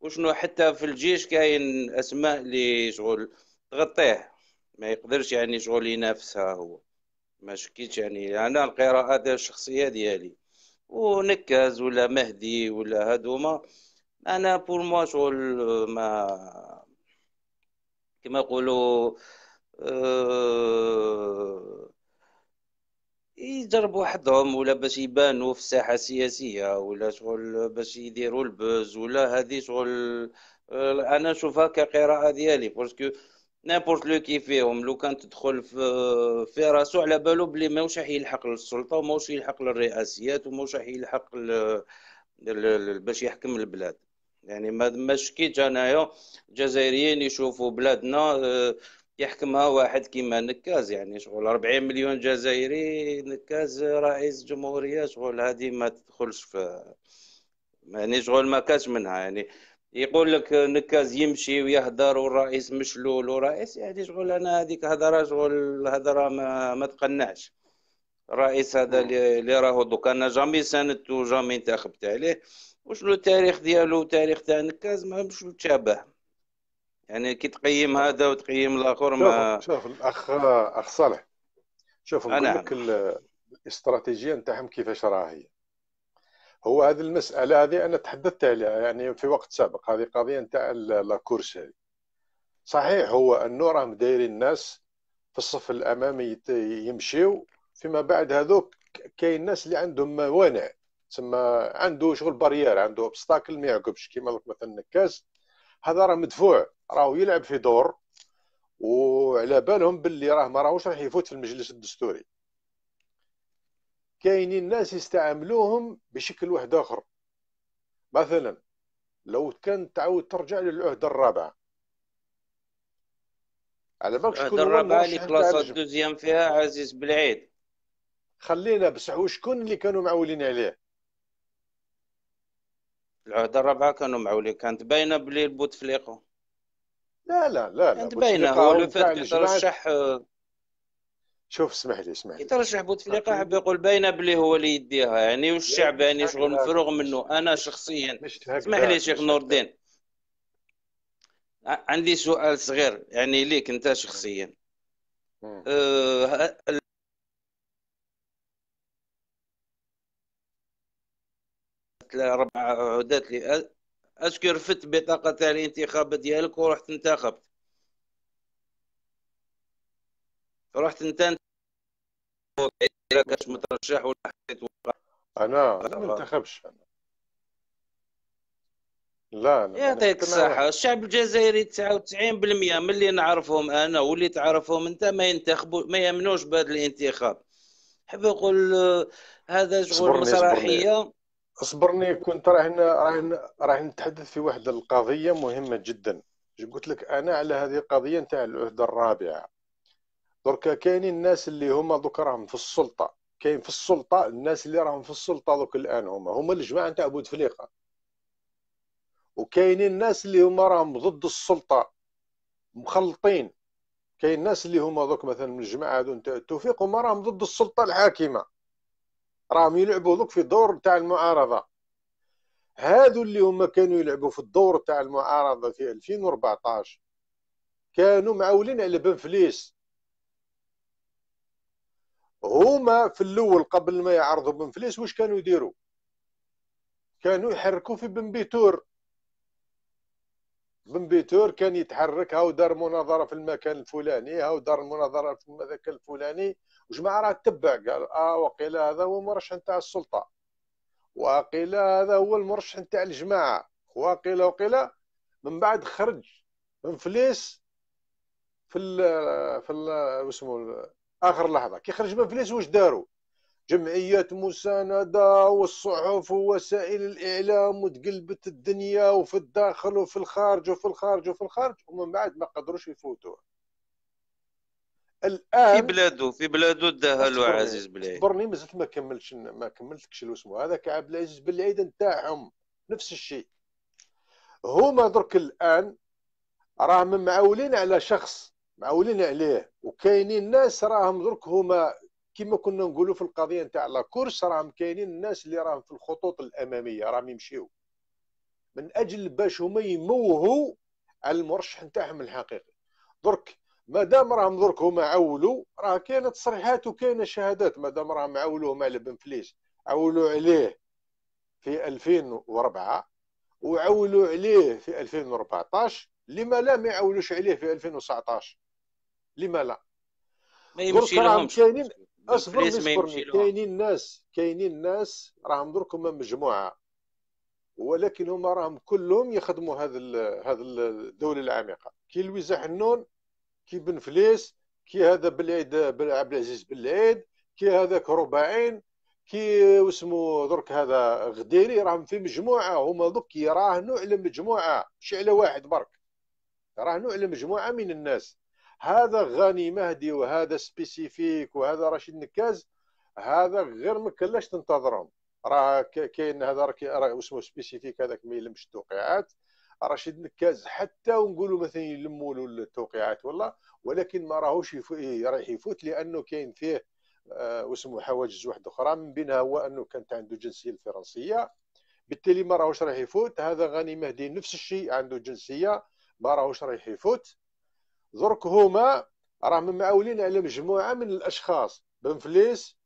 وشنو حتى في الجيش كاين اسماء اللي شغل تغطيه ما يقدرش يعني شغل ينافسها هو ما شكيتش يعني انا القراءات الشخصيه ديالي ونكاز ولا مهدي ولا هادوما انا بور موا شغل ما كما يقولوا أه... يجربوا حدهم ولا باش يبانوا في الساحه السياسيه ولا شغل باش يديروا البوز ولا هذه شغل آه، انا نشوفها كقراءه ديالي باسكو نابورت لو كي فيهم لو كان تدخل في في راسو على بالو بلي ماهوش راح يلحق للسلطه وماهوش يلحق للرئاسيات وماهوش راح يلحق باش يحكم البلاد يعني ما شكيتش انايا الجزائريين يشوفوا بلادنا آه، يحكمها واحد كيما نكاز يعني شغل 40 مليون جزائري نكاز رئيس جمهوريه شغل هذه ما تدخلش في يعني شغل ما كاش منها يعني يقول لك نكاز يمشي ويهدر والرئيس مشلول ورئيس يعني شغل انا هذيك هضره شغل الهضره ما, ما تقنعش الرئيس هذا نعم. اللي راهو دوك انا جامي ساندته وجامي انتخبت عليه وشنو التاريخ ديالو والتاريخ تاع نكاز ما مش متشابه يعني كي تقيم هذا وتقيم الاخر ما شوف, شوف الاخ اخ صالح شوف نقول لك الاستراتيجيه نتاعهم كيفاش راهي هو هذه المساله هذه انا تحدثت عليها يعني في وقت سابق هذه قضيه نتاع لاكورس هذه صحيح هو انه راهم دايرين الناس في الصف الامامي يمشيو فيما بعد هذوك كاين ناس اللي عندهم موانع تسمى عنده شغل بارير عنده اوبستاكل ما يعقبش كيما مثلا النكاس هذا راه مدفوع راهو يلعب في دور وعلى بالهم باللي راه ما راهوش راح يفوت في المجلس الدستوري كاينين ناس يستعملوهم بشكل واحد اخر مثلا لو كان تعاود ترجع للعهده الرابعه على بالك شكون الرابعه اللي كلاس الدوزيام فيها عزيز بالعيد خلينا بصح وشكون اللي كانوا معولين عليه العهده الرابعه كانوا معولين كانت باينه بلي البوتفليقه لا لا لا لا كانت باينه هو لو فات ترشح شوف اسمح لي اسمح لي ترشح بوتفليقه حاب يقول باينه بلي هو اللي يديها يعني والشعب يعني شغل مفروغ منه انا شخصيا اسمح لي شيخ نور الدين عندي سؤال صغير يعني ليك انت شخصيا أه، ربع عودات لي اسكو رفدت بطاقه تاع الانتخاب ديالك ورحت انتخبت رحت انت الا كنت مترشح ولا حطيت انا ما انتخبش انا لا لا يعطيك الصحة الشعب الجزائري 99% من اللي نعرفهم أنا واللي تعرفهم أنت ما ينتخبوا ما يمنوش بهذا الانتخاب حب نقول هذا شغل مسرحية اصبرني كنت راه راه راه نتحدث في واحد القضية مهمة جدا قلت لك أنا على هذه القضية نتاع العهدة الرابعة دركا كاينين الناس اللي هما دوك راهم في السلطه كاين في السلطه الناس اللي راهم في السلطه دوك الان هما هما الجماعه نتاع بوتفليقه وكاينين الناس اللي هما راهم ضد السلطه مخلطين كاين الناس اللي هما دوك مثلا من الجماعه هذو نتاع التوفيق هما راهم ضد السلطه الحاكمه راهم يلعبوا دوك في دور نتاع المعارضه هادو اللي هما كانوا يلعبوا في الدور تاع المعارضه في 2014 كانوا معولين على بنفليس هما في الاول قبل ما يعرضوا بن فليس واش كانوا يديروا كانوا يحركوا في بن بيتور بن بيتور كان يتحرك هاو دار مناظره في المكان الفلاني هاو دار المناظره في المكان الفلاني وجماعه راه تبع قال اه وقيل هذا هو المرشح نتاع السلطه وقيل هذا هو المرشح نتاع الجماعه وقيل وقيل من بعد خرج بن فليس في الـ في ال اسمه اخر لحظه كي خرج من فليس واش داروا جمعيات مساندة والصحف ووسائل الإعلام وتقلبت الدنيا وفي الداخل وفي الخارج وفي الخارج وفي الخارج ومن بعد ما قدروش يفوتوه الان في بلادو في بلادو له عزيز بالعيد برني مازلت ما كملتش ما كملتكش اسمه هذاك عبد العزيز بالعيد نتاعهم نفس الشيء هما درك الان راهم معولين على شخص معولين عليه وكاينين ناس راهم درك هما كما كنا نقولوا في القضيه نتاع لاكورس راهم كاينين الناس اللي راهم في الخطوط الاماميه راهم يمشيو من اجل باش هما يموهوا على المرشح نتاعهم الحقيقي درك مادام راهم درك هما عولوا راه كاينه تصريحات وكاينه شهادات مادام راهم عولوا هما على بن فليس عولوا عليه في 2004 وعولوا عليه في 2014 لما لم يعولوش عليه في 2019 لما لا ما يمشي لهم كاينين اصبر كاينين ناس كاينين ناس راهم درك هما مجموعه ولكن هما راهم كلهم يخدموا هذا هذا الدوله العميقه كي لويزا حنون كي بن فليس كي هذا بالعيد عبد العزيز بالعيد كي هذاك رباعين كي واسمو درك هذا غديري راهم في مجموعه هما دوك يراهنوا على مجموعه مش على واحد برك راهنوا على مجموعه من الناس هذا غني مهدي وهذا سبيسيفيك وهذا رشيد نكاز هذا غير ما كلاش تنتظرهم راه كاين هذا راه اسمه سبيسيفيك هذاك ما يلمش التوقيعات رشيد نكاز حتى ونقولوا مثلا يلموا له التوقيعات والله ولكن ما راهوش رايح يفوت لانه كاين فيه آه حواجز واحده اخرى من بينها هو انه كانت عنده الجنسيه الفرنسيه بالتالي ما راهوش رايح يفوت هذا غني مهدي نفس الشيء عنده جنسيه ما راهوش رايح يفوت درك هما راهم معولين على مجموعه من الاشخاص بنفليس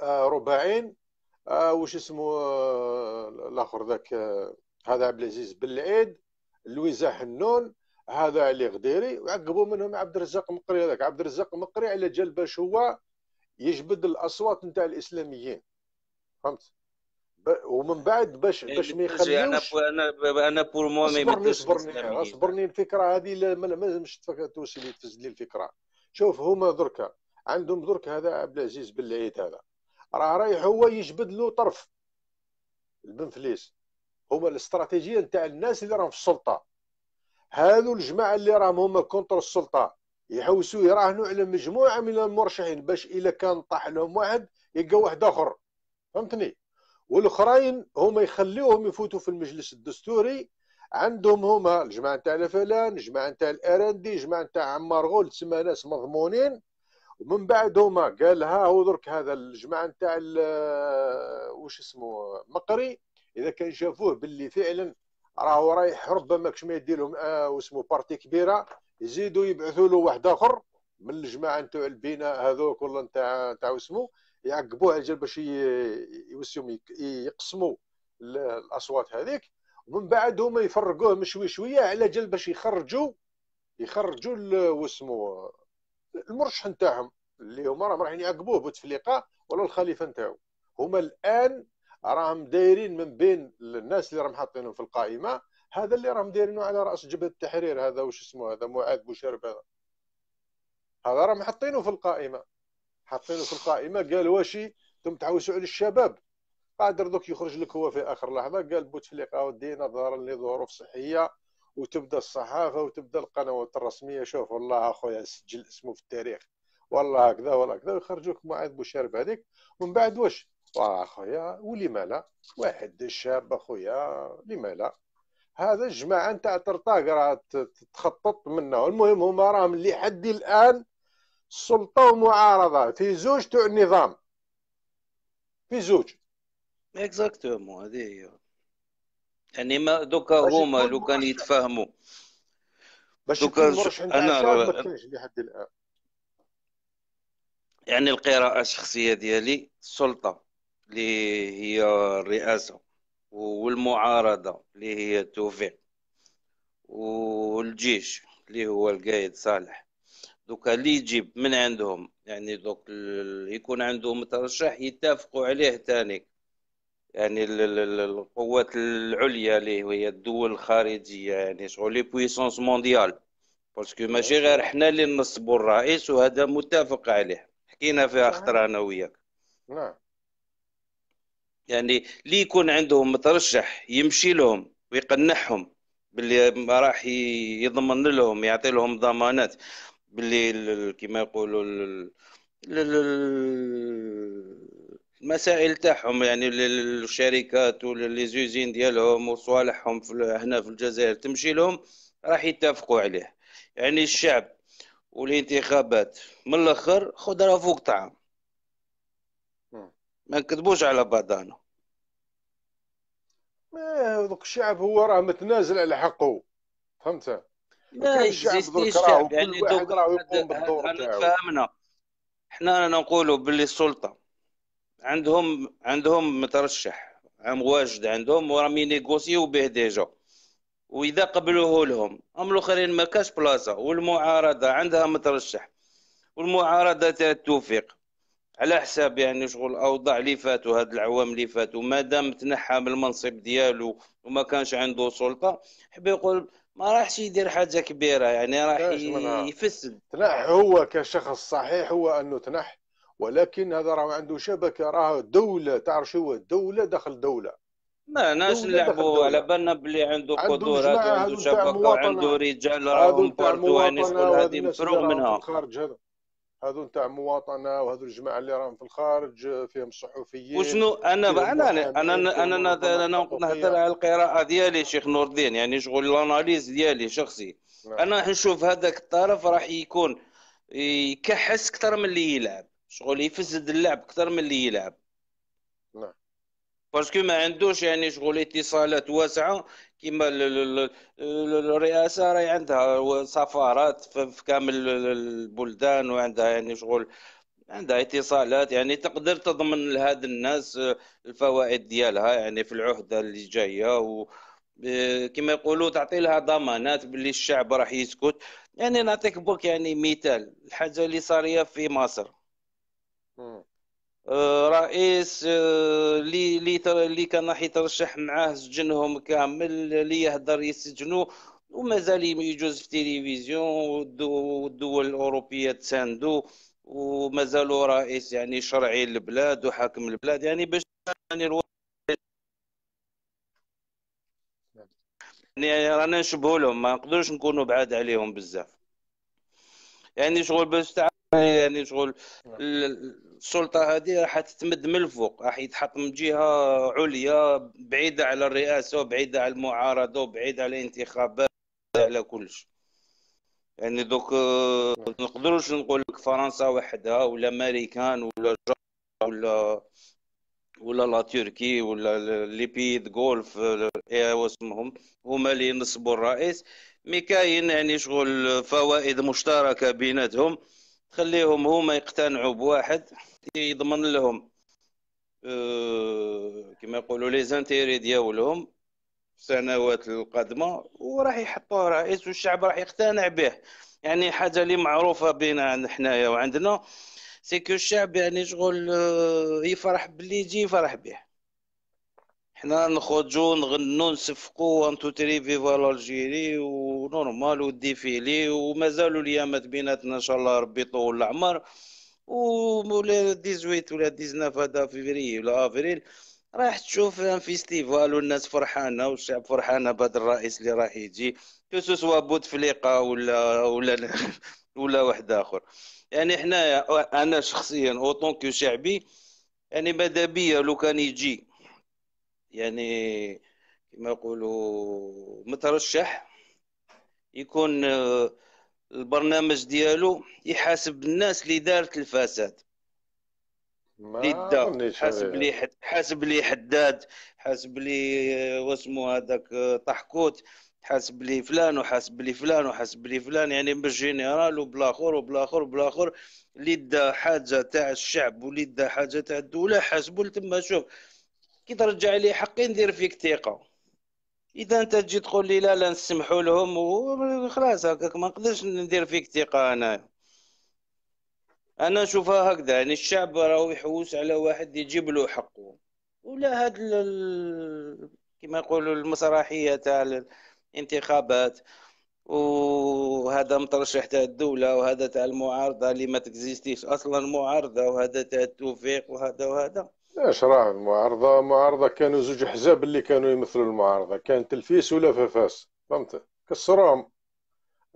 آه رباعين آه واش اسمه آه الاخر ذاك آه هذا عبد العزيز بن العيد لويزا حنون هذا علي غديري وعقبوا منهم عبد الرزاق مقري هذاك عبد الرزاق مقري على جال باش هو يجبد الاصوات نتاع الاسلاميين فهمت ومن بعد باش يعني باش ما يخليوش انا انا بور مو ما اصبرني اصبرني الفكره هذه ما لازمش توصل لي الفكره شوف هما دركا عندهم درك هذا عبد العزيز بالعيد هذا راه رايح هو يجبد له طرف البن فليس هما الاستراتيجيه نتاع الناس اللي راهم في السلطه هذو الجماعه اللي راهم هما كونتر السلطه يحوسوا يراهنوا على مجموعه من المرشحين باش الا كان طاح لهم واحد يلقى واحد اخر فهمتني والاخرين هما يخليوهم يفوتوا في المجلس الدستوري عندهم هما الجماعه نتاع الفلان الجماعه نتاع الار ان دي الجماعه نتاع عمار غول تسمى ناس مضمونين ومن بعد هما قال ها هو درك هذا الجماعه نتاع وش اسمه مقري اذا كان شافوه باللي فعلا راهو رايح ربما كش ما يدير لهم آه واسمه بارتي كبيره يزيدوا يبعثوا له واحد اخر من الجماعه نتاع البناء هذوك ولا نتاع نتاع اسمه يعقبوا على جال باش يوسيهم يقسموا الاصوات هذيك ومن بعد هما يفرقوه شوي شويه على جال باش يخرجوا يخرجوا واسمو المرشح نتاعهم اللي هما راهم رايحين يعقبوه بوتفليقه ولا الخليفه نتاعو هما الان راهم دايرين من بين الناس اللي راهم حاطينهم في القائمه هذا اللي راهم دايرينه على راس جبهه التحرير هذا وش اسمه هذا معاذ بوشرب هذا هذا راهم حاطينه في القائمه حاطينه في القائمه قال واشي انتم تعوسوا على الشباب بعد دوك يخرج لك هو في اخر لحظه قال بوتفليقه ودينا ظهر لظروف صحيه وتبدا الصحافه وتبدا القنوات الرسميه شوف والله اخويا سجل اسمه في التاريخ والله هكذا والله هكذا ويخرجوك معاذ بوشارب هذيك ومن بعد واش واه اخويا ولما لا واحد الشاب اخويا لما لا هذا الجماعه نتاع طرطاق راه تخطط منه المهم هما راهم اللي حد الان سلطه ومعارضه في زوج تاع النظام في زوج اكزاكتومون هذه هي يعني ما دوكا هما لو كان يتفاهموا باش دوكا انا لحد الان يعني القراءة الشخصية ديالي السلطة اللي هي الرئاسة والمعارضة اللي هي التوفيق والجيش اللي هو القايد صالح دوكا اللي يجيب من عندهم يعني دوك يكون عنده مترشح يتفقوا عليه ثاني يعني القوات العليا اللي هي الدول الخارجيه يعني شغل لي بويسونس مونديال باسكو ماشي غير حنا اللي نصبوا الرئيس وهذا متفق عليه حكينا فيها خطره انا وياك نعم يعني اللي يكون عندهم مترشح يمشي لهم ويقنعهم باللي راح يضمن لهم يعطي لهم ضمانات باللي كيما يقولوا المسائل تاعهم يعني للشركات وللزوزين ديالهم وصوالحهم هنا في الجزائر تمشي لهم راح يتفقوا عليه يعني الشعب والانتخابات من الاخر خضره فوق طعام ما نكذبوش على بعضنا ما الشعب هو راه متنازل على حقه فهمت ما يكزيستيش شعب يعني دوك انا فهمنا حنا نقولوا باللي السلطه عندهم عندهم مترشح عم واجد عندهم وراهم ينيغوسيو به ديجا واذا قبلوه لهم هم الاخرين ما كاش بلاصه والمعارضه عندها مترشح والمعارضه تاع التوفيق على حساب يعني شغل الاوضاع اللي فاتوا هاد العوام اللي فاتوا ما دام تنحى من المنصب ديالو وما كانش عنده سلطه حبي يقول ما راحش يدير حاجه كبيره يعني راح يفسد تنح هو كشخص صحيح هو انه تنح ولكن هذا راه عنده شبكه راه دوله تعرف شو دوله داخل دوله ما ناش نلعبوا على بالنا بلي عنده قدرات عنده, عنده شبكه وعنده رجال راهم باردوانيس كل هذه مفروغ منها خارج هذا هذو نتاع مواطنه وهذو الجماعه اللي راهم في الخارج فيهم الصحفيين وشنو انا بقى انا انا انا نهضر على القراءه ديالي شيخ نور الدين يعني شغل الاناليز ديالي شخصي نعم. انا راح نشوف هذاك الطرف راح يكون يكحس اكثر من اللي يلعب شغل يفسد اللعب اكثر من اللي يلعب نعم باسكو ما عندوش يعني شغل اتصالات واسعه كيما الرئاسه راهي عندها سفارات في كامل البلدان وعندها يعني شغل عندها اتصالات يعني تقدر تضمن لهذ الناس آه، الفوائد ديالها يعني في العهده اللي جايه و آه، كما يقولوا تعطي لها ضمانات باللي الشعب راح يسكت يعني نعطيك برك يعني مثال الحاجه اللي صاريه في مصر آه، رئيس اللي آه، اللي اللي كان راح يترشح معاه سجنهم كامل اللي يهدر يسجنوا ومازال يجوز في التلفزيون والدول الاوروبيه تساندو ومازالوا رئيس يعني شرعي للبلاد وحاكم البلاد يعني باش يعني يعني رانا نشبهوا لهم ما نقدروش نكونوا بعاد عليهم بزاف يعني شغل باش يعني شغل نعم. السلطه هذه راح تتمد من الفوق راح يتحط من جهه عليا بعيده على الرئاسه وبعيده على المعارضه وبعيده على الانتخابات على كلش يعني دوك آه، نقدروش نقول لك فرنسا وحدها ولا امريكان ولا ولا ولا لا تركي ولا لي بي غولف آه، إيه، واسمهم هما اللي ينصبوا الرئيس مي كاين يعني شغل فوائد مشتركه بيناتهم خليهم هما يقتنعوا بواحد يضمن لهم آه، كما يقولوا لي زانتيري دياولهم السنوات القادمه وراح يحطوا رئيس والشعب راح يقتنع به يعني حاجه اللي معروفه بينا حنايا وعندنا سيكو الشعب يعني شغل آه، يفرح باللي يجي يفرح به حنا نخرجو نغنو نصفقوا انتو تري فيفا الجيري ونورمال وديفيلي ومازالوا اليامات بيناتنا ان شاء الله ربي يطول العمر ولا 18 ولا 19 هذا فيفري ولا افريل راح تشوف فيستيفال والناس فرحانه والشعب فرحانه بهذا الرئيس اللي راح يجي كو سوا بوتفليقه ولا ولا ولا واحد اخر يعني حنايا انا شخصيا كو شعبي يعني ماذا بيا لو كان يجي يعني كما يقولوا مترشح يكون البرنامج ديالو يحاسب الناس اللي دارت الفساد اللي حاسب لي حاسب لي حداد حاسب لي آه، واسمو هذاك آه، طحكوت حاسب لي فلان وحاسب لي فلان وحاسب لي فلان يعني بالجنرال وبالاخر وبالاخر وبالاخر اللي دا حاجه تاع الشعب واللي دا حاجه تاع الدوله حاسبوا لتما شوف كي ترجع لي حقي ندير فيك ثقه اذا انت تجي تقول لي لا لا نسمحوا لهم وخلاص هكاك ما نقدرش ندير فيك ثقه انا انا نشوفها هكذا يعني الشعب راهو يحوس على واحد يجيب له حقه ولا هاد ال... كما يقولوا المسرحيه تاع الانتخابات وهذا مترشح تاع الدوله وهذا تاع المعارضه اللي ما تكزيستيش اصلا معارضه وهذا تاع التوفيق وهذا وهذا اش راه المعارضه المعارضه كانوا زوج حزاب اللي كانوا يمثلوا المعارضه كان تلفيس ولا ففاس فهمت كسرهم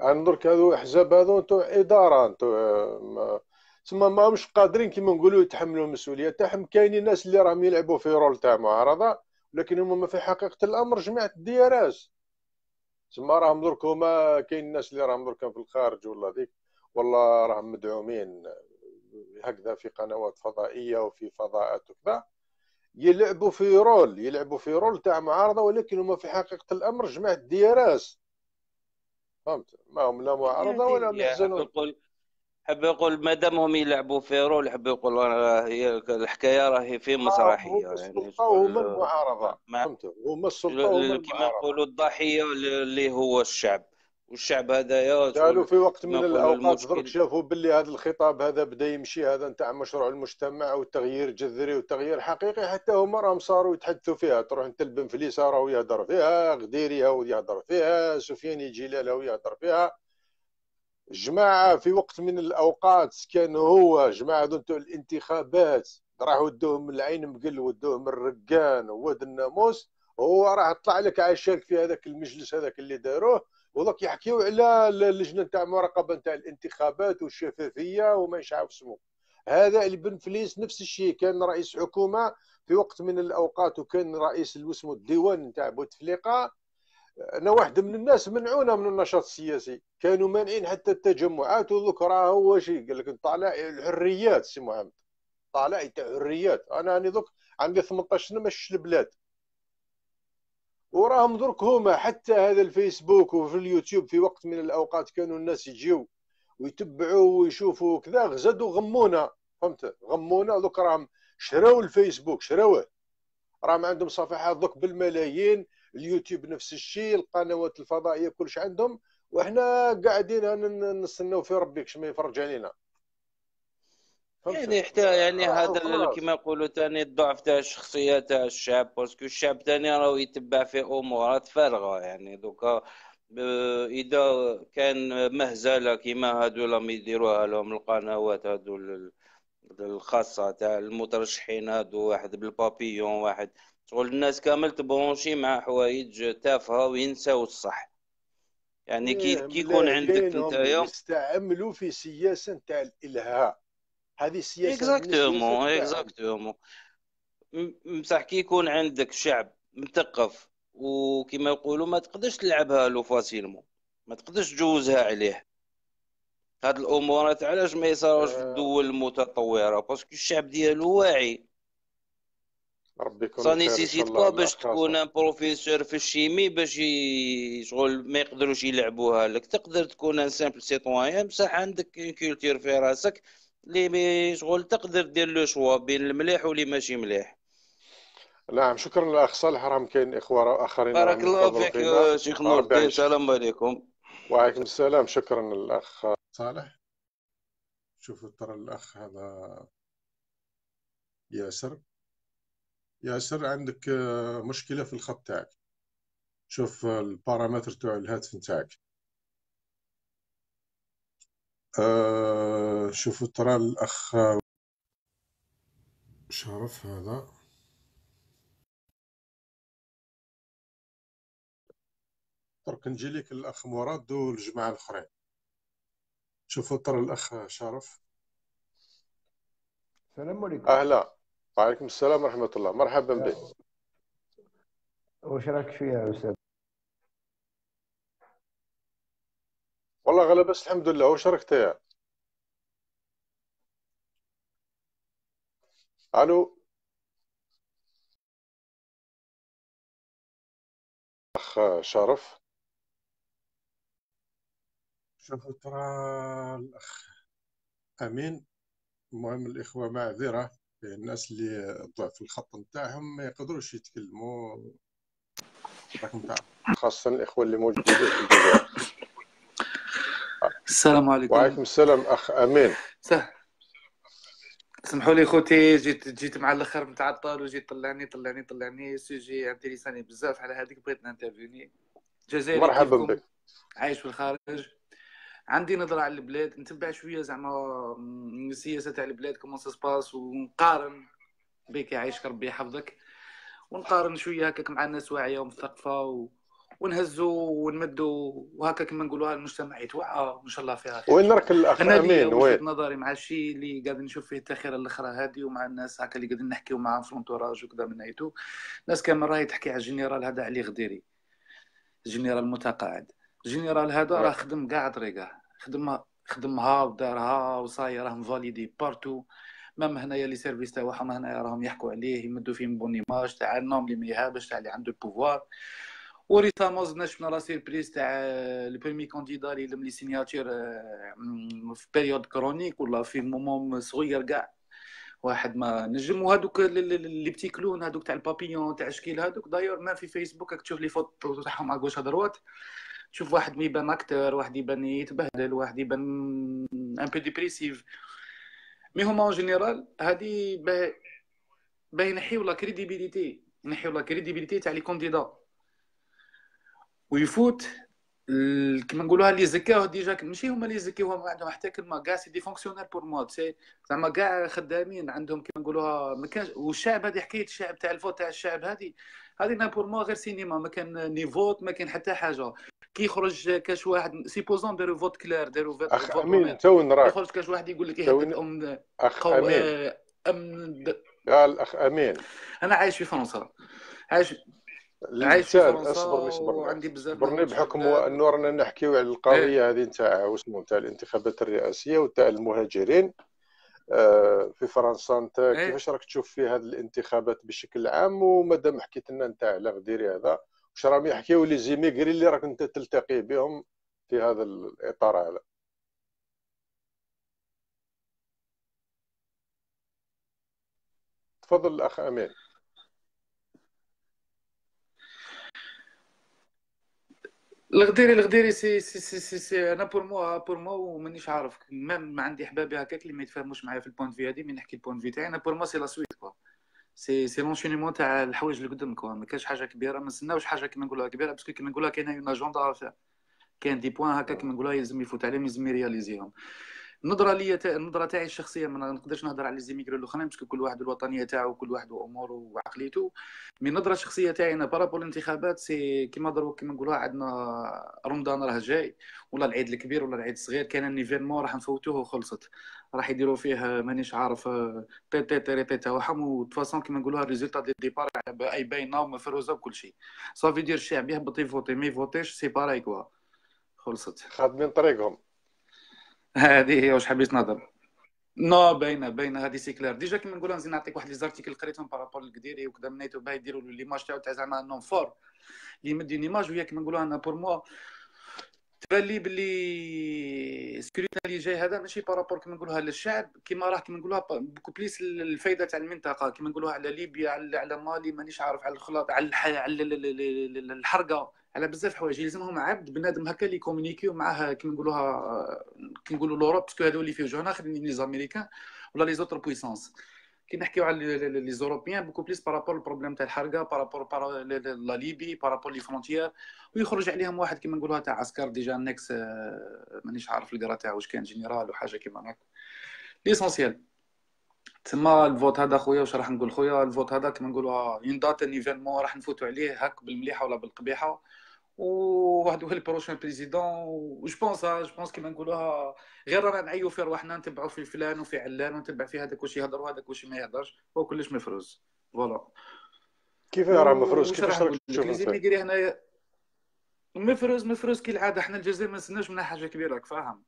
عن يعني درك هذو احزاب هذو انتو اداره انتو تسمى ما مش قادرين كيما نقولوا يتحملوا المسؤوليه تاعهم كاينين ناس اللي راهم يلعبوا في رول تاع معارضه ولكن هما في حقيقه الامر جماعه الديارات تسمى راهم درك هما كاين الناس اللي راهم درك في الخارج ولا ذيك والله راهم مدعومين هكذا في قنوات فضائيه وفي فضاءات وكذا يلعبوا في رول يلعبوا في رول تاع معارضه ولكن هما في حقيقه الامر جماعه ديراس فهمت ما هم لا معارضه ولا محزنون حب يقول ما دامهم يلعبوا في رول حب يقول هي الحكايه راهي في آه، مسرحيه يعني السلطه هما المعارضه فهمت هما السلطه كما نقولوا الضحيه اللي هو الشعب والشعب هذا يا قالوا في وقت من الاوقات درك شافوا باللي هذا الخطاب هذا بدا يمشي هذا نتاع مشروع المجتمع والتغيير الجذري والتغيير الحقيقي حتى هما راهم صاروا يتحدثوا فيها تروح انت البنفليس راهو يهضر فيها غديري راهو يهضر فيها سفياني جلال راهو يهضر فيها جماعه في وقت من الاوقات كان هو جماعه دونتو الانتخابات راحوا ودوهم العين مقل ودوهم الركان وود الناموس هو راح طلع لك عشاك في هذاك المجلس هذاك اللي داروه وذاك يحكيو على اللجنه نتاع المراقبه نتاع الانتخابات والشفافيه وما عارف اسمو هذا البن فليس نفس الشيء كان رئيس حكومه في وقت من الاوقات وكان رئيس اسمه الديوان نتاع بوتفليقه انا واحد من الناس منعونا من النشاط السياسي كانوا مانعين حتى التجمعات وذوك هو شيء قال لك طالع الحريات سي محمد طالع تاع حريات انا راني يعني دوك عندي 18 سنه ما البلاد وراهم درك هما حتى هذا الفيسبوك وفي اليوتيوب في وقت من الاوقات كانوا الناس يجيو ويتبعوا ويشوفوا كذا زادوا غمونا فهمت غمونا دوك راهم شراو الفيسبوك شراوه راهم عندهم صفحات دوك بالملايين اليوتيوب نفس الشيء القنوات الفضائيه كلش عندهم وحنا قاعدين نستناو في ربي كش ما يفرج علينا يعني حتى يعني آه، هذا كما يقولوا ثاني الضعف تاع الشخصيه تاع الشعب باسكو الشعب ثاني راهو يتبع في امورات فارغه يعني دوكا آه، اذا كان مهزله كيما هادو لما يديروها لهم القنوات هادو الخاصه تاع المترشحين هادو واحد بالبابيون واحد شغل الناس كامل تبرونشي مع حوايج تافهه وينساو الصح يعني كي كي يكون عندك انت يوم يستعملوا في سياسه تاع الالهاء هذه السياسه اكزاكتومون اكزاكتومون بصح كي يكون عندك شعب مثقف وكما يقولوا ما تقدرش تلعبها لو فاسيلمون ما تقدرش تجوزها عليه هاد الامورات علاش ما يصاروش في آه. الدول المتطوره باسكو الشعب ديالو واعي ربي يكون نيسيسيت باش تكون ان بروفيسور في الشيمي باش شغل ما يقدروش يلعبوها لك تقدر تكون ان سامبل سيتوان بصح عندك كولتور في راسك اللي شغل تقدر دير لو شوا بين المليح واللي ماشي مليح نعم شكرا للاخ صالح راهم كاين اخوه اخرين بارك الله فيك شيخ نور الدين السلام عليكم وعليكم السلام شكرا للاخ صالح شوفوا ترى الاخ هذا ياسر ياسر عندك مشكله في الخط تاعك شوف البارامتر تاع الهاتف تاعك آه، شوفوا ترى الاخ شرف هذا درك نجي لك الاخ مراد والجماعه الاخرين شوفوا ترى الاخ شرف السلام عليكم اهلا وعليكم السلام ورحمه الله مرحبا بك واش راك فيها استاذ شغله بس الحمد لله وشركتها يعني. الو اخ شرف شوفوا ترى الاخ امين المهم الاخوه معذره الناس اللي ضعف في الخط نتاعهم ما يقدروش يتكلموا خاصه الاخوه اللي موجودين في الجزائر السلام عليكم وعليكم السلام اخ امين سمحوا لي خوتي جيت جيت مع الاخر متعطل وجيت طلعني طلعني طلعني سوجي انتريساني بزاف على هذيك بغيت نانترفيوني جزائري مرحبا بك عايش في الخارج عندي نظره على البلاد نتبع شويه زعما السياسه تاع البلاد كومون سباس ونقارن بك يعيشك ربي يحفظك ونقارن شويه هكاك مع الناس واعيه ومثقفه و... ونهزوا ونمدوا وهكا كما نقولوها المجتمع يتوعى وان آه، شاء الله فيها خير وين نرك الاخر امين وجهه نظري مع الشيء اللي قاعد نشوف فيه التاخير الاخرى هذه ومع الناس هكا اللي قاعدين نحكيو معاهم في الانتوراج وكذا من هيتو الناس كامل راهي تحكي على الجنرال هذا علي غديري الجنرال المتقاعد الجنرال هذا راه نعم. خدم كاع طريقه خدم خدمها ودارها راهم مفاليدي بارتو مام هنايا لي سيرفيس تاعهم هنايا راهم يحكوا عليه يمدوا فيه بون ايماج تاع النوم اللي ما باش تاع اللي عنده البوفوار زدنا شفنا لا سيربريز تاع آه، لو بريمي كانديدا اللي لم لي سينياتير آه، في بيريود كرونيك ولا في مومون صغير كاع واحد ما نجم وهذوك لي بتي كلون هذوك تاع البابيون تاع شكيل هذوك دايور ما في فيسبوك راك تشوف لي فوتو تاعهم على غوش دروات تشوف واحد ما يبان اكتر واحد يبان يتبهدل واحد يبان ان بو ديبريسيف مي هما اون جينيرال هادي باهي ينحيو لا كريديبيليتي نحيو لا كريديبيليتي تاع لي كونديدا ويفوت كما نقولوها اللي زكاو ديجا ماشي هما اللي زكاو هما عندهم حتى كلمه كاع سي دي فونكسيونير بور مود سي زعما كاع خدامين عندهم كما نقولوها ما كانش والشعب هذه حكايه الشعب تاع الفوت تاع الشعب هذه هذه بور مو غير سينما ما كان ني فوت ما كان حتى حاجه كي يخرج كاش واحد سيبوزون داروا فوت كلير داروا فوت اخ امين تو نراك يخرج كاش واحد يقول لك إيه، آه، ام اخ امين امن د... الاخ امين انا عايش في فرنسا عايش الشاب اصبر نصبر وعندي بزاف برني بحكم انه رانا نحكيو على القضيه إيه. هذه نتاع واسمو نتاع الانتخابات الرئاسيه وتاع المهاجرين آه، في فرنسا انت إيه. كيفاش راك تشوف في هذه الانتخابات بشكل عام ومادام حكيت لنا انت على غديري هذا واش راهم يحكيو لي زيميغري اللي راك انت تلتقي بهم في هذا الاطار هذا تفضل الاخ امين الغديري الغديري سي سي سي سي, سي انا بور موا بور موا ومانيش عارف ميم ما عندي احبابي هكاك اللي ما يتفاهموش معايا في البوان في هادي مي نحكي البوان في تاعي انا بور موا سي لا سويت كوا سي سي لونشينيمون تاع الحوايج اللي قدام كوا ما كانش حاجه كبيره ما نستناوش حاجه كيما نقولوها كبيره باسكو كيما نقولوها كاينه اون اجوندا كاين دي بوان هكا كيما نقولوها يلزم يفوت عليهم يلزم يرياليزيهم النظره ليا النظره تاعي الشخصيه ما نقدرش نهضر على زيميكرو الاخرين باسكو كل واحد الوطنيه تاعو كل واحد واموره وعقليته من نظرة شخصيه تاعي انا بارابول الانتخابات سي كيما دروك كيما نقولوها عندنا رمضان راه جاي ولا العيد الكبير ولا العيد الصغير كان النيفينمون راح نفوتوه وخلصت راح يديروا فيه مانيش عارف تي تي تي تي توحم وتفاصون كيما نقولوها ريزولتا دي ديبار اي باينه ومفروزه وكل شيء صافي دير الشعب يهبط يفوتي ما يفوتيش سي باراي كوا خلصت خادمين طريقهم هذه هي واش حبيت نهضر نو باينه باينه هذه سي كلير ديجا كيما نقولها نزيد نعطيك واحد لي زارتيكل قريتهم بارابور للقديري وكذا منيتو باه يديروا ليماج تاعو تاع زعما نون فور اللي يمد اون ايماج وهي كيما نقولوها انا بور موا تبان لي باللي سكريتنا اللي جاي هذا ماشي بارابور كيما نقولوها للشعب كيما راه كيما نقولوها بوكو بليس الفايده تاع المنطقه كيما نقولوها على ليبيا على مالي مانيش عارف على الخلاط على الحياه على الحرقه على بزاف حوايج يلزمهم عبد بنادم هكا اللي كومونيكيو معاه كيما نقولوها كي نقولوا لوروب باسكو هادو اللي فيه جونا خلينا لي زاميريكان ولا لي زوتر بويسونس كي نحكيو على لي زوروبيان بوكو بليس بارابور البروبليم تاع الحرقه بارابور بارا لا ليبي بارابور لي فرونتيير ويخرج عليهم واحد كيما نقولوها تاع عسكر ديجا نكس آه، مانيش عارف القرا تاعو واش كان جنرال وحاجه كيما هكا ليسونسيال تما الفوت هذا خويا واش راح نقول خويا الفوت هذا كيما نقولوها اون دات ان ايفينمون راح نفوتوا عليه هاك بالمليحه ولا بالقبيحه وواحد هو البروشان بريزيدون جو بونس آه، جو بونس كيما نقولوها غير رانا نعيو في رواحنا نتبعو في فلان وفي علان ونتبع في هذاك واش يهضر وهذاك واش ما يهضرش هو كلش مفروز فوالا كيف راه مفروز كيفاش راك تشوف لازم هنايا مفروز مفروز كي العاده حنا الجزائر ما نسناش منها حاجه كبيره راك فاهم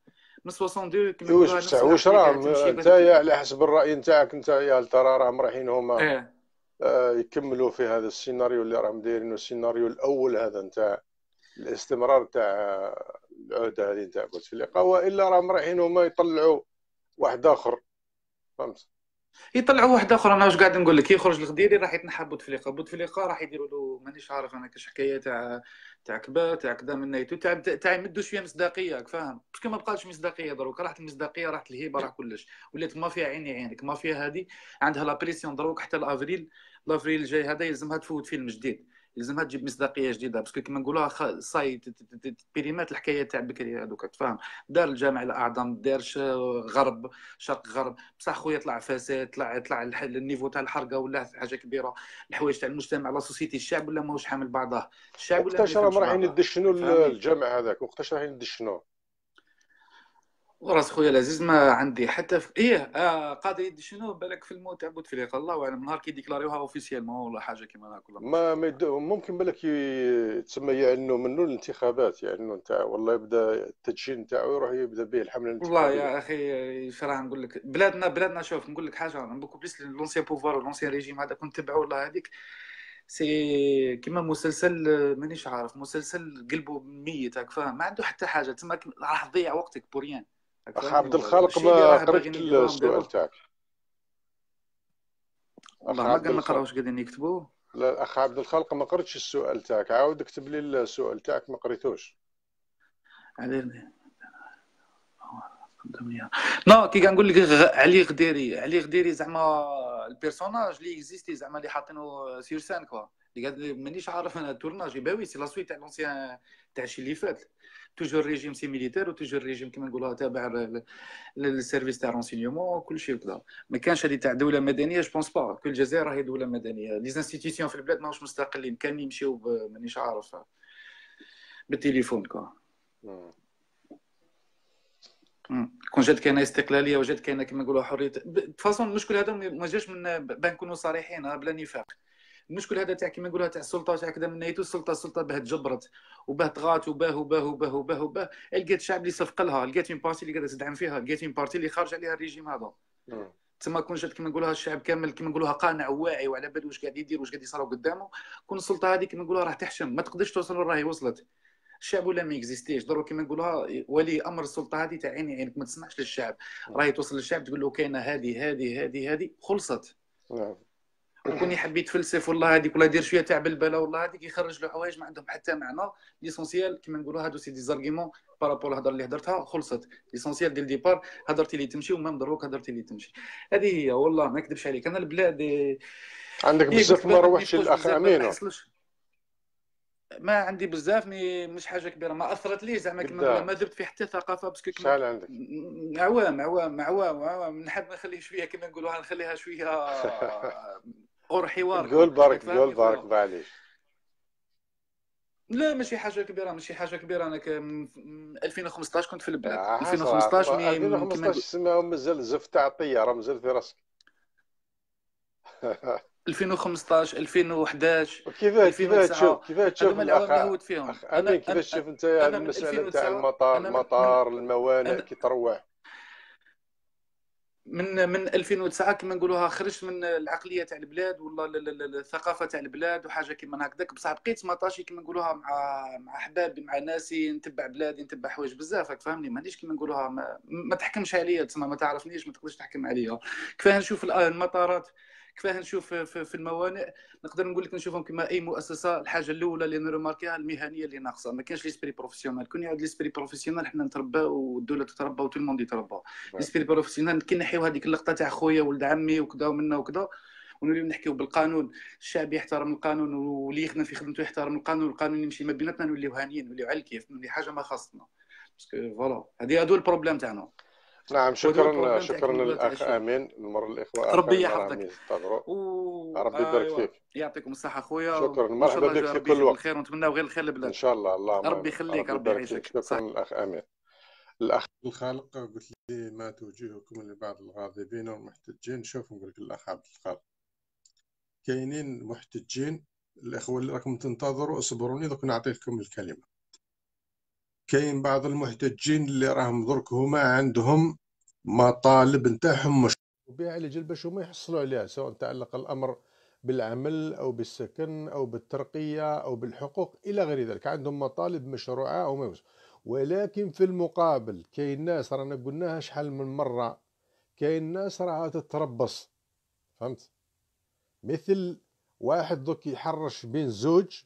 من 62 كيما واش واش راه نتايا على حسب الراي نتاعك نتايا هل ترى راهم رايحين هما إيه. آه، يكملوا في هذا السيناريو اللي راهم دايرينه السيناريو الاول هذا نتاع الاستمرار تاع العوده هذه تاع بوتفليقه والا راهم رايحين هما يطلعوا واحد اخر فهمت يطلعوا واحد اخر انا واش قاعد نقول لك يخرج الغديري راح يتنحى بوتفليقه بوتفليقه راح يديروا له مانيش عارف انا كاش حكايه تاع تاع كبا تاع كذا من نيتو تاع تاع يمدوا شويه مصداقيه فاهم باسكو ما بقاتش مصداقيه دروك راحت المصداقيه راحت الهيبه راح كلش ولات ما فيها عيني عينك ما فيها هذه عندها لا بريسيون دروك حتى لافريل لافريل الجاي هذا يلزمها تفوت فيلم جديد لازمها تجيب مصداقيه جديده باسكو كيما نقولوها خ... صاي بيريمات الحكايه تاع بكري هذوك تفهم دار الجامع الاعظم دار آه، غرب شرق غرب بصح خويا طلع فساد طلع طلع النيفو تاع الحرقه ولا حاجه كبيره الحوايج تاع المجتمع لا سوسيتي الشعب ولا ماهوش حامل بعضه الشعب ولا وقتاش راهم رايحين يدشنوا الجامع هذاك وقتاش رايحين يدشنوه وراس خويا العزيز ما عندي حتى في... ايه آه قاضي يدي شنو بالك في الموت عبود في الله اعلم نهار كي ديكلاريوها اوفيسيالمون ولا حاجه كيما هاك ما ميد... ممكن بالك تسمى يعنوا منه الانتخابات يعنوا نتاع والله يبدا التدشين نتاعو يروح يبدا به الحمله الانتخابيه والله يا اخي شراه نقول لك بلادنا بلادنا شوف نقول لك حاجه بوكو بليس لونسيان بوفوار ولونسيان ريجيم هذا كنت تبعوا والله هذيك سي كيما مسلسل مانيش عارف مسلسل قلبه ميت هكا فاهم ما عنده حتى حاجه تما راح تضيع وقتك بوريان اخ عبد الخالق ما قريت السؤال تاعك ما قال ما قراوش قاعدين يكتبوا لا اخ عبد الخالق ما قريتش السؤال تاعك عاود اكتب لي السؤال تاعك ما قريتوش علي نو كي كنقول لك علي غديري علي غديري زعما البيرسوناج اللي اكزيستي زعما اللي حاطينو سير سان كوا اللي قال مانيش عارف انا التورناج يباوي سي لا سويت تاع لونسيان تاع الشيء اللي فات توجور ريجيم سي ميليتير وتوجور ريجيم كما نقولوها تابع للسيرفيس تاع رونسينيومون وكل شيء وكذا ما كانش هذه تاع دوله مدنيه جو بونس با كل الجزائر راهي دوله مدنيه لي زانستيتيسيون في البلاد ماهوش مستقلين كان يمشيو مانيش عارف بالتليفون كو كون جات كاينه استقلاليه وجات كاينه كما نقولوا حريه فاصون المشكل هذا ما جاش من بان نكونوا صريحين بلا نفاق المشكل هذا تاع كيما نقولها تاع السلطه تاع كذا من نيتو السلطه السلطه باه تجبرت وبه طغات وباه وباه وباه وباه وباه لقيت الشعب اللي صفق لها لقيت اون بارتي اللي قاعده تدعم فيها لقيت اون بارتي اللي خارج عليها الريجيم هذا نعم. تما كون جات كيما نقولها الشعب كامل كيما نقولها قانع وواعي وعلى بال واش قاعد يدير واش قاعد يصرى قدامه كون السلطه هذه كيما نقولها راح تحشم ما تقدرش توصل راهي وصلت الشعب ولا ما اكزيستيش ضروري كيما نقولها ولي امر السلطه هذه تاع عيني عينك ما تسمعش للشعب راهي توصل للشعب تقول له كاينه هذه هذه هذه هذه خلصت نعم. وكون يحب يتفلسف والله هذيك ولا يدير شويه تاع بلبله والله هذيك يخرج له حوايج ما عندهم حتى معنى ليسونسيال كيما نقولوا هادو سي ديزارغيمون بارابول الهضره اللي هضرتها خلصت ليسونسيال ديال ديبار هضرتي اللي تمشي ومام دروك هضرتي اللي تمشي هذه هي والله ما نكذبش عليك انا البلاد عندك إيه، بزاف ما روحش الاخ امين ما عندي بزاف مي مش حاجه كبيره ما اثرت لي زعما كما ما درت في حتى ثقافه باسكو كما شحال عندك؟ عوام عوام عوام عوام نحب نخليه شويه كما نقولوا نخليها شويه اور حوار قول بارك قول بارك معليش لا ماشي حاجه كبيره ماشي حاجه كبيره انا من 2015 كنت في البلاد 2015 2015 سماهم مازال زفت تاع الطياره مازال في راسك 2015 2011 كيفاش كيفاش تشوف كيفاش تشوف هذوما الاعوام كيفاش شفت انت يعني المساله تاع المطار المطار الموانئ كي تروح من من 2009 كما نقولوها خرجت من العقليه تاع البلاد ولا الثقافه تاع البلاد وحاجه كيما هكذاك بصح بقيت مطاشي كما نقولوها مع مع احبابي مع ناسي نتبع بلادي نتبع حوايج بزاف راك فاهمني مانيش كيما نقولوها ما, ما تحكمش عليا تسمى ما تعرفنيش ما تقدرش تحكم عليا كفاه نشوف الان المطارات كفاه نشوف في الموانئ نقدر نقول لك نشوفهم كما اي مؤسسه الحاجه الاولى اللي نرماركيها المهنيه اللي ناقصه ما كانش ليسبري بروفيسيونال كون يعود ليسبري بروفيسيونال حنا نتربى والدوله تتربى وتو الموند يتربى ليسبري بروفيسيونال كي نحيو هذيك اللقطه تاع خويا ولد عمي وكذا ومنا وكذا ونوليو نحكيو بالقانون الشعب يحترم القانون واللي يخدم في خدمته يحترم القانون والقانون يمشي ما بيناتنا نوليو هانيين نوليو على الكيف حاجه ما خاصتنا باسكو فوالا هذه هادو البروبليم تاعنا نعم شكرا شكرا للاخ امين المره الاخرى ربي يحفظك آه، أيوة. ربي يبارك فيك يعطيكم الصحه خويا شكرا مرحبا بك في كل وقت الخير ونتمناو غير الخير للبلاد ان شاء الله الله ربي يخليك ربي يعيشك شكرا للاخ امين الاخ الخالق قلت لي ما توجيهكم لبعض الغاضبين والمحتجين شوف نقول لك الاخ عبد الخالق كاينين محتجين الاخوه اللي راكم تنتظروا اصبروني دوك نعطي لكم الكلمه كاين بعض المحتجين اللي راهم درك هما عندهم مطالب نتاعهم مش على جل باش هما يحصلوا عليها سواء تعلق الامر بالعمل او بالسكن او بالترقيه او بالحقوق الى غير ذلك عندهم مطالب مشروعه او ما ولكن في المقابل كاين ناس رانا قلناها شحال من مره كاين ناس راها تتربص فهمت مثل واحد دوك يحرش بين زوج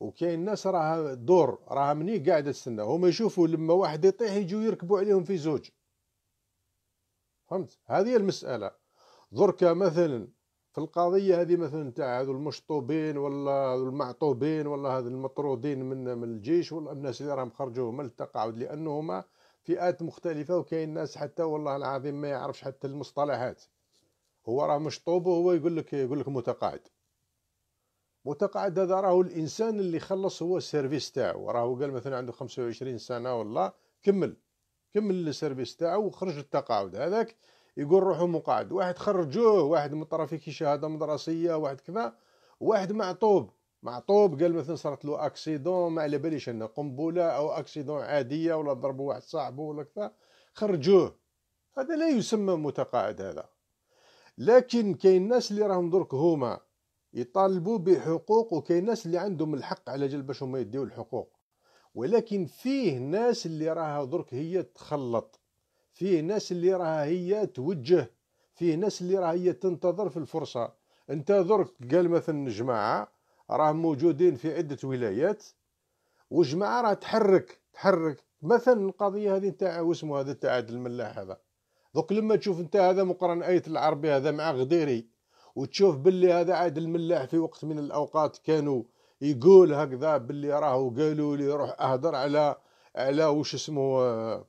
وكاين ناس راها دور راها مني قاعده تستنى هما يشوفوا لما واحد يطيح يجوا يركبوا عليهم في زوج فهمت هذه المساله دركا مثلا في القضيه هذه مثلا تاع هذو المشطوبين ولا المعطوبين ولا هذ المطرودين من من الجيش ولا الناس اللي راهم خرجوا من التقاعد لانهما فئات مختلفه وكاين ناس حتى والله العظيم ما يعرفش حتى المصطلحات هو راه مشطوب وهو يقول لك يقول لك متقاعد متقاعد هذا راهو الانسان اللي خلص هو السيرفيس تاعو راهو قال مثلا عنده 25 سنه ولا كمل كمل السيرفيس تاعو وخرج التقاعد هذاك يقول روحو مقاعد واحد خرجوه واحد من طرف كي شهاده مدرسيه واحد كذا واحد معطوب معطوب قال مثلا صارت له اكسيدون ما على باليش انه قنبله او اكسيدون عاديه ولا ضربوا واحد صاحبه ولا كذا خرجوه هذا لا يسمى متقاعد هذا لكن كاين الناس اللي راهم درك هما يطالبوا بحقوق وكاين ناس اللي عندهم الحق على جال باش هما يديو الحقوق ولكن فيه ناس اللي راها درك هي تخلط فيه ناس اللي راها هي توجه فيه ناس اللي راها هي تنتظر في الفرصه انت درك قال مثلا جماعه راه موجودين في عده ولايات وجماعه راه تحرك تحرك مثلا القضيه هذه نتاع واسمو هذا تاع عادل الملاح هذا دوك لما تشوف انت هذا مقرن ايت العربي هذا مع غديري وتشوف باللي هذا عاد الملاح في وقت من الاوقات كانوا يقول هكذا باللي راهو قالوا لي روح اهدر على على وش اسمه آه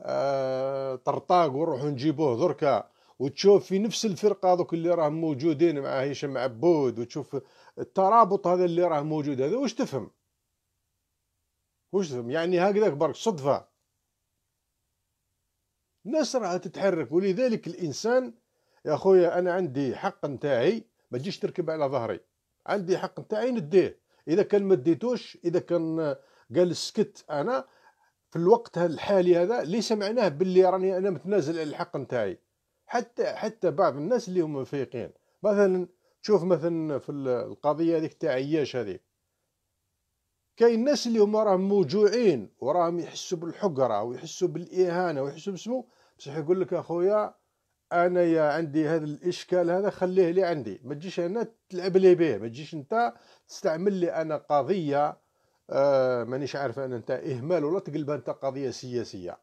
آه طرطاق وروح نجيبوه دركا وتشوف في نفس الفرقه هذوك اللي راهم موجودين مع هشام عبود وتشوف الترابط هذا اللي راه موجود هذا واش تفهم واش تفهم يعني هكذاك برك صدفه الناس راها تتحرك ولذلك الانسان يا خويا انا عندي حق نتاعي ما تجيش تركب على ظهري عندي حق نتاعي نديه اذا كان ما اذا كان قال سكت انا في الوقت الحالي هذا اللي سمعناه باللي راني انا متنازل على الحق نتاعي حتى حتى بعض الناس اللي هم فيقين مثلا تشوف مثلا في القضيه هذيك تاع عياش هذيك كاين الناس اللي هما راهم موجوعين وراهم يحسوا بالحقره ويحسوا بالاهانه ويحسوا بسمو بصح يقول لك اخويا انا يا عندي هذا الاشكال هذا خليه لي عندي ما تجيش انا تلعب لي به ما تجيش انت تستعمل لي انا قضيه آه مانيش عارف انا انت اهمال ولا تقلبها انت قضيه سياسيه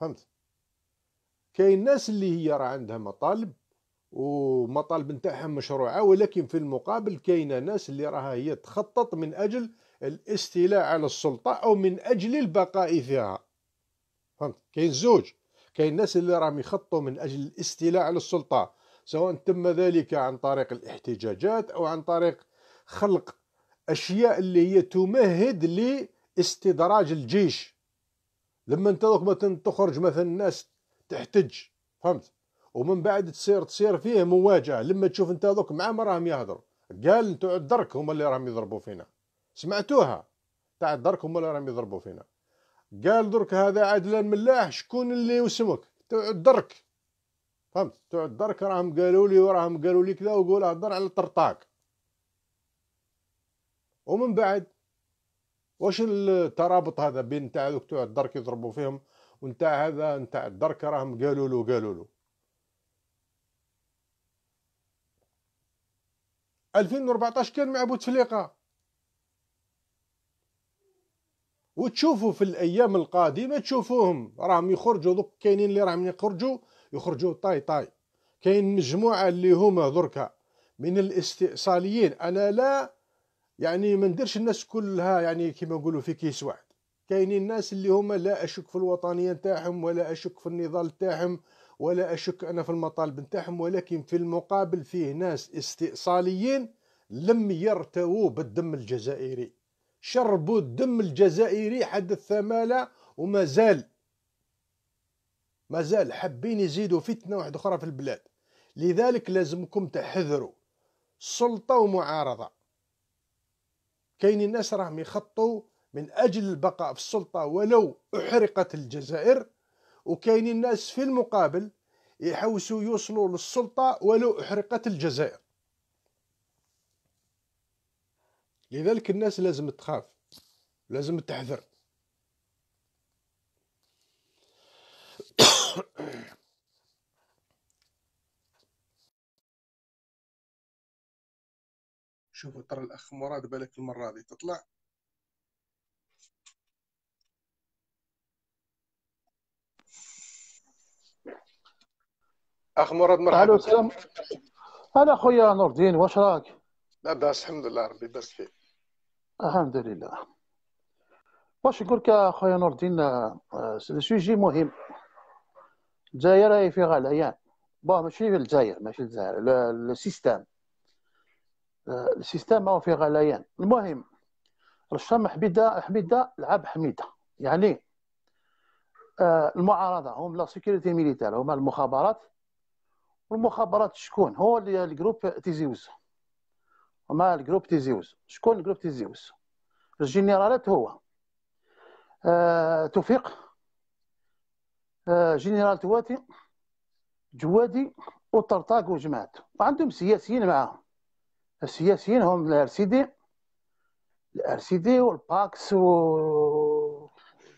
فهمت كاين ناس اللي هي راه عندها مطالب ومطالب نتاعها مشروعه ولكن في المقابل كاينه ناس اللي راها هي تخطط من اجل الاستيلاء على السلطه او من اجل البقاء فيها فهمت كاين زوج كاين الناس اللي راهم يخطوا من اجل الاستيلاء على السلطه سواء تم ذلك عن طريق الاحتجاجات او عن طريق خلق اشياء اللي هي تمهد لاستدراج الجيش لما انت مثلا تخرج مثلا الناس تحتج فهمت ومن بعد تصير تصير فيه مواجهه لما تشوف انت هذوك معاهم راهم يهضروا قال انتوا الدرك هما اللي راهم يضربوا فينا سمعتوها تاع الدرك هما اللي راهم يضربوا فينا قال درك هذا عدلان ملاح شكون اللي وسمك تعود درك فهمت تعود درك راهم قالوا لي وراهم قالوا لي كذا وقول هضر على طرطاك ومن بعد واش الترابط هذا بين تاع دوك تاع الدرك يضربوا فيهم ونتاع هذا نتاع الدرك راهم قالوا له قالوا له 2014 كان مع بوتفليقه وتشوفوا في الايام القادمه تشوفوهم راهم يخرجوا دوك كاينين اللي راهم يخرجوا يخرجوا طاي طاي كاين مجموعه اللي هما دركا من الاستئصاليين انا لا يعني ما نديرش الناس كلها يعني كما نقولوا في كيس واحد كاينين الناس اللي هما لا اشك في الوطنيه نتاعهم ولا اشك في النضال نتاعهم ولا اشك انا في المطالب نتاعهم ولكن في المقابل فيه ناس استئصاليين لم يرتووا بالدم الجزائري شربوا الدم الجزائري حد الثمالة ومازال مازال حابين يزيدوا فتنة واحدة أخرى في البلاد لذلك لازمكم تحذروا سلطة ومعارضة كاينين ناس راهم يخطوا من أجل البقاء في السلطة ولو أحرقت الجزائر وكاينين ناس في المقابل يحوسوا يوصلوا للسلطة ولو أحرقت الجزائر لذلك الناس لازم تخاف لازم تحذر شوفوا ترى الاخ مراد بالك المره هذه تطلع اخ مراد مرحبا الو السلام هلا خويا نور الدين واش راك لا باس الحمد لله ربي باس فيه الحمد لله واش نقول لك اخويا نور الدين آه، سوجي مهم الجزائر راهي فيها العيان بون ماشي الجزائر ماشي الجزائر السيستم آه، السيستم راهو في العيان المهم رشام حميده حميده لعب حميده يعني آه، المعارضه هم لا سيكوريتي ميليتير هما المخابرات والمخابرات شكون هو اللي الجروب تيزيوز مع الجروب زيوس شكون الجروب زيوس الجنرالات هو آه توفيق آه جنرال تواتي جوادي وطرطاق وجماعته وعندهم سياسيين معاهم السياسيين هم الار سي دي الار سي دي والباكس و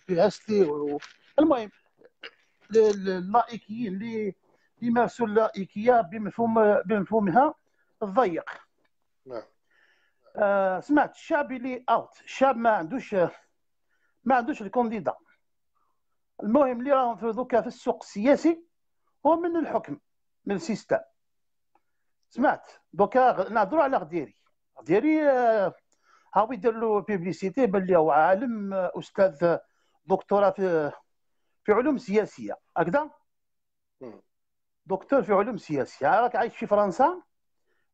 بي اس تي المهم اللائكيين اللي يمارسوا اللائكيه بمفهوم بمفهومها الضيق نعم آه سمعت الشعب اللي اوت شاب ما عندوش ما عندوش الكونديدا المهم اللي راهم في دوكا في السوق السياسي هو من الحكم من السيستم سمعت دوكا نهضروا على غديري غديري آه، هاو يدير له بيبليسيتي باللي هو عالم آه، استاذ آه، دكتوراه في في علوم سياسيه هكذا دكتور في علوم سياسيه راك عايش في فرنسا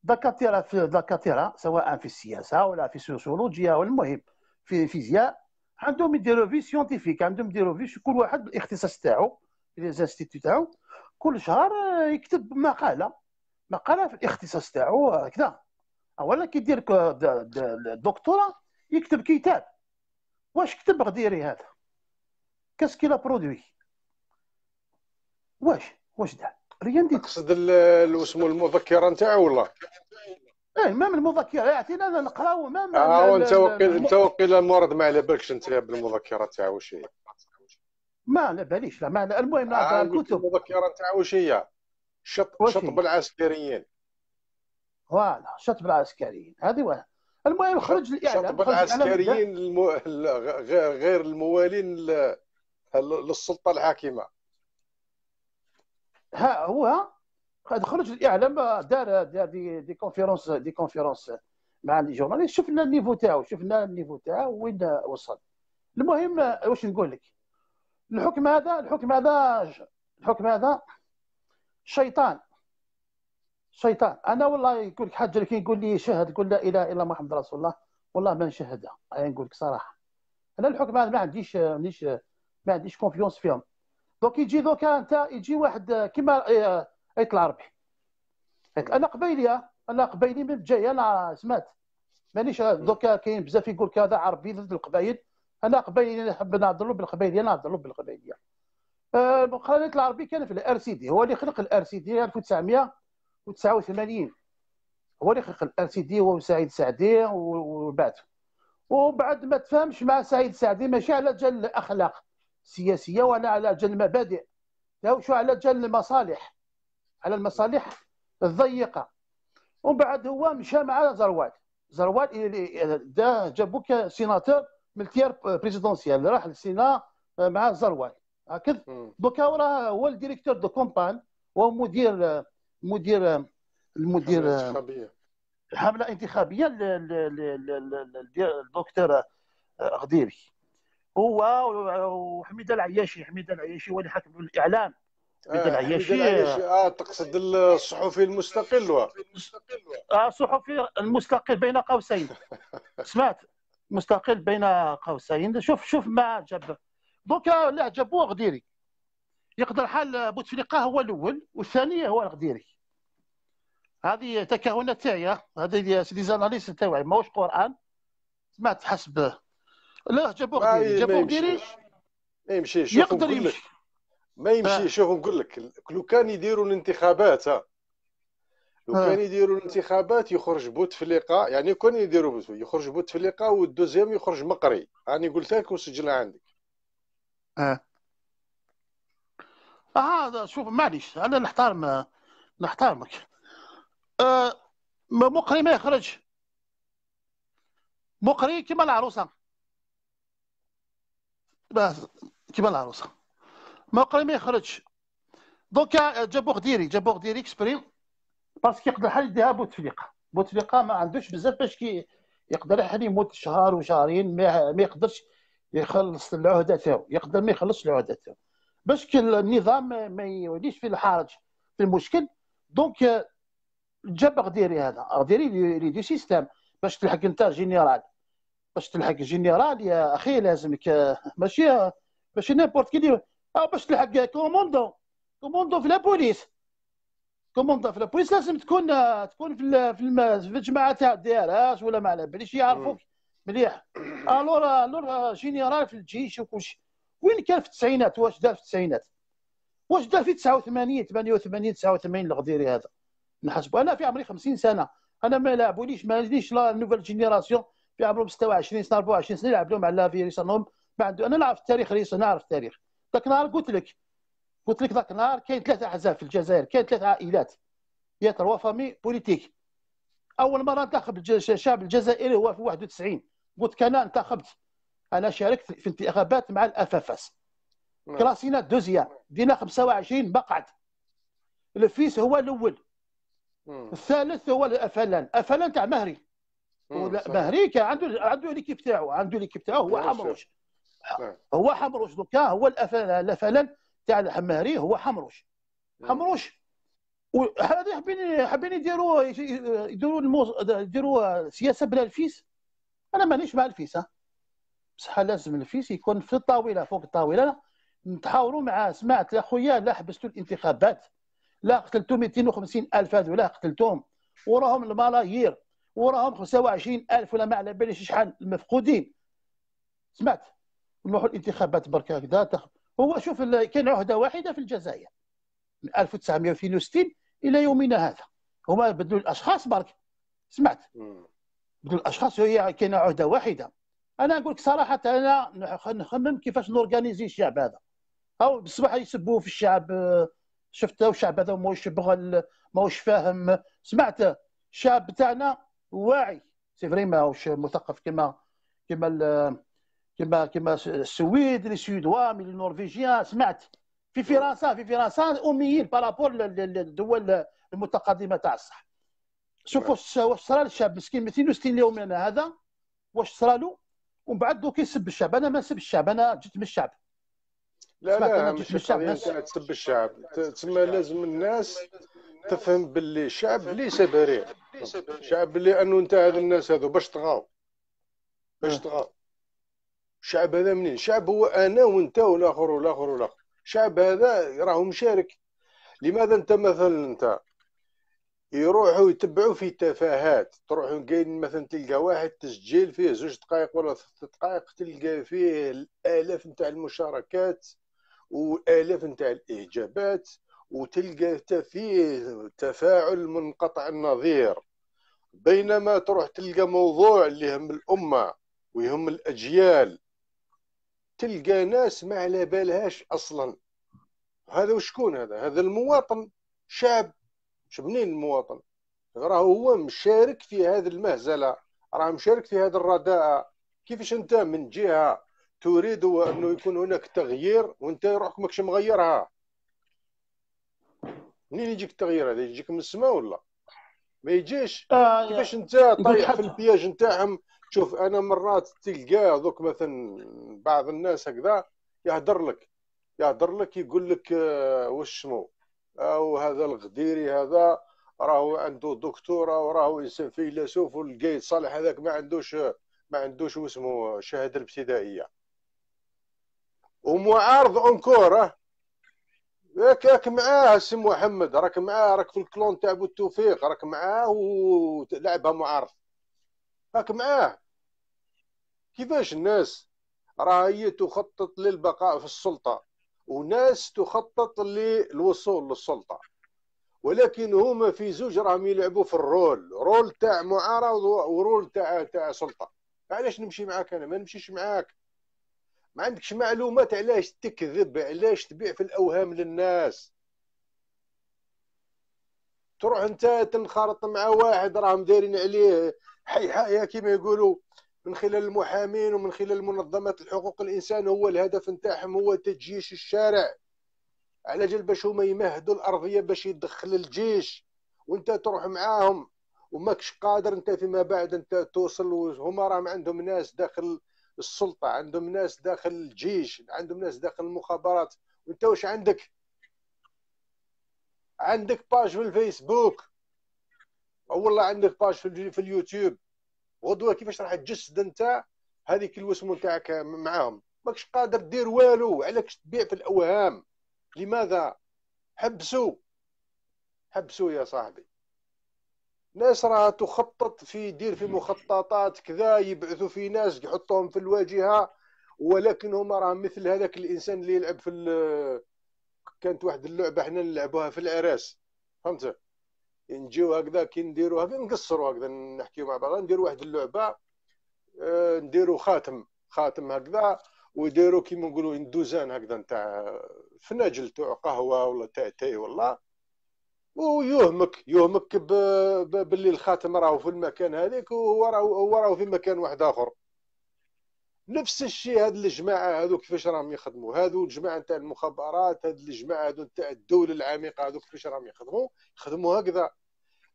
دكاتره في دكاتره سواء في السياسه ولا في السوسيولوجيا والمهم في الفيزياء عندهم يديروا في سيونتيفيك عندهم يديروا في كل واحد بالاختصاص تاعو ليزانستيتي تاعو كل شهر يكتب مقاله مقاله في الاختصاص تاعو هكذا اولا كي يدير الدكتوراه يكتب كتاب واش كتب غديري هذا كاسكي لا برودوي واش واش ده ريان دي تقصد اسمه المذكره نتاعو ولا اه المام المذكره يعطينا نقراو مام اه انت وكيل انت وكيل المورد ما على بالكش انت بالمذكره نتاعو واش هي ما على باليش لا ما المهم آه الكتب المذكره نتاعو واش هي شط شطب العسكريين فوالا شطب العسكريين هذه واحد المهم خرج الاعلام شطب العسكريين غير الموالين للسلطه الحاكمه ها هو قد خرج الاعلام دار دار دي, دي كونفيرونس دي كونفيرونس مع الجورناليست شفنا النيفو تاعو شفنا النيفو تاعو وين وصل المهم واش نقول لك الحكم هذا الحكم هذا الحكم هذا شيطان شيطان انا والله يقول لك حاج كي يقول لي شهد قول لا اله الا محمد رسول الله والله ما نشهدها انا نقول لك صراحه انا الحكم هذا ما عنديش ما عنديش ما عنديش كونفيونس فيهم دوك يجي دوكا انت يجي واحد آه، كيما يطلع آه، آه، ربحي انا قبيليه انا قبيلي من جايه انا سمعت مانيش دوكا كاين بزاف يقول لك هذا عربي ضد القبائل انا قبيلي نحب نهضروا بالقبيليه نهضروا بالقبيليه الخليط العربي كان في الار سي دي هو اللي خلق الار سي دي 1989 هو اللي خلق الار سي دي هو وسعيد سعدي وبعد وبعد ما تفهمش مع سعيد سعدي ماشي على جال الاخلاق سياسيه ولا على جال المبادئ شو على جال المصالح على المصالح الضيقه ومن بعد هو مشى مع زروال زروات جابوه كسيناتور من التيار بريزيدونسيال راح للسينا مع زروال هكذا دوكا راه هو الديريكتور دو كومبان وهو مدير مدير المدير حمله انتخابيه حمله انتخابيه الدكتور غديري هو وحميد العياشي حميد العياشي هو اللي حاكم الاعلام حميده آه، العياشي اه تقصد الصحفي المستقل و... اه صحفي المستقل بين قوسين سمعت مستقل بين قوسين شوف شوف ما جاب دونك آه، لا عجبو غديري يقدر حال بوتفليقه هو الاول والثاني هو الغديري هذه تكهنات تاعي آه، هذه سيدي زاناليست تاعي ماهوش قران سمعت حسب لا جابوه جابوه جاب ما يمشيش يقدر يمشي ما يمشي آه. شوف نقول لك لو كان يديروا الانتخابات لو آه. كان يديروا الانتخابات يخرج بوتفليقه يعني كان يديروا بوتفليقه يخرج بوتفليقه والدوزيام يخرج مقري راني يعني قلت لك وسجلها عندك اه اه شوف معليش انا نحترم نحترمك آه مقري ما يخرج مقري كيما العروسه كيما العروسه ما قال ما يخرجش دوكا آه، جابو خديري جابو خديري اكسبريم باسكو يقدر حل يديها بوتفليقه بوتفليقه ما عندوش بزاف باش كي يقدر يحل يموت شهر وشهرين ما, يقدرش يخلص العهده تاعو يقدر ما يخلصش العهده تاعو باش كي النظام ما يوليش في الحرج في المشكل دونك آه، جاب غديري هذا غديري لي دي سيستيم باش تلحق انت جينيرال باش تلحق جنرال يا اخي لازمك ماشي ماشي نيمبورت كي باش تلحق كوموندو كوموندو في لابوليس كوموندو في لابوليس لازم تكون تكون في في الجماعه تاع اس ولا ما على باليش يعرفوك مليح الور الور جنرال في الجيش وكلشي وين كان في التسعينات واش دار في التسعينات واش دار في 89 88 89 الغديري هذا نحسب انا في عمري 50 سنه انا ما لعبوليش ما ليش لا نوفال جينيراسيون في عمره 26 سنه 24 سنه يلعب لهم على لافي ريسانهم ما عنده انا نعرف التاريخ ريس نعرف التاريخ ذاك النهار قلت لك قلت لك ذاك النهار كاين ثلاث احزاب في الجزائر كاين ثلاث عائلات يا تروا فامي بوليتيك اول مره انتخب الشعب الجزائري هو في 91 قلت انا انتخبت انا شاركت في انتخابات مع الاف اف اس نعم. كلاسينا دوزيا دينا 25 مقعد الفيس هو الاول الثالث هو الافلان افلان تاع مهري بهريكا عنده عنده ليكيب تاعو عنده ليكيب تاعو هو نعم، حمروش نعم. هو حمروش دوكا هو الافلان تاع مهري هو حمروش نعم. حمروش وحنا حابين حابين يديروا يديروا الموز يديروا سياسه بلا الفيس انا مانيش مع الفيس بصح لازم الفيس يكون في الطاوله فوق الطاوله نتحاوروا معاه سمعت لا خويا لا حبستوا الانتخابات لا قتلتوا 250 الف هذولا قتلتهم وراهم الملايير وراهم 25000 ولا ما على باليش شحال المفقودين سمعت نروحوا الانتخابات برك هكذا هو شوف كاين عهده واحده في الجزائر من 1962 الى يومنا هذا هما بدلوا الاشخاص برك سمعت بدلوا الاشخاص هي كاينه عهده واحده انا نقول لك صراحه انا نخمم كيفاش نورغانيزي الشعب هذا او بالصباح يسبوه في الشعب شفته الشعب هذا ماهوش بغى ماهوش فاهم سمعت الشعب تاعنا واعي سي فري ماهوش مثقف كما كما كما كما السويد لي سويدوا مي لي سمعت في فرنسا في فرنسا اميين بارابور للدول المتقدمه تاع الصح شوف واش صرا للشاب مسكين 260 يوم من هذا واش صرا له ومن بعد دوك يسب الشعب انا ما نسب الشعب انا جيت من الشعب لا لا مش الشعب تسب الشعب تسمى لازم الناس تفهم باللي الشعب ليس بريء الشعب اللي انه انت هذا الناس هذو باش طغاو باش طغاو آه. الشعب هذا منين الشعب هو انا وانت والاخر والاخر والاخر الشعب هذا راهو مشارك لماذا انت مثلا انت يروحوا يتبعوا في تفاهات تروحوا كاين مثلا تلقى واحد تسجيل فيه زوج دقائق ولا ثلاث دقائق تلقى فيه الالاف نتاع المشاركات والالاف نتاع الاعجابات وتلقى فيه تفاعل منقطع النظير بينما تروح تلقى موضوع اللي يهم الأمة ويهم الأجيال تلقى ناس ما على بالهاش أصلا هذا وشكون هذا هذا المواطن شعب شبنين المواطن راه هو مشارك في هذه المهزلة راه مشارك في هذه الرداءة كيفاش أنت من جهة تريد أنه يكون هناك تغيير وأنت روحك ماكش مغيرها منين يجيك التغيير هذا يجيك من السماء ولا ما يجيش آه كيفاش انت طايح في البياج نتاعهم شوف انا مرات تلقى دوك مثلا بعض الناس هكذا يهدر لك يهدر لك يقول لك آه، واش شنو او آه، هذا الغديري هذا راهو عنده دكتوره وراهو انسان فيلسوف والقايد صالح هذاك ما عندوش ما عندوش واسمه شهاده الابتدائيه ومعارض انكوره آه. ياك ياك معاه السي محمد راك معاه راك في الكلون تاع بو التوفيق راك معاه ولعبها معارض راك معاه كيفاش الناس راه هي تخطط للبقاء في السلطه وناس تخطط للوصول للسلطه ولكن هما في زوج راهم يلعبوا في الرول رول تاع معارض ورول تاع تاع سلطه علاش نمشي معاك انا ما نمشيش معاك ما عندكش معلومات علاش تكذب علاش تبيع في الاوهام للناس تروح انت تنخرط مع واحد راهم دايرين عليه حي كيما يقولوا من خلال المحامين ومن خلال منظمات الحقوق الانسان هو الهدف نتاعهم هو تجيش الشارع على جال باش هما يمهدوا الارضيه باش يدخل الجيش وانت تروح معاهم وماكش قادر انت فيما بعد انت توصل وهما راهم عندهم ناس داخل السلطه عندهم ناس داخل الجيش عندهم ناس داخل المخابرات وانت واش عندك عندك باج في الفيسبوك او والله عندك باج في اليوتيوب غدوه كيفاش راح تجسد انت هذيك الوسم نتاعك معاهم ماكش قادر دير والو عليك تبيع في الاوهام لماذا حبسوا حبسوا يا صاحبي ناس راها تخطط في دير في مخططات كذا يبعثوا في ناس يحطوهم في الواجهه ولكن هما راهم مثل هذاك الانسان اللي يلعب في كانت واحد اللعبه حنا نلعبوها في العراس فهمت نجيو هكذا كي نديرو هكذا نقصروا هكذا نحكيو مع بعضنا نديرو واحد اللعبه آه، نديرو خاتم خاتم هكذا ويديروا كيما نقولوا اندوزان هكذا نتاع فناجل تاع قهوه ولا تاع تاي والله ويوهمك يوهمك باللي الخاتم راهو في المكان هذاك وهو راهو في مكان واحد اخر نفس الشيء هاد الجماعه هذو كيفاش راهم يخدموا هادو الجماعه نتاع المخابرات هاد الجماعه هادو نتاع الدوله العميقه هذو كيفاش راهم يخدموا يخدموا هكذا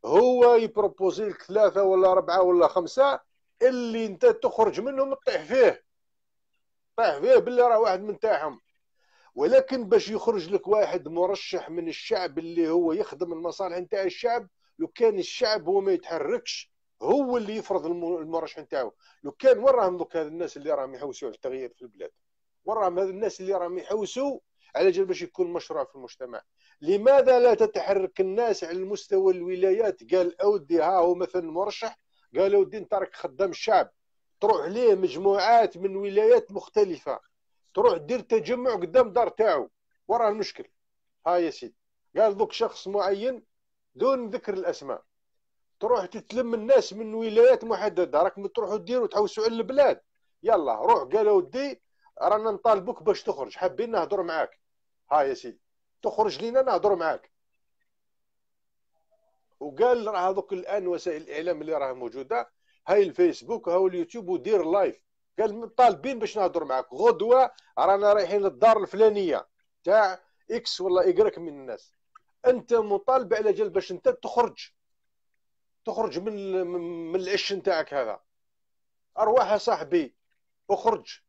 هو يبروبوزي لك ثلاثه ولا اربعه ولا خمسه اللي انت تخرج منهم تطيح فيه طيح فيه باللي راه واحد من تاعهم ولكن باش يخرج لك واحد مرشح من الشعب اللي هو يخدم المصالح نتاع الشعب لو كان الشعب هو ما يتحركش هو اللي يفرض المرشح نتاعو لو كان وين راهم دوك هاد الناس اللي راهم يحوسوا على التغيير في البلاد وين راهم هاد الناس اللي راهم يحوسوا على جال باش يكون مشروع في المجتمع لماذا لا تتحرك الناس على مستوى الولايات قال اودي ها هو مثلا مرشح قال اودي انت راك خدام الشعب تروح ليه مجموعات من ولايات مختلفه تروح دير تجمع قدام دار تاعو وراه المشكل ها يا سيدي قال دوك شخص معين دون ذكر الاسماء تروح تتلم الناس من ولايات محدده راكم تروحوا ديروا تحوسوا على البلاد يلا روح قالوا ودي رانا نطالبك باش تخرج حابين نهضر معاك ها يا سيدي تخرج لينا نهضر معاك وقال راه هذوك الان وسائل الاعلام اللي راه موجوده هاي الفيسبوك هاو اليوتيوب ودير لايف قال طالبين باش نهضر معاك غدوه رانا رايحين للدار الفلانيه تاع اكس ولا ايكريك من الناس انت مطالب على جال باش انت تخرج تخرج من من العش نتاعك هذا ارواح يا صاحبي اخرج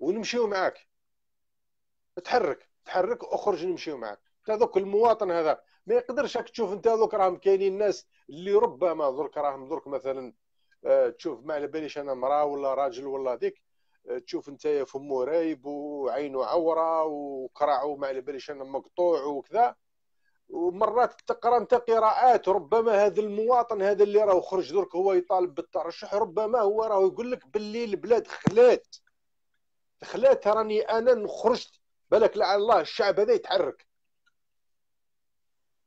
ونمشيو معاك تحرك تحرك اخرج نمشيو معاك انت ذوك المواطن هذا ما يقدرش راك تشوف انت ذوك راهم كاينين ناس اللي ربما درك راهم درك مثلا آه، تشوف ما على باليش انا مراه ولا راجل ولا ديك آه، تشوف انت فمو رايب وعينه عوره وكرعه ما على باليش انا مقطوع وكذا ومرات تقرا انت قراءات ربما هذا المواطن هذا اللي راه خرج درك هو يطالب بالترشح ربما هو راه يقول لك باللي البلاد خلات خلات راني انا خرجت بالك لعل الله الشعب هذا يتحرك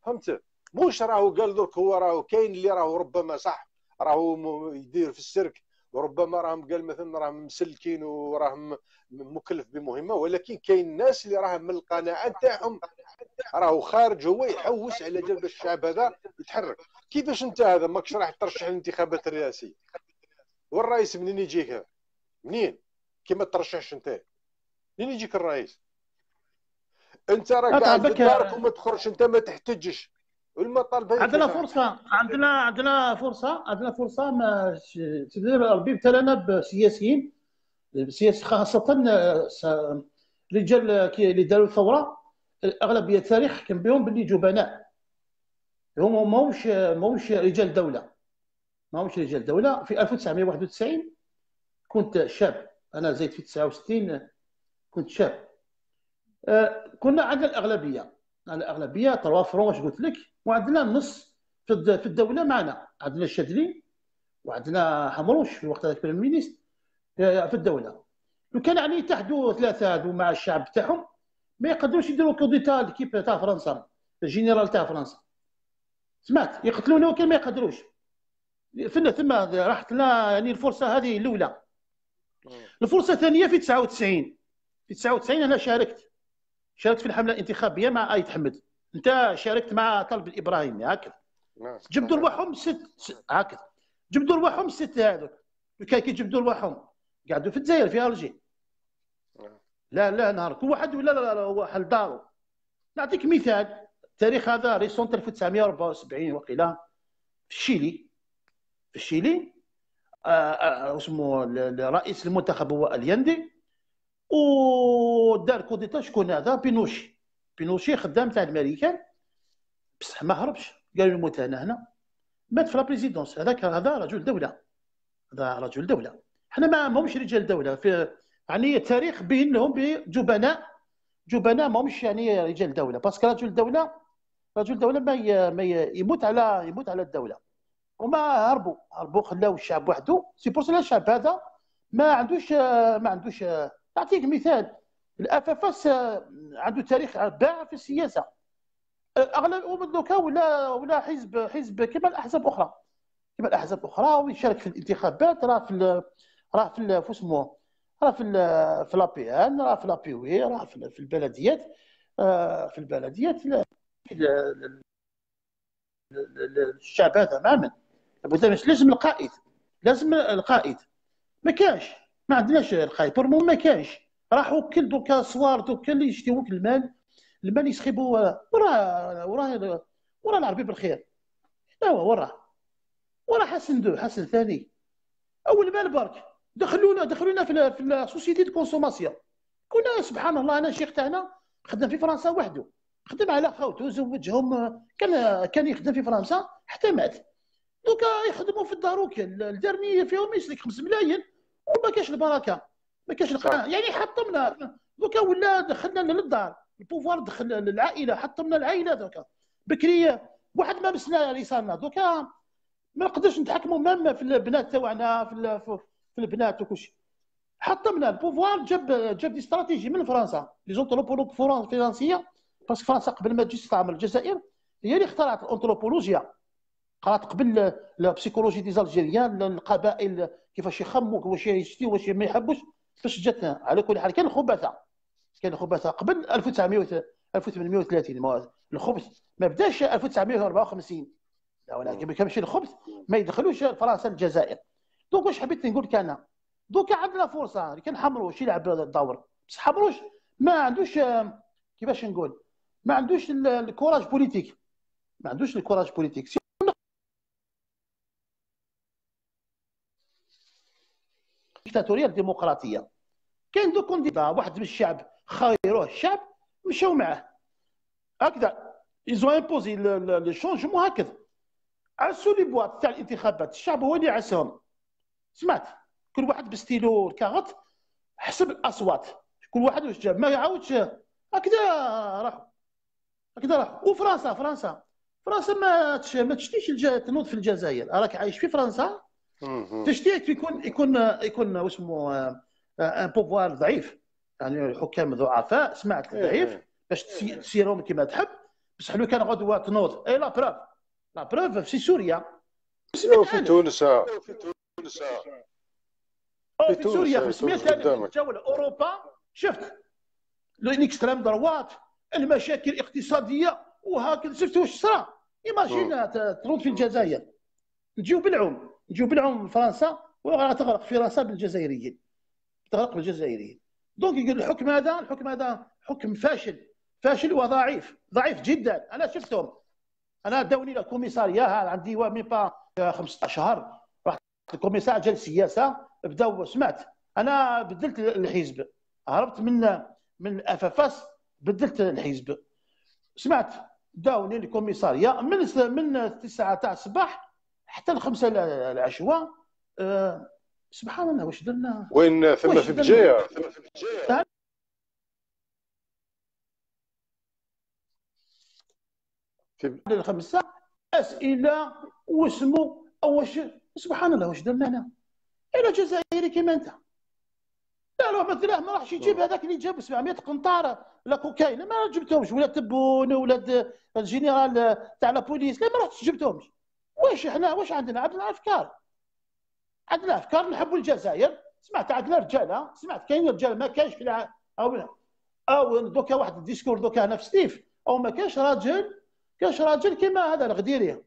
فهمت موش راهو قال درك هو راهو كاين اللي راهو ربما صح راهو يدير في السيرك وربما راهم قال مثلا راهم مسلكين وراهم مكلف بمهمه ولكن كاين الناس اللي راهم من القناعه تاعهم راهو خارج هو يحوس على جال باش الشعب هذا يتحرك كيفاش انت هذا ماكش راح ترشح الانتخابات الرئاسيه والرئيس منين يجيك منين كيما ترشحش انت منين يجيك الرئيس انت راك قاعد في دارك وما تخرجش انت ما تحتجش المطالبه عندنا فرصه عندنا عندنا فرصه عندنا فرصه ما ربي ابتلانا بسياسيين سياسي خاصه آه، رجال اللي داروا الثوره الاغلبيه التاريخ كان بهم باللي جبناء هما ماهوش ماهوش رجال دوله ماهوش رجال دوله في 1991 كنت شاب انا زيد في 69 كنت شاب آه، كنا عندنا الاغلبيه الاغلبيه تروا فرون واش قلت لك وعندنا النص في الدوله معنا عندنا الشاذلي وعندنا حمروش في الوقت هذاك المينيست آه، في الدوله لو كان يعني يتحدوا ثلاثه هذو مع الشعب تاعهم ما يقدروش يديروا كوديتا ليكيب تاع فرنسا الجنرال تاع فرنسا سمعت يقتلونه وكان ما يقدروش فينا ثم راحت لنا يعني الفرصه هذه الاولى الفرصه الثانيه في 99 في 99 انا شاركت شاركت في الحمله الانتخابيه مع ايت حمد انت شاركت مع طلب الابراهيمي هكذا نعم. جبدوا رواحهم ست هكذا جبدوا رواحهم ست هذوك كي جبدوا رواحهم قعدوا في الجزائر في الجي نعم. لا لا نهار كل واحد ولا لا هو دارو نعطيك مثال التاريخ هذا ريسونت 1974 وقيلا في الشيلي في الشيلي آه، آه، اسمه رئيس المنتخب هو اليندي ودار كوديتا شكون هذا بينوشي بينوشي خدام تاع الامريكان بصح ما هربش قالوا موت هنا هنا مات في لا بريزيدونس هذاك هذا رجل دوله هذا رجل دوله حنا ما ماهمش رجال دوله في يعني التاريخ بينهم بجبناء جبناء ماهمش يعني رجال دوله باسكو رجل دوله رجل دوله ما ما يموت على يموت على الدوله وما هربوا هربوا خلاو الشعب وحده سي بور الشعب هذا ما عندوش ما عندوش نعطيك مثال الاف اف اس عنده تاريخ باع في السياسه اغلب دوكا ولا ولا حزب حزب كما الاحزاب الاخرى كما الاحزاب الاخرى ويشارك في الانتخابات راه في راه في في راه في في لابي ان راه في لابي وي راه في البلديات في البلديات آه، الشعب هذا تماما لابد لازم القائد لازم القائد ما كانش ما عندناش القائد بور ما كانش راحوا كل دوكا صوار دوكا اللي يشتيوك المال المال يسخبوا وراه وراه وراه العربي بالخير ايوا وراه وراه حسن دو حسن ثاني اول مال برك دخلونا دخلونا في في السوسيتي دو كونسوماسيون كنا سبحان الله انا الشيخ تاعنا خدم في فرنسا وحده خدم على خوته زوجهم كان كان يخدم في فرنسا حتى مات دوكا يخدموا في الدار وكل الدرنيه فيهم يسلك 5 ملايين وما كاش البركه ما كانش القناه يعني حطمنا دوكا ولا دخلنا للدار البوفوار دخل للعائله حطمنا العائله دوكا بكريه واحد ما مسنا رسالنا دوكا ما نقدرش نتحكموا ماما في البنات تاعنا في في البنات وكل شيء حطمنا البوفوار جاب جاب دي استراتيجي من فرنسا لي زونتروبولوج فرنسيه باسكو فرنسا قبل ما تجي تستعمر الجزائر هي اللي اخترعت الانثروبولوجيا قرات قبل لا دي ديزالجيريان القبائل كيفاش يخموا واش يشتي واش ما يحبوش فاش جاتنا على كل حال كان خبثه كان خبثه قبل 1900 1830 الخبث ما بداش 1954 ولكن ما الخبث ما يدخلوش فرنسا الجزائر دونك واش حبيت نقول لك انا دوكا عندنا فرصه كان حمروش يلعب الدور بس حمروش ما عندوش كيفاش نقول ما عندوش الكوراج بوليتيك ما عندوش الكوراج بوليتيك ديكتاتوريه الديمقراطيه كاين دو كونديتا واحد من الشعب خيروه الشعب مشاو معاه هكذا ايزو امبوزي لي شونجمون هكذا عسوا لي بواط تاع الانتخابات الشعب هو اللي عسهم سمعت كل واحد بستيلو الكاغط حسب الاصوات كل واحد واش جاب ما يعاودش هكذا راحوا هكذا راحوا وفرنسا فرنسا فرنسا ما تشتيش تنوض في الجزائر راك عايش في فرنسا تشتيت يكون يكون يكون واسمه ان آه، آه، بوفوار ضعيف يعني الحكام ضعفاء سمعت إيه. ضعيف باش تسيرهم كما تحب بصح لو كان غدوه تنوض اي لا بروف لا بروف في سوريا في تونس في تونس في سوريا 500 آه، دوله اوروبا شفت الاكستريم دروات المشاكل الاقتصاديه وهكذا شفت واش صرا ايماجين ترون في الجزائر نجيو بالعوم يجيو بالعوم من فرنسا في فرنسا بالجزائريين تغرق بالجزائريين دونك يقول الحكم هذا الحكم هذا حكم فاشل فاشل وضعيف ضعيف جدا انا شفتهم انا داوني الى كوميساريه عندي مي با 15 شهر رحت الكوميسار جا السياسه بداو سمعت انا بدلت الحزب هربت من من اف اف اس بدلت الحزب سمعت داوني الكوميساريه من من 9 تاع الصباح حتى الخمسه العشوه آه، سبحان الله واش درنا وين ثم في الجايه ثم في الجايه في الخمسه اسئله واسمو واش سبحان الله واش درنا انا انا جزائري كيما انت لا روح مثلا ما راحش يجيب آه. هذاك اللي جاب 700 قنطار لا كوكايين ما جبتهمش ولا تبون ولا الجنرال آه، تاع لا بوليس لا ما راحش جبتهمش واش احنا واش عندنا عندنا افكار عندنا افكار نحب الجزائر سمعت عندنا رجال سمعت كاين رجال ما كاينش في او او دوكا واحد الديسكور دوكا هنا في ستيف او ما كاينش راجل كاش راجل كيما هذا الغديري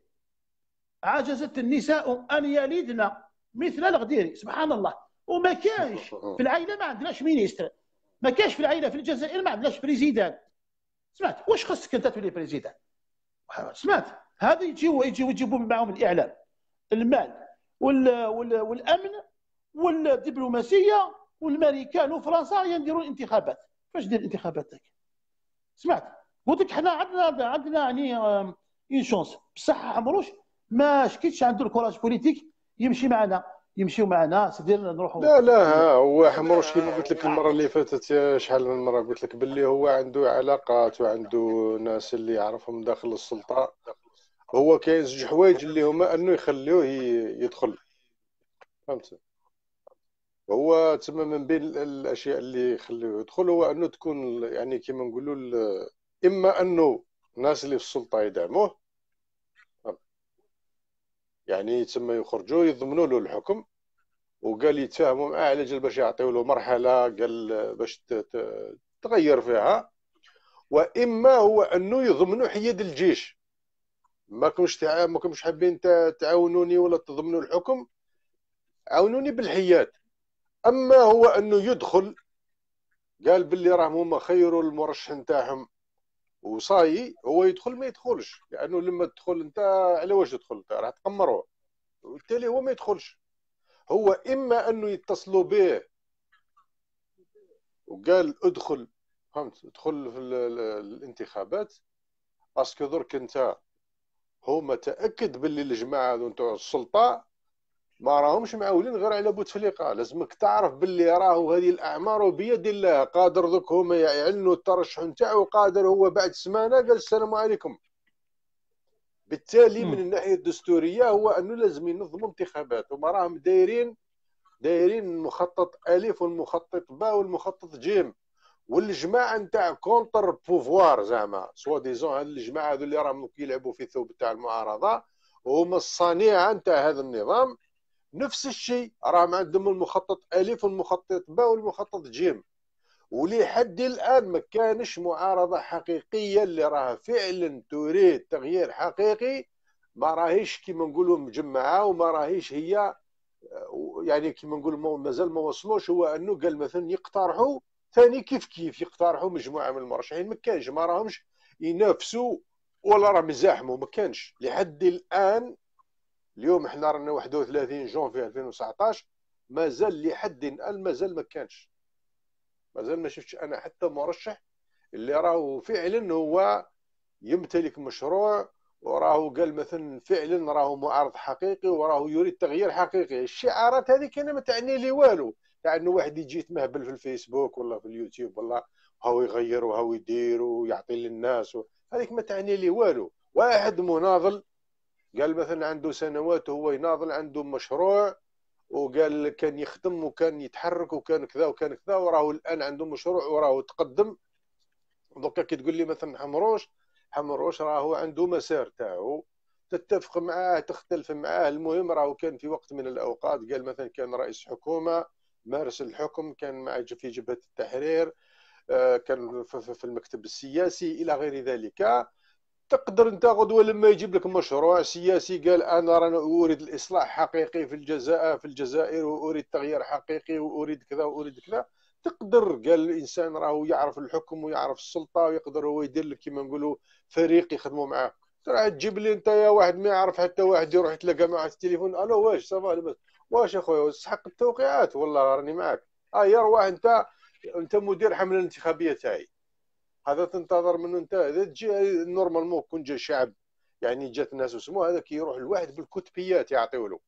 عجزت النساء ان يلدن مثل الغديري سبحان الله وما كاينش في العائله ما عندناش مينيستر ما كاينش في العائله في الجزائر ما عندناش بريزيدان سمعت واش خصك انت تولي بريزيدان سمعت هذا يجي ويجي يجيبوا معهم الاعلام المال وال والامن والدبلوماسيه والامريكان وفرنسا يديروا الانتخابات فاش دير الانتخابات ذاك سمعت قلت لك حنا عندنا عندنا يعني اون شونس بصح عمروش ما شكيتش عنده الكوراج بوليتيك يمشي معنا يمشيو معنا سدير نروحوا لا لا هو حمروش كيما قلت لك المره اللي فاتت شحال من مره قلت لك باللي هو عنده علاقات وعنده ناس اللي يعرفهم داخل السلطه هو كاين زوج حوايج اللي هما انه يخليوه يدخل فهمت هو تسمى من بين الاشياء اللي يخليوه يدخل هو انه تكون يعني كيما نقولوا اما انه الناس اللي في السلطه يدعموه يعني تسمى يخرجوا يضمنوا له الحكم وقال يتفاهموا معاه على جال باش يعطيو له مرحله قال باش تغير فيها واما هو انه يضمنوا حياد الجيش ما كنتش تع... ما كنتش حابين تعاونوني ولا تضمنوا الحكم عاونوني بالحياد اما هو انه يدخل قال باللي راهم هما خيروا المرشح نتاعهم وصاي هو يدخل ما يدخلش لانه لما تدخل انت على واش تدخل راح تقمره وبالتالي هو ما يدخلش هو اما انه يتصلوا به وقال ادخل فهمت ادخل في الانتخابات باسكو درك انت هما تاكد باللي الجماعه هذو نتاع السلطه ما راهمش معولين غير على بوتفليقه لازمك تعرف باللي راهو هذه الاعمار بيد الله قادر دوك هما يعلنوا الترشح نتاعو قادر هو بعد سمانه قال السلام عليكم بالتالي من الناحيه الدستوريه هو انه لازم ينظموا انتخابات وما راهم دايرين دايرين مخطط الف والمخطط باء والمخطط جيم والجماعه نتاع كونتر بوفوار زعما سوا ديزون هاد الجماعه هذو اللي راهم كيلعبوا في الثوب تاع المعارضه هما الصانعه نتاع هذا النظام نفس الشيء راهم عندهم المخطط الف والمخطط باء والمخطط جيم ولحد الان ما كانش معارضه حقيقيه اللي راها فعلا تريد تغيير حقيقي ما راهيش كيما نقولوا مجمعه وما راهيش هي يعني كيما نقولوا مازال ما وصلوش هو انه قال مثلا يقترحوا ثاني كيف كيف يقترحوا مجموعه من المرشحين ما كانش ما راهمش ينافسوا ولا راهم يزاحموا ما كانش لحد الان اليوم احنا رانا 31 جونفي 2019 مازال لحد الان مازال ما كانش مازال ما شفتش انا حتى مرشح اللي راهو فعلا هو يمتلك مشروع وراهو قال مثلا فعلا راهو معارض حقيقي وراهو يريد تغيير حقيقي الشعارات هذه كان ما تعني لي والو يعني انه واحد يجي يتمهبل في الفيسبوك ولا في اليوتيوب ولا هاو يغير وهاو يدير ويعطي للناس و... هذيك ما تعني لي والو واحد مناضل قال مثلا عنده سنوات وهو يناضل عنده مشروع وقال كان يخدم وكان يتحرك وكان كذا وكان كذا وراه الان عنده مشروع وراه تقدم دوكا كي تقول لي مثلا حمروش حمروش راهو عنده مسار تاعو تتفق معاه تختلف معاه المهم راهو كان في وقت من الاوقات قال مثلا كان رئيس حكومه مارس الحكم كان مع في جبهه التحرير آه، كان في المكتب السياسي الى غير ذلك تقدر انت غدوه لما يجيب لك مشروع سياسي قال انا رانا اريد الاصلاح حقيقي في الجزائر في الجزائر واريد تغيير حقيقي واريد كذا واريد كذا تقدر قال الانسان راهو يعرف الحكم ويعرف السلطه ويقدر هو يدير لك كما نقولوا فريق يخدموا معاه راه تجيب لي انت يا واحد ما يعرف حتى واحد يروح يتلاقى معاه في التليفون الو واش صافا لاباس واش اخويا تستحق التوقيعات والله راني معاك اي آه، ارواح انت انت مدير حمله الانتخابيه تاعي هذا تنتظر منه انت اذا تجي نورمالمون كون جا شعب يعني جات الناس وسمو هذا كي يروح الواحد بالكتبيات يعطيو له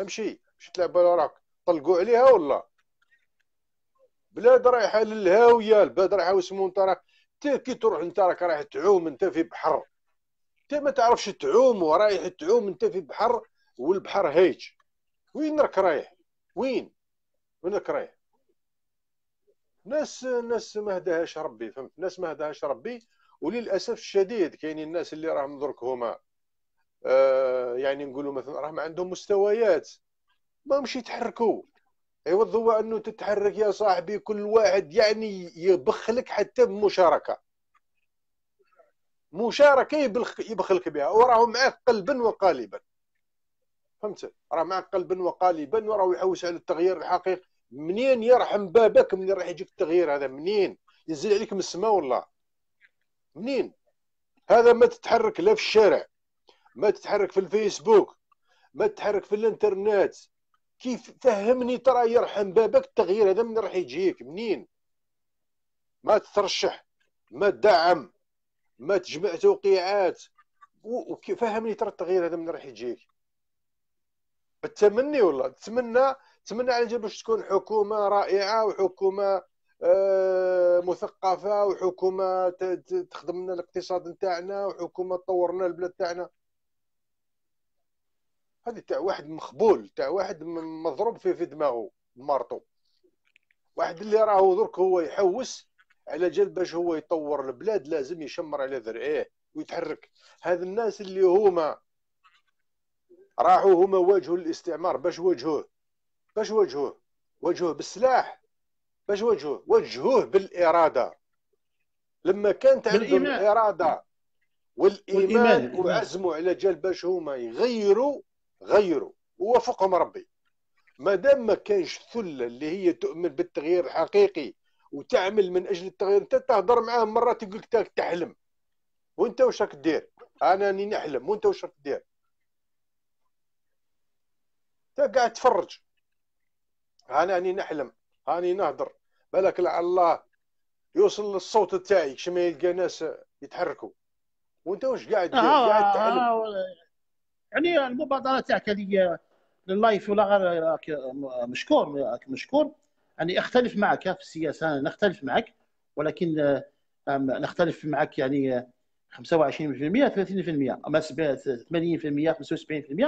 امشي باش تلعب على راك طلقوا عليها ولا بلاد رايحه للهاويه البلاد رايحه وسمو انت راك كي تروح انت راك رايح تعوم انت في بحر انت ما تعرفش تعوم ورايح تعوم انت في بحر والبحر هيج وين راك رايح وين وين راك رايح ناس ناس ما هداهاش ربي فهمت ناس ما هداهاش ربي وللاسف الشديد كاينين الناس اللي راهم درك هما آه يعني نقولوا مثلا راهم عندهم مستويات ما مش يتحركوا هو انه تتحرك يا صاحبي كل واحد يعني يبخلك حتى بمشاركه مشاركه يبخلك بها وراهم معاك قلبا وقالبا فهمت راه قلبا وقالبا وراه يحوس على التغيير الحقيقي منين يرحم بابك منين راح يجيك التغيير هذا منين ينزل عليك من السماء والله منين هذا ما تتحرك لا في الشارع ما تتحرك في الفيسبوك ما تتحرك في الانترنت كيف فهمني ترى يرحم بابك التغيير هذا منين راح يجيك منين ما تترشح ما تدعم ما تجمع توقيعات وفهمني ترى التغيير هذا منين راح يجيك بالتمني والله تمنى تمنى على جنب باش تكون حكومه رائعه وحكومه آه، مثقفه وحكومه تخدم لنا الاقتصاد نتاعنا وحكومه تطور لنا البلاد تاعنا هذه تاع واحد مخبول تاع واحد مضروب في في دماغه مارطو واحد اللي راهو درك هو يحوس على جال باش هو يطور البلاد لازم يشمر على ذرعيه ويتحرك هذ الناس اللي هما راحوا هما واجهوا الاستعمار باش واجهوه باش واجهوه واجهوه بالسلاح باش واجهوه واجهوه بالاراده لما كانت عندهم الاراده والإيمان, والإيمان وعزموا على جال باش هما يغيروا غيروا ووفقهم ربي مادام ما كانش ثله اللي هي تؤمن بالتغيير الحقيقي وتعمل من اجل التغيير انت تهضر معاهم مرات يقول لك تحلم وانت واش راك دير انا راني نحلم وانت واش راك دير انت قاعد تفرج انا اني نحلم هاني نهضر بالك لعل الله يوصل للصوت تاعي ما يلقى ناس يتحركوا وانت واش قاعد آه قاعد آه، تعلم آه يعني المبادره تاعك هذه لللايف ولا غير مشكور مشكور يعني اختلف معك في السياسه انا نختلف معك ولكن نختلف معك يعني 25% 30% اما 80% 75%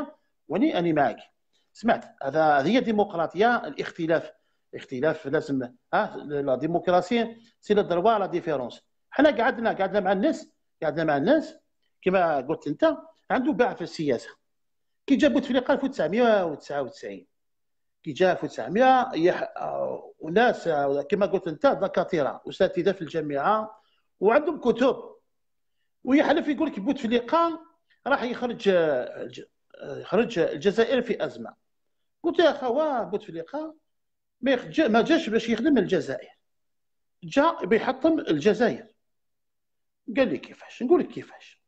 واني اني معك سمعت هذا هي الديمقراطيه الاختلاف اختلاف لازم ها لا ديمقراسي سي لو دروا لا ديفيرونس حنا قعدنا قعدنا مع الناس قعدنا مع الناس كما قلت انت عنده باع في السياسه كي جا بوتفليقه 1999 كي جا 1900 يح... وناس كما قلت انت دكاتره اساتذه في الجامعه وعندهم كتب ويحلف يقول لك بوتفليقه راح يخرج يخرج الجزائر في ازمه قلت يا خوا بوتفليقه ما جاش باش يخدم الجزائر جا بيحطم الجزائر قال لي كيفاش نقول لك كيفاش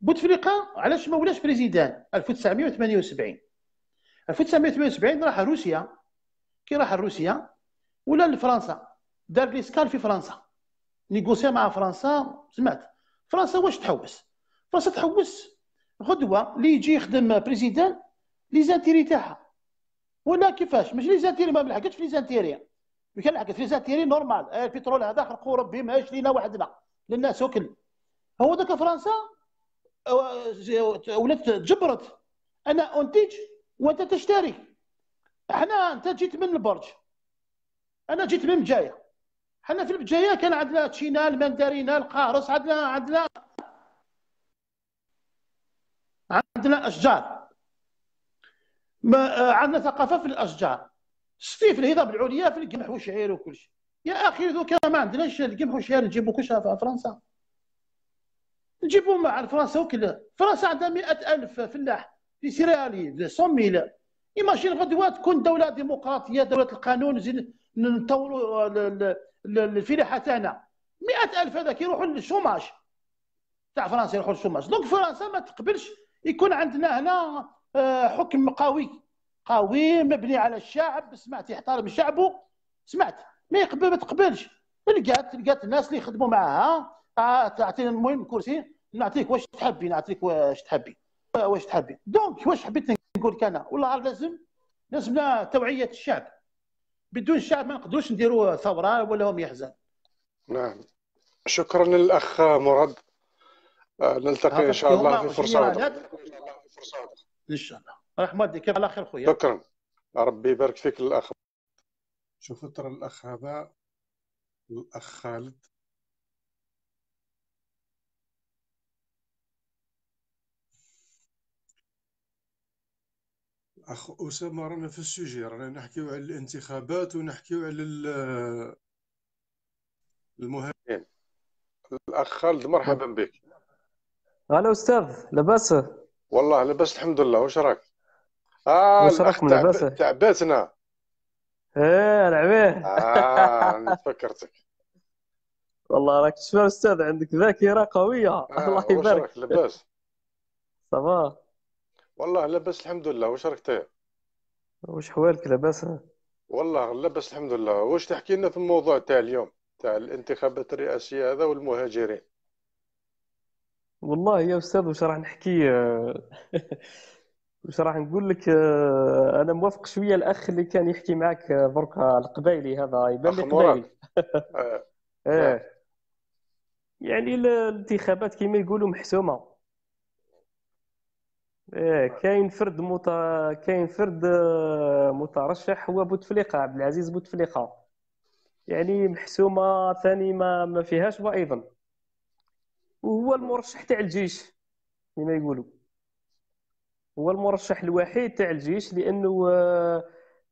بوتفليقه علاش ما ولاش بريزيدان 1978 1978 راح روسيا كي راح روسيا ولا لفرنسا دار ليسكال في فرنسا نيغوسيا مع فرنسا سمعت فرنسا واش تحوس فرنسا تحوس غدوه اللي يجي يخدم بريزيدان لي زانتيري تاعها ولا كيفاش ماشي لي زانتيري ما لحقتش في لي زانتيري كان لحقت في زانتيري نورمال آه، البترول هذا خلقوا ربي ماهيش لينا وحدنا للناس وكل هو ذاك فرنسا آه، ولات تجبرت انا انتج وانت تشتري احنا انت جيت من البرج انا جيت من بجايه حنا في البجايه كان عندنا تشينا المندرينا القارص عندنا عندنا عندنا اشجار ما عندنا ثقافه في الاشجار شتي في الهضاب العليا في القمح والشعير وكل شيء يا اخي دوكا ما عندناش القمح والشعير نجيبو كل شيء في فرنسا نجيبو مع فرنسا وكل فرنسا عندها 100000 فلاح في سيرالي ميل ايماجين غدوه تكون دوله ديمقراطيه دوله القانون نزيد نطوروا الفلاحه تاعنا 100000 هذاك يروحوا للشوماج تاع فرنسا يروحوا للشوماج دونك فرنسا ما تقبلش يكون عندنا هنا آه، حكم قوي قوي مبني على الشعب سمعت يحترم شعبه سمعت ما يقبل ما تقبلش لقات لقات الناس اللي يخدموا معاها آه، تعطينا المهم كرسي نعطيك واش تحبي نعطيك واش تحبي آه، واش تحبي دونك واش حبيت نقول لك انا والله لازم لازمنا توعيه الشعب بدون الشعب ما نقدروش نديروا ثوره ولا هم يحزن نعم شكرا للاخ مراد نلتقي ان شاء الله في فرصه ان شاء الله راح مادي كيف على خير خويا شكرا ربي يبارك فيك الاخ شوف ترى الاخ هذا الاخ خالد اخ اسامه رانا في السوجي رانا نحكيو على الانتخابات ونحكيو على المهمين الاخ خالد مرحبا بك هلا استاذ لاباس والله لبس الحمد لله واش راك اه واش راك الأخ تعب- تعباتنا اه العبيه اه أنا تفكرتك والله راك شوف استاذ عندك ذاكره قويه آه، الله اه واش يبارك راك لاباس صباح والله لاباس الحمد لله واش راك طيب واش حوالك لاباس والله لاباس الحمد لله واش تحكي لنا في الموضوع تاع اليوم تاع الانتخابات الرئاسية هذا والمهاجرين والله يا استاذ واش راح نحكي آه، واش راح نقول لك آه، انا موافق شويه الاخ اللي كان يحكي معك آه، برك القبايلي هذا يبان لي اه إيه. نعم. يعني الانتخابات كما يقولوا محسومه ايه كاين فرد مت... كاين فرد مترشح هو بوتفليقه عبد العزيز بوتفليقه يعني محسومه ثاني ما ما فيهاش وايضا وهو المرشح تاع الجيش كما يقولوا هو المرشح الوحيد تاع الجيش لانه آه،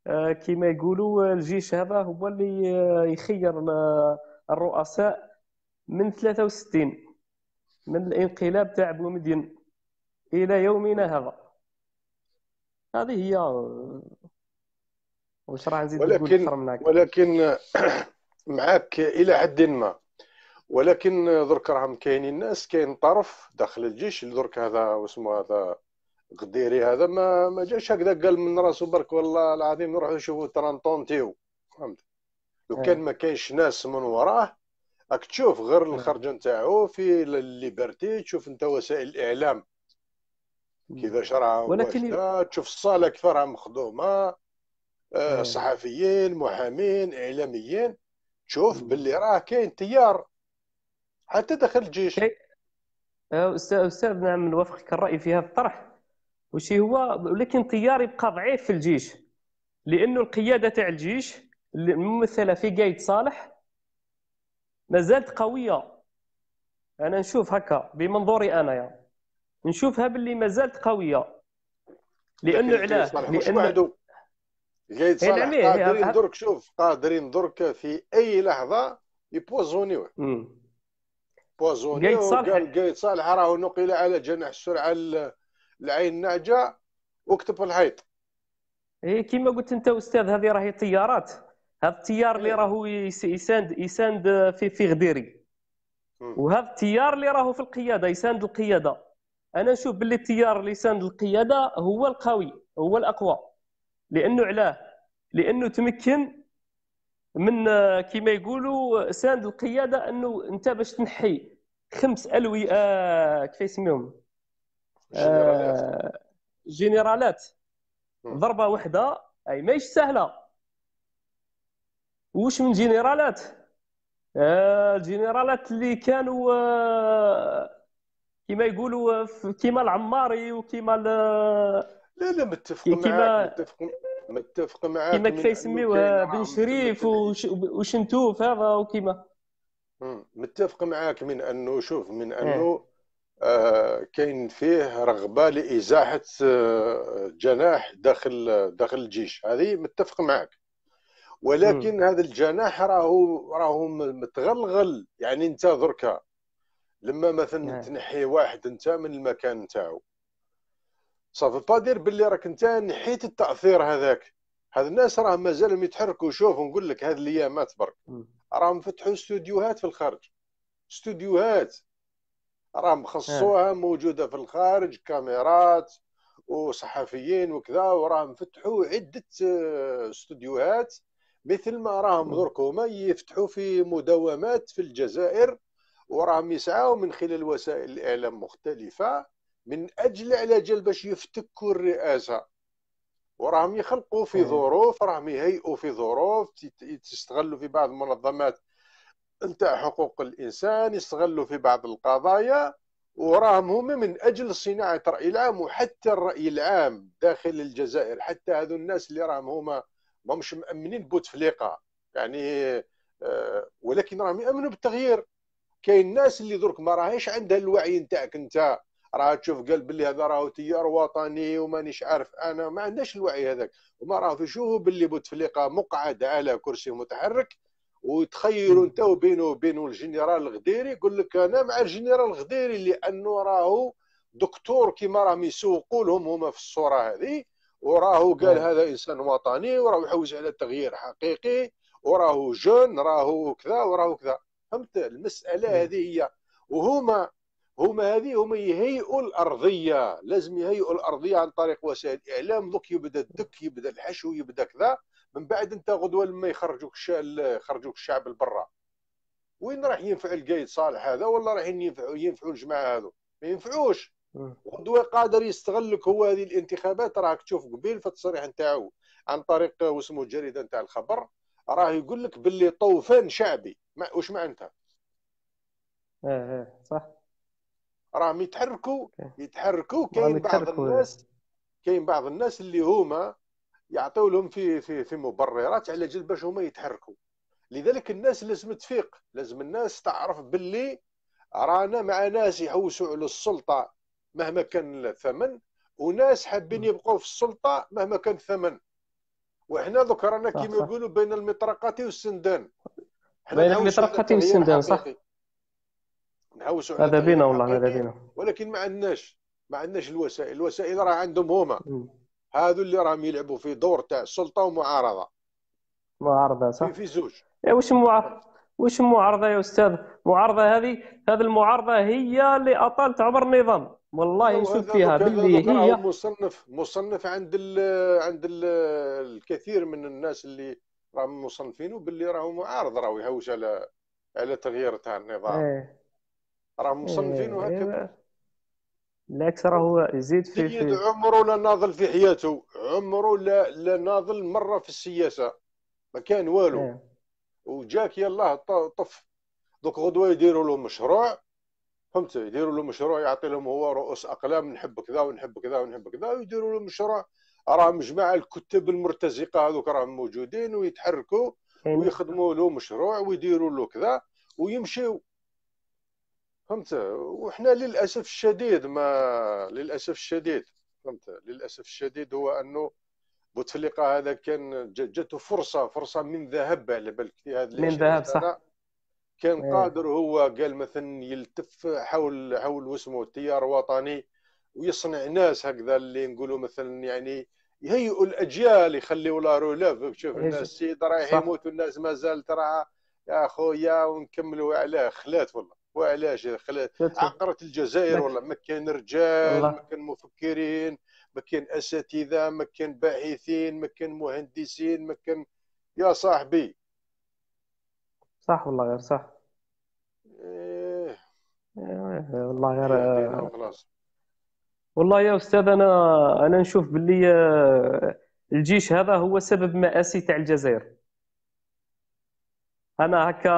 آه، كما يقولوا الجيش هذا هو اللي آه، يخير الرؤساء من 63 من الانقلاب تاع بومدين الى يومنا هذا هذه هي واش راه نزيد ولكن ولكن معك الى حد ما ولكن درك راهم كاينين ناس كاين طرف داخل الجيش درك هذا واسمو هذا غديري هذا ما ما جاش هكذا قال من راسه برك والله العظيم نروحوا نشوفوا ترانطونتيو فهمت لو كان إيه. ما كاينش ناس من وراه راك تشوف غير إيه. الخرجه نتاعو في الليبرتي تشوف انت وسائل الاعلام إيه. كيفاش راه ولكن تشوف الصاله كيف راها مخدومه آه، صحفيين محامين اعلاميين تشوف باللي راه كاين تيار حتى داخل الجيش إيه. أه، استاذ استاذ نعم نوافقك الراي في هذا الطرح وشي هو ولكن التيار يبقى ضعيف في الجيش لانه القياده تاع الجيش الممثله في قايد صالح ما زالت قويه انا نشوف هكا بمنظوري انايا يعني. نشوفها باللي ما زالت قويه لانه علاه لانه قايد صالح قادرين درك شوف قادرين درك في اي لحظه يبوزونيوه بوزوني وقال قايد صالح راه نقل على جناح السرعه العين النعجة وكتب الحيط اي كما قلت انت استاذ هذه راهي طيارات هذا التيار اللي إيه. راهو يساند يساند في في غديري وهذا التيار اللي راهو في القياده يساند القياده انا نشوف باللي التيار اللي يساند القياده هو القوي هو الاقوى لانه علاه لانه تمكن من كما يقولوا ساند القياده انه انت باش تنحي خمس الوئه كيف يسميهم آه ضربه واحده اي ماهيش سهله وش من جنرالات آه اللي كانوا آه، كيما كما يقولوا آه، كيما العماري وكيما لا لا متفق معاك متفق متفق معاك كيما كيف يسميوه بن شريف وشنتوف هذا وكيما متفق معاك من انه شوف من انه آه كاين فيه رغبه لازاحه آه، جناح داخل داخل الجيش هذه متفق معاك ولكن مم. هذا الجناح راهو راهو متغلغل يعني انت دركا لما مثلا تنحي واحد انت من المكان نتاعو صافي با دير باللي راك انت نحيت التاثير هذاك هاد الناس راه مازالهم يتحركوا شوف نقول لك هذه الايامات برك راهم فتحوا استوديوهات في الخارج استوديوهات راهم خصوها آه. موجوده في الخارج كاميرات وصحفيين وكذا وراهم فتحوا عده استوديوهات آه، مثل ما راهم درك هما يفتحوا في مداومات في الجزائر وراهم يسعوا من خلال وسائل الاعلام مختلفه من اجل على جال باش يفتكوا الرئاسه وراهم يخلقوا في ظروف راهم يهيئوا في ظروف يستغلوا في بعض المنظمات نتاع حقوق الانسان يستغلوا في بعض القضايا وراهم هما من اجل صناعه راي العام وحتى الراي العام داخل الجزائر حتى هذو الناس اللي راهم هما ماهمش مامنين بوتفليقه يعني آه ولكن راهم يامنوا بالتغيير كاين الناس اللي درك ما راهيش عندها الوعي نتاعك انت راه تشوف قال باللي هذا راهو تيار وطني ومانيش عارف انا ما عندناش الوعي هذاك هما راهو يشوفوا باللي بوتفليقه مقعد على كرسي متحرك وتخيلوا انت وبينه وبين الجنرال الغديري يقول لك انا مع الجنرال الغديري لانه راهو دكتور كيما راهم يسوقوا لهم هما في الصوره هذه وراهو قال هذا انسان وطني وراهو يحوز على تغيير حقيقي وراهو جن راهو كذا وراهو كذا فهمت المساله هذه هي وهما هما هذه هما يهيئوا الارضيه لازم يهيئوا الارضيه عن طريق وسائل الاعلام دوك يبدا الدك يبدا الحشو يبدا كذا من بعد انت غدوه لما يخرجوك يخرجوك الشعب لبرا وين راح ينفع القايد صالح هذا ولا راح ينفعوا ينفعوا الجماعه هذو ما ينفعوش غدوه قادر يستغل لك هو هذه الانتخابات راك تشوف قبيل في التصريح نتاعو عن طريق واسمه الجريده نتاع الخبر راه يقول لك باللي طوفان شعبي ما واش معناتها؟ ايه ايه صح راهم يتحركوا يتحركوا كاين بعض الناس كاين بعض الناس اللي هما يعطيو لهم في في في مبررات على جل باش هما يتحركوا لذلك الناس لازم تفيق لازم الناس تعرف باللي رانا مع ناس يحوسوا على السلطه مهما كان الثمن وناس حابين يبقوا في السلطه مهما كان الثمن وحنا دوك رانا كيما يقولوا بين المطرقه والسندان بين المطرقه والسندان صح نهوسوا على بينا والله هذا بينا ولكن ما عندناش ما عندناش الوسائل الوسائل راه عندهم هما هذو اللي راهم يلعبوا في دور تاع السلطه ومعارضه معارضه صح في زوج واش معارضه واش معارضه يا استاذ معارضه هذه هذه المعارضه هي اللي اطالت عمر النظام والله نشوف فيها باللي هي مصنف مصنف عند الـ عند الـ الكثير من الناس اللي راهم مصنفينه باللي راهو معارض راهو يهوش على على تغيير تاع النظام ايه. راه مصنفين إيه، هكا بالعكس إيه. راهو يزيد في في عمره لا ناضل في حياته عمره لا لا ناضل مره في السياسه ما كان والو إيه. وجاك يلاه طف دوك غدوه يديروا له مشروع فهمت يديروا له مشروع يعطي لهم هو رؤوس اقلام نحب كذا ونحب كذا ونحب كذا ويديروا له مشروع راه مجمع الكتاب المرتزقه هذوك راهم موجودين ويتحركوا ويخدموا له مشروع ويديروا له كذا ويمشيوا فهمت وحنا للاسف الشديد ما للاسف الشديد فهمت للاسف الشديد هو انه بوتفليقه هذا كان جاته فرصه فرصه من ذهب على بالك في هذا من ذهب صح كان ايه. قادر هو قال مثلا يلتف حول حول واسمه تيار وطني ويصنع ناس هكذا اللي نقولوا مثلا يعني يهيئوا الاجيال يخليوا لا رولاف شوف إيه، الناس السيد رايح يموت والناس مازال ترى يا خويا ونكملوا عليه خلات والله وعلاش خل... عقرت الجزائر والله ما كان رجال ما كان مفكرين ما كان اساتذه ما كان باحثين ما كان مهندسين ما كان يا صاحبي صح والله غير صح إيه... إيه، والله غير خلاص والله يا استاذ انا انا نشوف باللي آه، الجيش هذا هو سبب مآسي تاع الجزائر انا هكا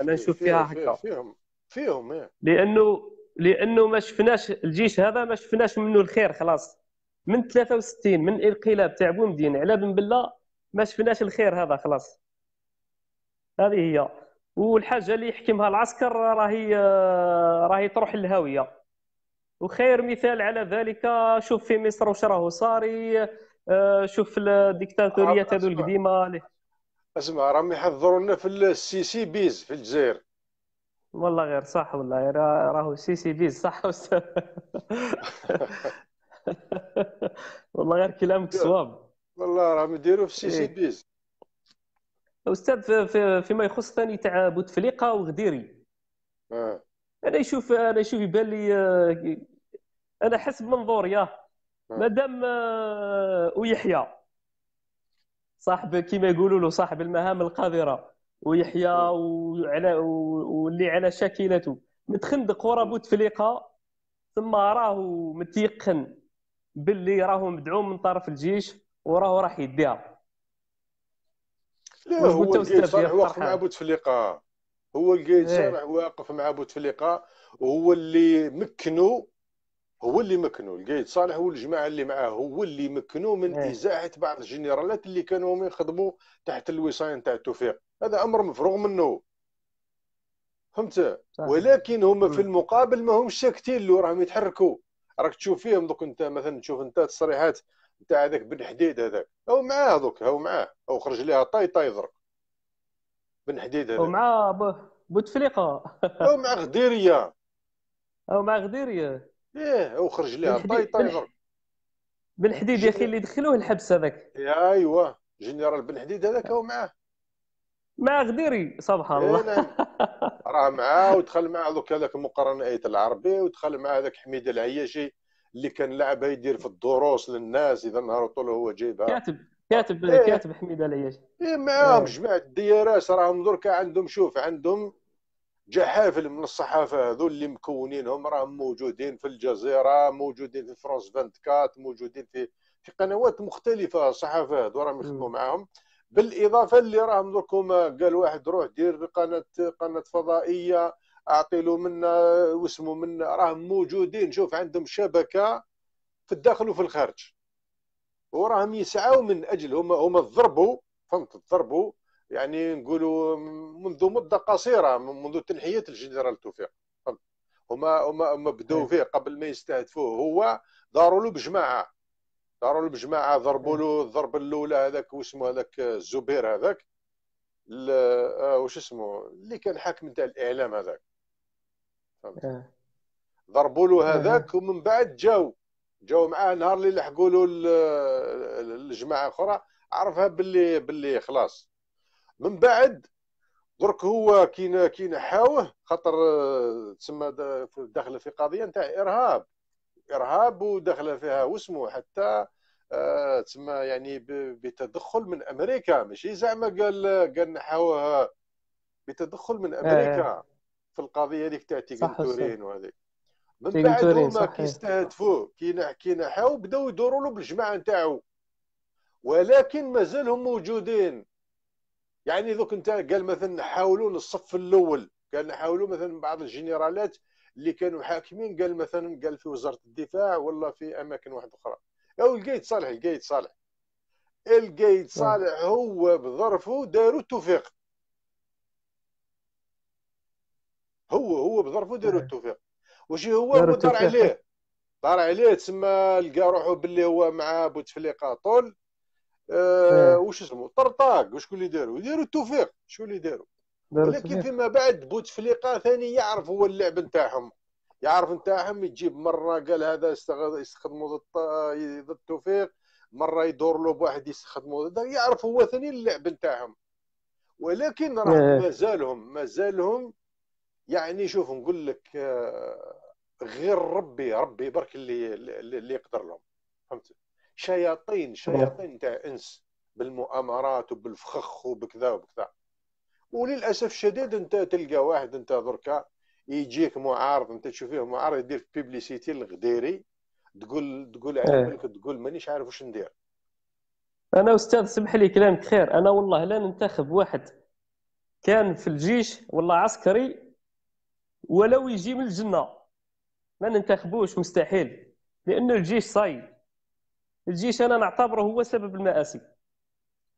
انا نشوف فيها هكا فيهم فيهم إيه. لانه لانه ما شفناش الجيش هذا ما شفناش منه الخير خلاص من 63 من انقلاب تاع بومدين على بن بلا ما شفناش الخير هذا خلاص هذه هي والحاجه اللي يحكمها العسكر راهي راهي تروح للهاويه وخير مثال على ذلك شوف في مصر وش راهو صاري آه، شوف الديكتاتوريات هذو القديمه اسمع راهم يحضرونا في السي سي بيز في الجزائر والله غير صح والله راهو سي بيز صح استاذ والله غير كلامك صواب والله راهم يديروا في سي إيه. بيز استاذ فيما يخص ثاني تاع بوتفليقه وغديري آه. انا يشوف انا يشوف يبان لي آه، انا حسب منظوري آه. مادام آه، ويحيى صاحب كيما يقولوا له صاحب المهام القذره ويحيى وعلى واللي على شاكلته متخندق ورا بوتفليقه ثم راه متيقن باللي راهو مدعوم من طرف الجيش وراه راح يديها لا هو الجيش إيه. واقف مع بوتفليقه هو الجيش واقف مع بوتفليقه وهو اللي مكنه هو اللي مكنو القايد صالح والجماعه اللي معاه هو اللي مكنو من إيه. ازاحه بعض الجنرالات اللي كانوا هم يخدموا تحت الوصايه نتاع توفيق هذا امر مفروغ منه فهمت ولكن هما في المقابل ما همش ساكتين له راهم يتحركوا راك تشوف فيهم دوك انت مثلا تشوف انت التصريحات نتاع هذاك بن حديد هذاك او معاه دوك هو معاه او خرج لها طاي طاي ضرب بن حديد هذاك ومع بوتفليقه او مع غديريه او مع غديريه ايه وخرج ليها طاي طاي بن حديد يا اخي اللي دخلوه الحبس هذاك ايوا جنرال بن حديد هذاك هو معاه مع غديري سبحان إيه، الله نعم. راه معاه ودخل معاه دوك هذاك المقارنه ايت العربي ودخل معاه هذاك حميد العياشي اللي كان لعبها يدير في الدروس للناس اذا نهار طول هو جايبها كاتب آه. كاتب إيه. كاتب حميد العياشي ايه معاهم إيه. جماعه الديارات راهم درك عندهم شوف عندهم جحافل من الصحافه هذو اللي مكونينهم راهم موجودين في الجزيره موجودين في فرانس 24 موجودين في في قنوات مختلفه الصحافه هذو راهم يخدموا معاهم بالاضافه اللي راهم دركم قال واحد روح دير قناه قناه فضائيه اعطي له منا واسمه منا راهم موجودين شوف عندهم شبكه في الداخل وفي الخارج وراهم يسعوا من اجل هما هما ضربوا فهمت ضربوا يعني نقولوا منذ مده قصيره منذ تنحيه الجنرال توفيق هما هما هما بداو إيه. فيه قبل ما يستهدفوه هو داروا له بجماعه داروا له بجماعه ضربوا إيه. له الضربه الاولى هذاك واسمه هذاك الزبير هذاك آه، واش اسمه اللي كان حاكم تاع الاعلام هذاك إيه. ضربوا له هذاك ومن بعد جاو جاو معاه نهار اللي لحقوا له الجماعه اخرى عرفها باللي باللي خلاص من بعد درك هو كي كي نحاوه خاطر آه، تسمى داخله في قضيه نتاع ارهاب ارهاب وداخله فيها واسمه حتى آه، تسمى يعني بتدخل من امريكا ماشي زعما قال قال نحاوه بتدخل من آه. امريكا في القضيه هذيك تاع تيغنتورين وهذيك من بعد هما كي استهدفوه كي كي نحاو بداو يدوروا له بالجماعه نتاعو ولكن مازالهم موجودين يعني دوك انت قال مثلا نحاولوا للصف الاول قال نحاولوا مثلا بعض الجنرالات اللي كانوا حاكمين قال مثلا قال في وزاره الدفاع ولا في اماكن واحده اخرى او القايد صالح القايد صالح القايد نعم. صالح هو بظرفه داروا التوفيق هو هو بظرفه داروا نعم. التوفيق واش هو هو دار عليه دار عليه تسمى لقى روحه باللي هو مع بوتفليقه طول آه واش اسمه طرطاق وشكون اللي داروا داروا التوفيق شكون اللي داروا ولكن فيما بعد بوتفليقه ثاني يعرف هو اللعب نتاعهم يعرف نتاعهم يجيب مره قال هذا يستخدموا ضد التوفيق مره يدور له بواحد يستخدموا يعرف هو ثاني اللعب نتاعهم ولكن راه إيه. مازالهم مازالهم يعني شوف نقول لك آه، غير ربي ربي برك اللي اللي يقدر لهم فهمت شياطين شياطين تاع انس بالمؤامرات وبالفخخ وبكذا وبكذا وللاسف الشديد انت تلقى واحد انت دركا يجيك معارض انت تشوفيه معارض يدير بيبليسيتي الغديري تقول تقول على بالك إيه. تقول مانيش عارف واش ندير انا استاذ سمح لي كلامك خير انا والله لا ننتخب واحد كان في الجيش والله عسكري ولو يجي من الجنه ما ننتخبوش مستحيل لانه الجيش صايب الجيش انا نعتبره هو سبب المآسي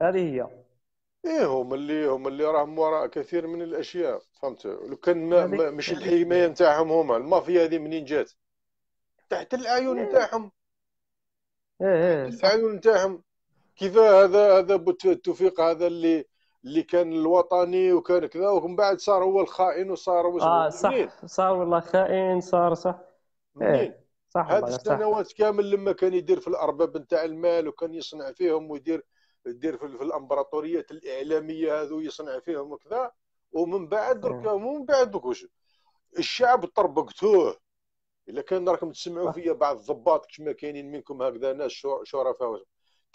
هذه هي ايه هما اللي هما اللي راهم وراء كثير من الاشياء فهمت لو كان ما ما مش الحمايه نتاعهم هما المافيا هذه منين جات تحت الاعين إيه. نتاعهم ايه ايه الاعين نتاعهم كيف هذا هذا التوفيق هذا اللي اللي كان الوطني وكان كذا ومن بعد صار هو الخائن وصار اه صح صار والله خائن صار صح ايه صح هذه السنوات كامل لما كان يدير في الارباب نتاع المال وكان يصنع فيهم ويدير يدير في, في الامبراطوريات الاعلاميه هذو يصنع فيهم وكذا ومن بعد إيه. درك ومن بعد وش الشعب طربقتوه الا كان راكم تسمعوا فيا بعض الضباط كما كاينين منكم هكذا ناس شرفاء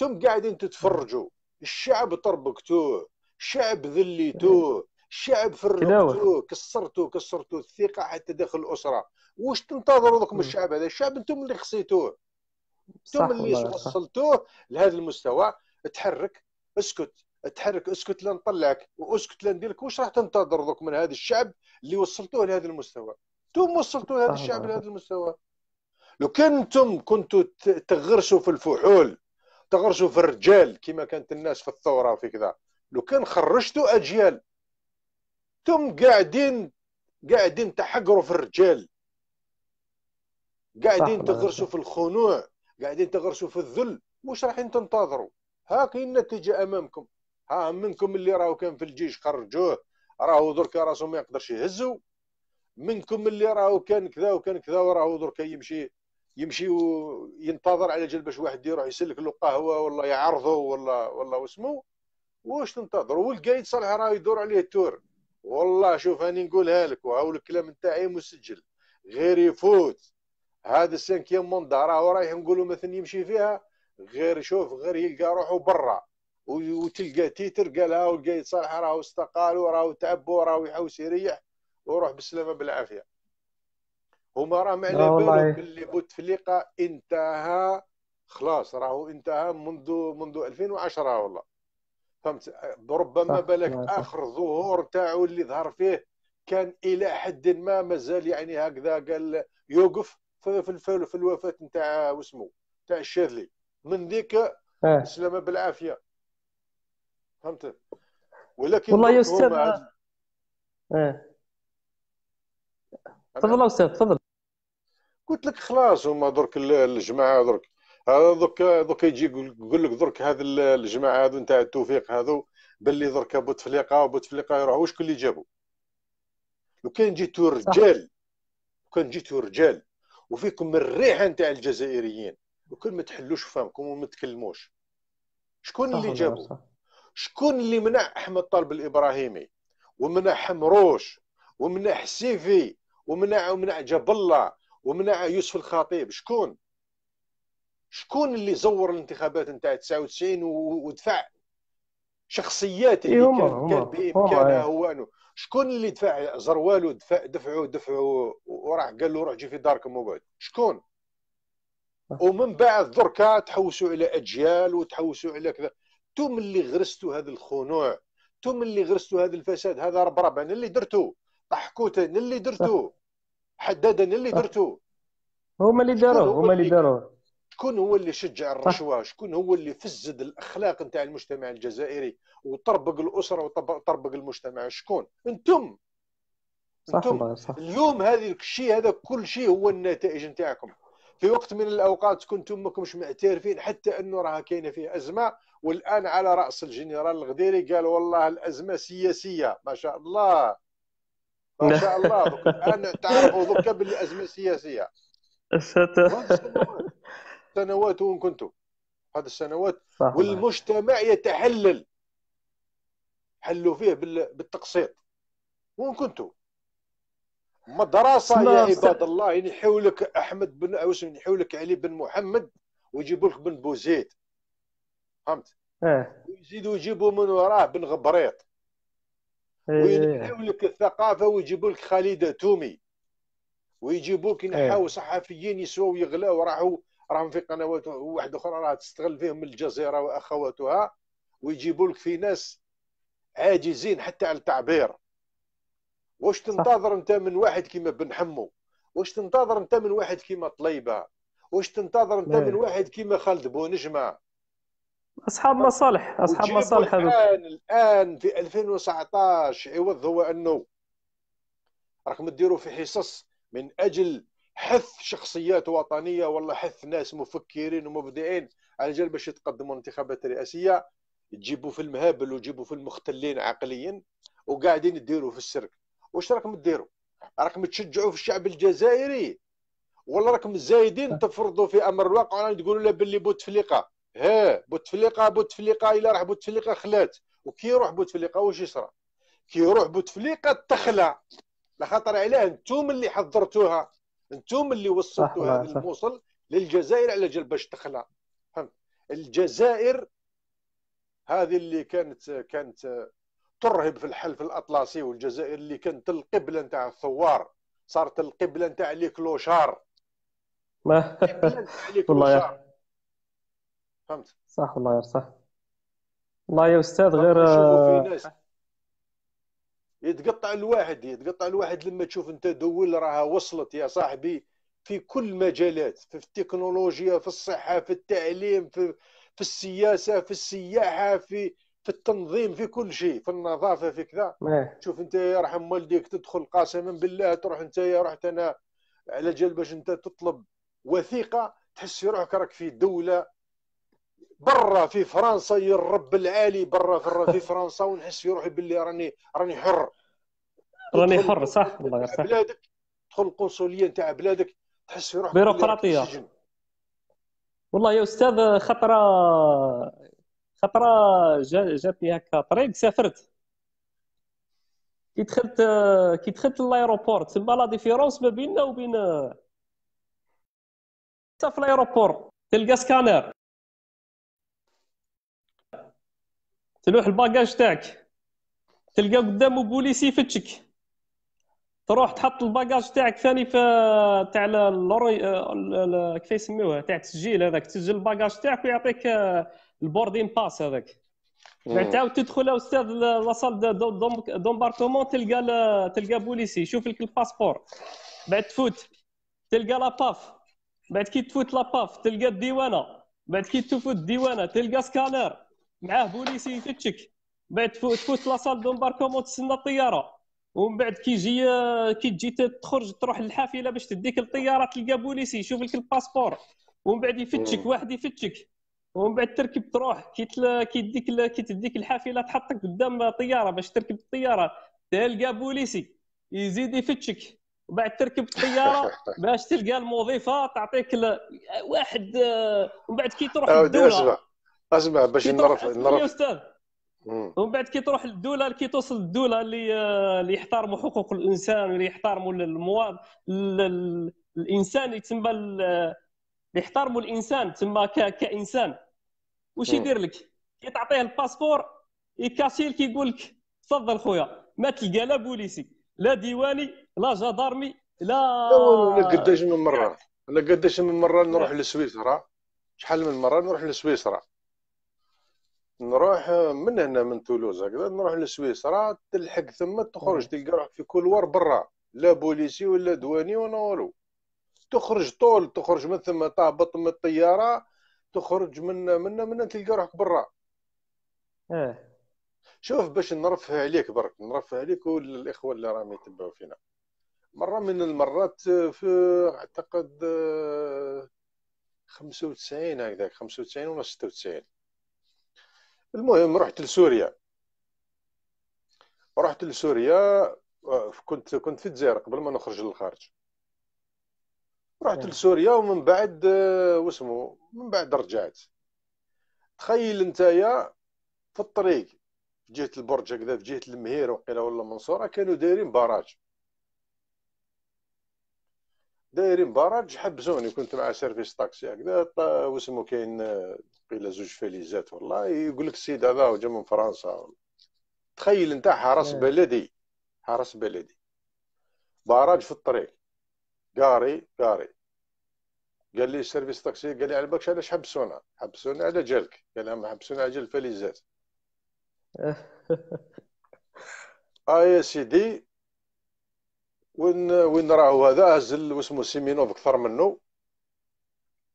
انتم قاعدين تتفرجوا الشعب طربقتوه الشعب ذليتوه الشعب فرغتوه كسرتوا كسرتوا الثقه حتى داخل الاسره واش تنتظروا لكم من الشعب هذا الشعب انتم اللي خصيتوه انتم اللي وصلتوه لهذا المستوى تحرك اسكت تحرك اسكت لا نطلعك واسكت لا ندير لك واش راح تنتظر دوك من هذا الشعب اللي وصلتوه لهذا المستوى انتم وصلتوا هذا الشعب لهذا المستوى لو كنتم كنتوا تغرسوا في الفحول تغرسوا في الرجال كما كانت الناس في الثوره وفي كذا لو كان خرجتوا اجيال انتم قاعدين قاعدين تحقروا في الرجال قاعدين تغرسوا في الخنوع قاعدين تغرسوا في الذل واش رايحين تنتظروا ها كاين النتيجه امامكم ها منكم اللي راهو كان في الجيش خرجوه راهو دركا راسو ما يقدرش يهزو منكم اللي راهو كان كذا وكان كذا وراهو دركا يمشي يمشي وينتظر على جال باش واحد يروح يسلك له قهوه ولا يعرضه ولا ولا واسمو واش تنتظروا والقايد صالح راه يدور عليه التور والله شوف هاني نقولها لك وهاو الكلام نتاعي مسجل غير يفوت هذا السانكيام موندا راهو رايح نقولوا مثلا يمشي فيها غير شوف غير يلقى روحه برا وتلقى تيتر قالها ولقى يتصالح راهو استقال وراهو تعب وراهو يحوس يريح وروح بالسلامه بالعافيه هما راهم على بالهم باللي بوتفليقه انتهى خلاص راهو انتهى منذ منذ 2010 والله فهمت ربما بالك اخر ظهور تاعو اللي ظهر فيه كان الى حد ما مازال يعني هكذا قال يوقف في في, في الوفاه نتاع واسمو تاع الشاذلي من ذيك سلامة بالعافيه فهمت ولكن والله يا استاذ آه. تفضل استاذ تفضل قلت لك خلاص هما درك الجماعه درك هذا أه، دوك دوك يجي يقول لك درك هذا الجماعه هذو نتاع التوفيق هذو باللي درك بوتفليقه وبوتفليقه يروحوا شكون اللي جابوا لو كان جيتو رجال لو كان جيتو رجال وفيكم الريحه نتاع الجزائريين لو كان ما تحلوش فمكم وما تكلموش شكون اللي جابوا شكون اللي منع احمد طالب الابراهيمي ومنع حمروش ومنع حسيفي ومنع ومنع جبله ومنع يوسف الخطيب شكون شكون اللي زور الانتخابات نتاع 99 ودفع شخصيات اللي إيه، كان كان بامكانها إيه. هو شكون اللي دفع زروالو دفع دفعوا دفعوا وراح قال له روح جي في داركم وبعد شكون أه. ومن بعد دركا تحوسوا على اجيال وتحوسوا على كذا انتم اللي غرستوا هذا الخنوع انتم اللي غرستوا هذا الفساد هذا رب رب انا اللي درتو ضحكوت انا اللي درتو أه. حدادا انا اللي أه. درتو هما اللي داروه هما اللي داروه شكون هو اللي شجع الرشوه شكون هو اللي فزد الاخلاق نتاع المجتمع الجزائري وطربق الاسره وطربق المجتمع شكون انتم انتم صح اليوم هذا الشيء هذا كل شيء هو النتائج نتاعكم في وقت من الاوقات كنتم ماكمش معترفين حتى انه راها كاينه فيه ازمه والان على راس الجنرال الغديري قال والله الازمه سياسيه ما شاء الله ما شاء الله الان تعرفوا دوكا باللي ازمه سياسيه سنوات وين كنتوا هذه السنوات والمجتمع يتحلل حلوا فيه بالتقسيط وين كنتوا مدرسه يا عباد الله يعني لك احمد بن اوس ينحيو لك علي بن محمد ويجيبوا لك بن بوزيد فهمت اه ويزيدوا يجيبوا من وراه بن غبريط إيه. لك الثقافه ويجيبوا لك خالد تومي ويجيبوك ينحاو إيه. صحفيين يسوا ويغلاو راحوا راهم في قنوات واحد اخرى راه تستغل فيهم الجزيره واخواتها ويجيبوا لك في ناس عاجزين حتى على التعبير واش تنتظر انت من واحد كيما بن حمو واش تنتظر انت من واحد كيما طليبه واش تنتظر انت من واحد كيما خالد بونجمه اصحاب مصالح اصحاب مصالح الان الان في 2019 عوض هو انه راكم ديروا في حصص من اجل حث شخصيات وطنيه ولا حث ناس مفكرين ومبدعين على جال باش يتقدموا الانتخابات الرئاسيه تجيبوا في المهابل وتجيبوا في المختلين عقليا وقاعدين يديروا في السرك واش راكم تديروا؟ راكم تشجعوا في الشعب الجزائري ولا راكم زايدين تفرضوا في امر الواقع تقولوا له باللي بوتفليقه ها بوتفليقه بوتفليقه الا راح بوتفليقه خلات وكي يروح بوتفليقه واش يصرى كي يروح بوتفليقه تخلى لخاطر علاه انتم اللي حضرتوها انتم اللي وصلتوا هذا الموصل للجزائر على جال باش تخلع فهمت الجزائر هذه اللي كانت كانت ترهب في الحلف الاطلسي والجزائر اللي كانت القبله نتاع الثوار صارت القبله نتاع لي كلوشار ما والله يا. فهمت صح والله صح والله يا استاذ غير في آه، ناس يتقطع الواحد يتقطع الواحد لما تشوف انت دول راها وصلت يا صاحبي في كل مجالات في التكنولوجيا في الصحه في التعليم في في السياسه في السياحه في في التنظيم في كل شيء في النظافه في كذا شوف انت يا يرحم والديك تدخل قسما بالله تروح انت يا رحت انا على جال باش انت تطلب وثيقه تحس روحك راك في دوله برا في فرنسا يا الرب العالي برا في فرنسا ونحس في روحي باللي راني راني حر راني حر صح والله صح بلادك تدخل القنصليه نتاع بلادك تحس في روحك بيروقراطيه والله يا استاذ خطره خطره جاتني هكا طريق سافرت كي دخلت كي دخلت للايروبور تما لا ديفيرونس ما بيننا وبين حتى في الايروبور تلقى سكانر تلوح الباجاج تاعك تلقى قدامه بوليسي يفتشك تروح تحط الباجاج تاعك ثاني في تاع اللوري كيف يسميوها تاع التسجيل هذاك تسجل الباجاج تاعك ويعطيك البوردين باس هذاك بعد تعاود تدخل استاذ لاصال دومبارتومون تلقى تلقى بوليسي يشوف لك الباسبور بعد تفوت تلقى لاباف بعد كي تفوت لاباف تلقى الديوانه بعد كي تفوت الديوانه تلقى سكانر معاه بوليسي يفتشك بعد تفوت لاصال دون باركوم تسنى الطياره ومن بعد كي يجي كي تجي تخرج تروح للحافله باش تديك الطياره تلقى بوليسي يشوف لك الباسبور ومن بعد يفتشك واحد يفتشك ومن بعد تركب تروح كي تديك كي تديك الحافله تحطك قدام طياره باش تركب الطياره تلقى بوليسي يزيد يفتشك وبعد تركب الطياره باش تلقى الموظفه تعطيك ل... واحد آه، ومن بعد كي تروح الدوله اسمع باش نعرف نعرف استاذ ومن بعد كي تروح للدوله كي توصل للدوله اللي آه، اللي يحترموا حقوق الانسان واللي يحترموا المواطن الانسان تسمى آه، اللي يحترموا الانسان تسمى كانسان واش يدير لك؟ كي تعطيه الباسبور يكاشيل كي يقول لك تفضل خويا ما تلقى لا بوليسي لا ديواني لا جدارمي لا انا قداش من مره انا قداش من مره نروح لسويسرا شحال من مره نروح لسويسرا نروح آه، من هنا من تولوز هكذا نروح لسويسرا تلحق ثم تخرج تلقى روحك في كولوار برا لا بوليسي ولا دواني ولا والو تخرج طول تخرج من ثم تهبط من الطياره تخرج من من من تلقى روحك برا اه شوف باش نرفه عليك برك نرفه عليك والاخوه اللي راهم يتبعوا فينا مره من المرات آه، في اعتقد 95 آه، هكذاك 95 ولا 96 المهم رحت لسوريا رحت لسوريا آه، كنت كنت في الجزائر قبل ما نخرج للخارج رحت نعم. لسوريا ومن بعد آه، واسمو من بعد رجعت تخيل نتايا في الطريق في جهه البرج هكذا في جهه المهير وقيله ولا منصوره كانوا دايرين باراج دايرين باراج حبسوني كنت مع سيرفيس طاكسي هكذا واسمو كاين آه، قيل زوج فاليزات والله يقول لك السيد هذا جا من فرنسا تخيل انت حرس نعم. بلدي حرس بلدي باراج في الطريق قاري قاري قال لي سيرفيس تاكسي قال لي على بالكش علاش حبسونا حبسونا على جالك قال لهم حبسونا على جال فليزات اه يا سيدي وين وين راهو هذا هز واسمه سيمينوف اكثر منه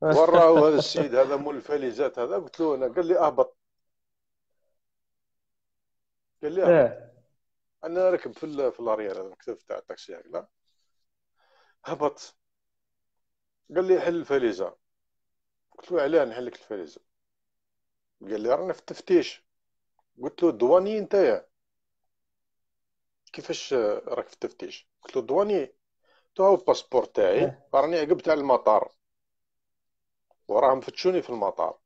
وراه هذا السيد هذا مول الفاليزات هذا قلت له انا قال لي اهبط قال لي اهبط إيه. انا راكب في في الاريال هذا المكتب تاع التاكسي هكذا هبط قال لي حل الفاليزه قلت له علاه نحل لك الفاليزه قال لي رانا في التفتيش قلت له انت يا. كيفاش راك في التفتيش قلت له دواني تو هاو الباسبور تاعي إيه. راني عقبت على المطار وراهم فتشوني في المطار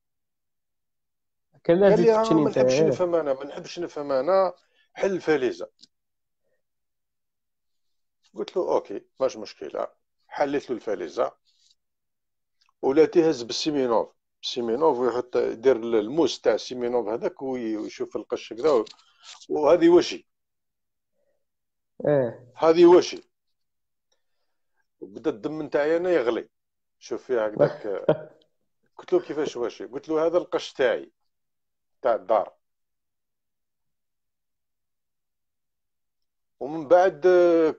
كان لازم آه، تفتشني إيه. ما نحبش نفهم انا ما نحبش نفهم انا حل الفاليزه قلت له اوكي ماش مشكله حليت له الفاليزه ولا تهز بالسيمينوف سيمينوف ويحط يدير الموس تاع سيمينوف هذاك ويشوف القش كذا وهذه وشي ايه هذه وشي وبدا الدم نتاعي انا يغلي شوف فيها هكذاك قلت له كيفاش واش قلت له هذا القش تاعي تاع الدار ومن بعد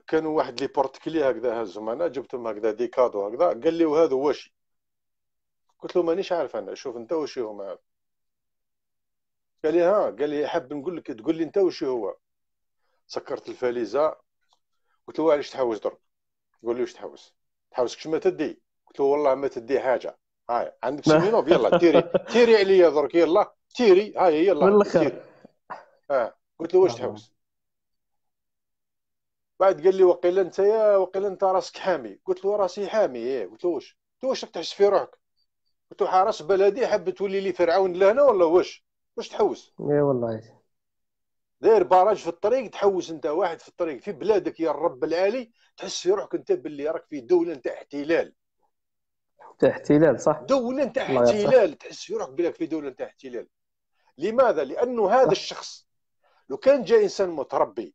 كانوا واحد لي بورتكلي هكذا هزهم انا جبتهم هكذا دي كادو هكذا قال لي وهذا واشي قلت له مانيش عارف انا شوف انت واش هو هذا قال لي ها قال لي حاب نقول لك تقول لي انت واش هو سكرت الفاليزه قلت له علاش تحوس درك قول لي واش تحوس تحوس كش ما تدي قلت له والله ما تدي حاجه هاي عندك سمينوف طيب، يلا تيري تيري عليا درك يلا تيري هاي يلا من الاخر اه قلت له واش تحوس بعد قال لي وقيلا انت يا وقيلا انت راسك حامي قلت له راسي حامي ايه قلت له واش قلت له واش راك تحس في روحك قلت له حارس بلدي حب تولي لي فرعون لهنا ولا واش واش تحوس اي والله داير باراج في الطريق تحوس انت واحد في الطريق في بلادك يا الرب العالي تحس في روحك انت باللي راك في دوله نتاع احتلال تاع احتلال صح دوله تاع احتلال تحس في روحك بالك في دوله تاع احتلال لماذا لانه هذا الشخص لو كان جاء انسان متربي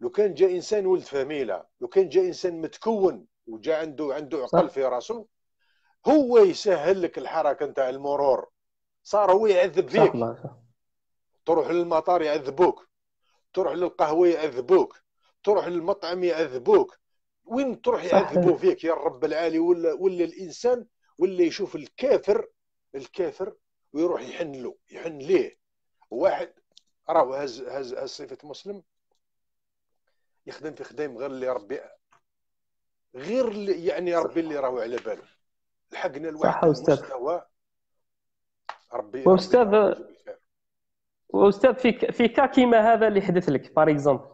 لو كان جاء انسان ولد فاميله لو كان جاء انسان متكون وجاء عنده عنده عقل في راسه هو يسهل لك الحركه نتاع المرور صار هو يعذب فيك تروح للمطار يعذبوك تروح للقهوه يعذبوك تروح للمطعم يعذبوك وين تروح يعذبوا فيك يا رب العالي ولا ولا الانسان ولا يشوف الكافر الكافر ويروح يحن له يحن ليه واحد راهو هز هز هز صفه مسلم يخدم في خدام غير اللي ربي غير اللي يعني ربي اللي راهو على باله لحقنا الواحد مستوى ربي واستاذ واستاذ في في كا كيما هذا اللي حدث لك باغ اكزومبل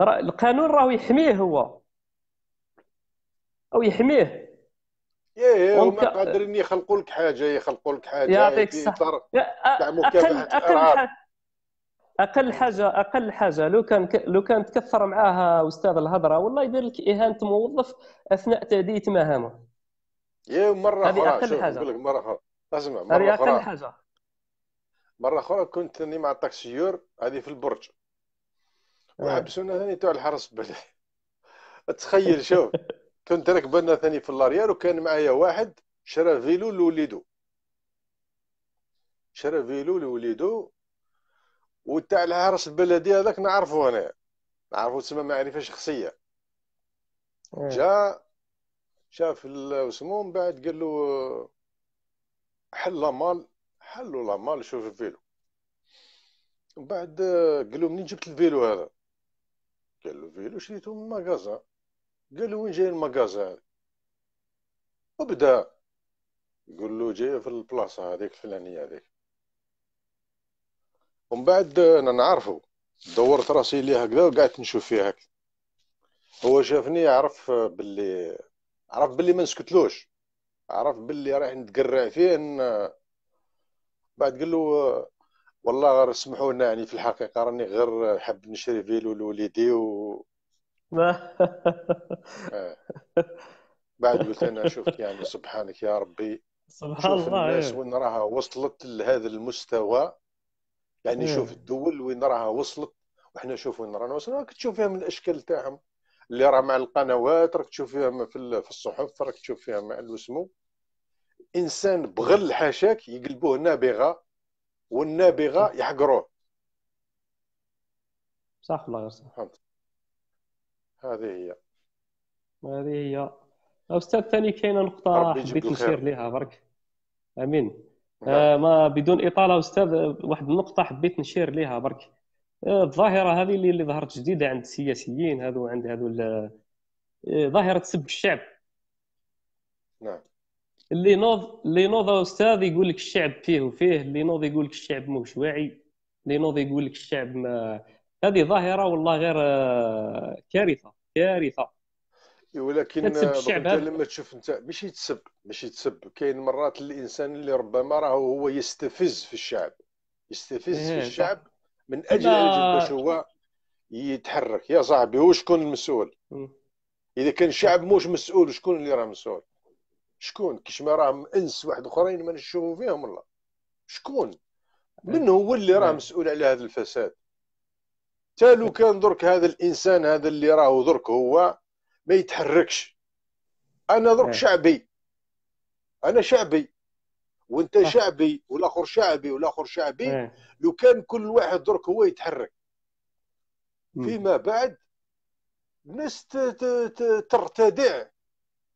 القانون راهو يحميه هو او يحميه ايه هما إيه، قادرين يخلقوا لك حاجه يخلقوا لك حاجه يعطيك الصحه اقل اقل اقل حاجه اقل حاجه لو كان ك... لو كان تكثر معاها استاذ الهضره والله يدير لك اهانه موظف اثناء تاديه مهامه يا إيه، مره اخرى اقل حاجه لك مره اخرى اسمع مره اخرى اقل حاجه مره اخرى كنت ثاني مع الطاكسيور هذه في البرج آه. وحبسونا ثاني تاع الحرس بلح تخيل شوف كنت ركبنا ثاني في لاريال وكان معايا واحد شرى فيلو لوليدو شرى فيلو لوليدو وتاع العرس البلدي هذاك نعرفه هنا نعرفه تسمى معرفه شخصيه إيه. جا شاف وسمو من بعد قال له حل لامال حلوا لامال شوف الفيلو من بعد قال له منين جبت الفيلو هذا قال له فيلو شريته من مغازه قال له وين جاي المكازا هذا وبدا يقول له جاي في البلاصه هذيك الفلانيه هذيك ومن بعد انا نعرفه دورت راسي ليه هكذا وقعدت نشوف فيه هكذا هو شافني عرف باللي عرف باللي ما نسكتلوش عرف باللي رايح نتقرع فيه إن... بعد قال له والله غير سمحوا لنا يعني في الحقيقه راني غير حاب نشري فيلو لوليدي إيه. بعد قلت انا شفت يعني سبحانك يا ربي سبحان شوف الله الناس إيه. وين راها وصلت لهذا المستوى يعني إيه. شوف الدول وين راها وصلت وحنا شوف وين رانا وصلنا راك تشوف فيهم الاشكال تاعهم اللي راه مع القنوات راك تشوف فيهم في الصحف راك تشوف فيهم مع الوسمو انسان بغل حاشاك يقلبوه نابغه والنابغه يحقروه صح الله يرحمه هذه هي هذه هي استاذ ثاني كاينه نقطه حبيت نشير لها برك امين نعم. آه ما بدون اطاله استاذ واحد النقطه حبيت نشير لها برك آه الظاهره هذه اللي, اللي ظهرت جديده عند السياسيين هذو عند هذو آه ظاهره سب الشعب نعم اللي نوض اللي نوض استاذ يقول لك الشعب فيه وفيه اللي نوض يقول لك الشعب موش واعي اللي نوض يقول لك الشعب ما هذه ظاهره والله غير آه، كارثه كارثه ولكن آه، لما تشوف انت ماشي يتسب ماشي يتسب كاين مرات الانسان اللي ربما راه هو يستفز في الشعب يستفز في إيه، الشعب من اجل اجل باش هو يتحرك يا صاحبي هو شكون المسؤول اذا كان الشعب موش مسؤول شكون اللي راه مسؤول شكون كيش ما راهم انس واحد اخرين ما نشوفوا فيهم والله شكون إيه. من هو اللي راه إيه. مسؤول على هذا الفساد حتى لو كان درك هذا الانسان هذا اللي راهو درك هو ما يتحركش انا درك نعم. شعبي انا شعبي وانت نعم. شعبي والاخر شعبي والاخر شعبي نعم. لو كان كل واحد درك هو يتحرك فيما بعد الناس ترتدع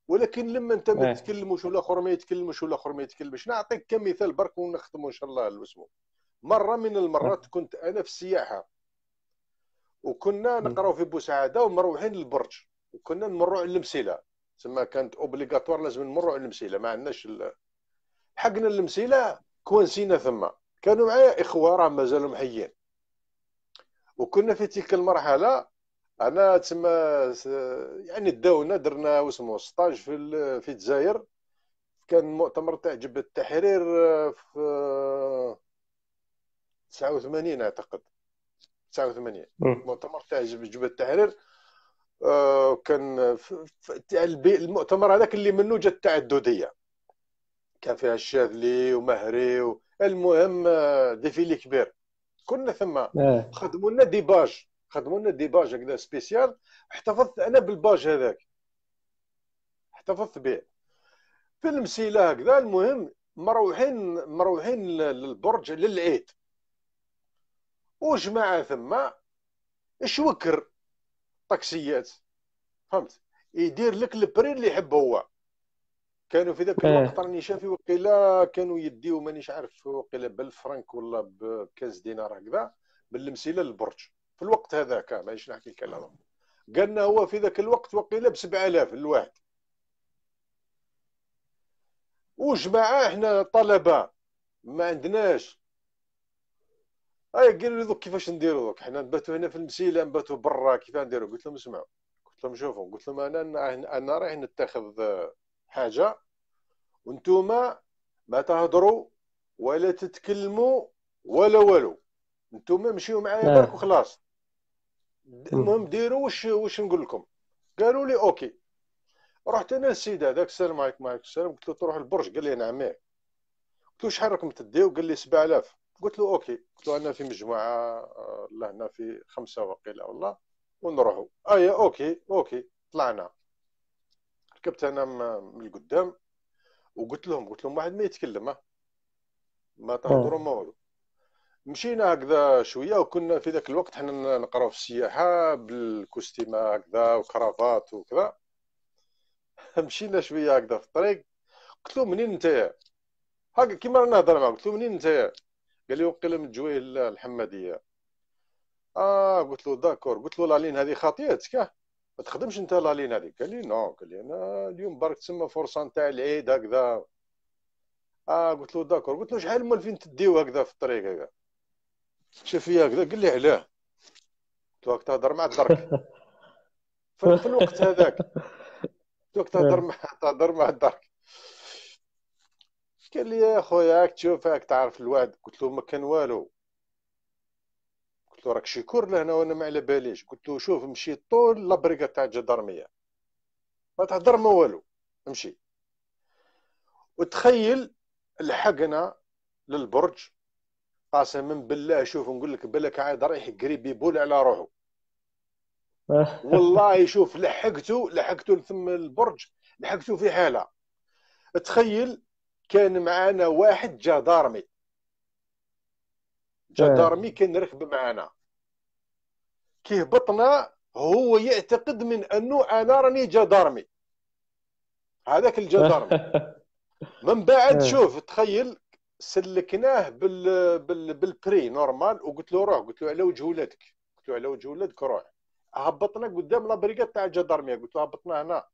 ولكن لما انت ما تتكلموش والاخر ما يتكلمش والاخر ما يتكلمش نعطيك كمثال برك ونختم ان شاء الله الاسبوع مره من المرات كنت انا في السياحه وكنا نقراو في بوسعاده ومروحين للبرج وكنا نمروا على المسيله تسمى كانت اوبليغاتوار لازم نمروا على المسيله ما عندناش حقنا المسيله كونسينا ثم كانوا معايا اخوه راه مازالوا محيين وكنا في تلك المرحله انا تسمى يعني داونا درنا واسمو ستاج في في الجزائر كان مؤتمر تاع جبهه التحرير في 89 اعتقد 89 المؤتمر آه، تاع جبهه التحرير كان تاع المؤتمر هذاك اللي منه جات التعدديه كان فيها الشاذلي ومهري المهم آه، ديفيلي كبير كنا ثم آه. خدموا لنا دي باج خدموا لنا دي باج هكذا سبيسيال احتفظت انا بالباج هذاك احتفظت به في المسيله هكذا المهم مروحين مروحين للبرج للعيد وجماعه ثما شوكر طاكسيات فهمت يدير لك البري اللي يحب هو كانوا في ذاك الوقت إيه. راني شافي وقيلا كانوا يديو مانيش عارف وقيلا بالفرنك ولا بكاس دينار هكذا من للبرج في الوقت هذاك مانيش نحكي على قالنا هو في ذاك الوقت وقيلا ب 7000 الواحد وجماعه احنا طلبه ما عندناش اي آه، قال لي دوك كيفاش نديرو دوك حنا نباتو هنا في المسيله نباتو برا كيف نديرو قلت لهم اسمعوا قلت لهم شوفوا قلت لهم انا انا رايح نتخذ آه، حاجه وانتوما ما تهضروا ولا تتكلموا ولا والو انتوما مشيو معايا آه. برك وخلاص المهم ديروا واش واش نقول لكم قالوا لي اوكي رحت انا للسيد هذاك السلام عليكم وعليكم السلام قلت له تروح البرج قال لي نعم قلت له شحال راكم تديو قال لي 7000 قلت له اوكي قلت له انا في مجموعه آه، لهنا في خمسه وقيله والله ونروحوا اي آه، اوكي اوكي طلعنا ركبت انا من القدام وقلت لهم قلت لهم واحد ما يتكلم ما تهضروا ما والو مشينا هكذا شويه وكنا في ذاك الوقت حنا نقراو في السياحه بالكوستيما هكذا وكرافات وكذا مشينا شويه هكذا في الطريق قلت له منين نتايا هكا كيما نهضر معاه قلت له منين نتايا قال لي وقيلا من جويه الحماديه اه قلت له داكور قلت له لالين هذه خاطيت كاع آه. ما تخدمش انت لالين هذه قال لي نو نعم. قال لي انا اليوم برك تسمى فرصه نتاع العيد هكذا اه قلت له داكور قلت له شحال مول فين تديو هكذا في الطريق هكذا شاف فيا هكذا قال لي علاه قلت له راك تهضر مع الدرك في الوقت هذاك قلت له تهضر مع تهضر مع الدرك قال لي يا خويا راك تشوفك تعرف الوعد قلت له ما كان والو قلت له راك شكور لهنا وانا ما على باليش قلت له شوف مشي طول لابريكا تاع الجدرميه ما تهضر ما والو امشي وتخيل لحقنا للبرج قسما بالله شوف نقول لك بالك عاد رايح قريب يبول على روحه والله شوف لحقته لحقته ثم البرج لحقته في حاله تخيل كان معنا واحد جدارمي آه. جدارمي كان ركب معنا كي هبطنا هو يعتقد من انه انا راني جدارمي هذاك الجدارمي من بعد آه. شوف تخيل سلكناه بال... بال... بالبري نورمال وقلت له روح قلت له على وجه ولادك قلت له على وجه ولادك روح هبطنا قدام لابريكاد تاع الجدارميه قلت له هبطنا هنا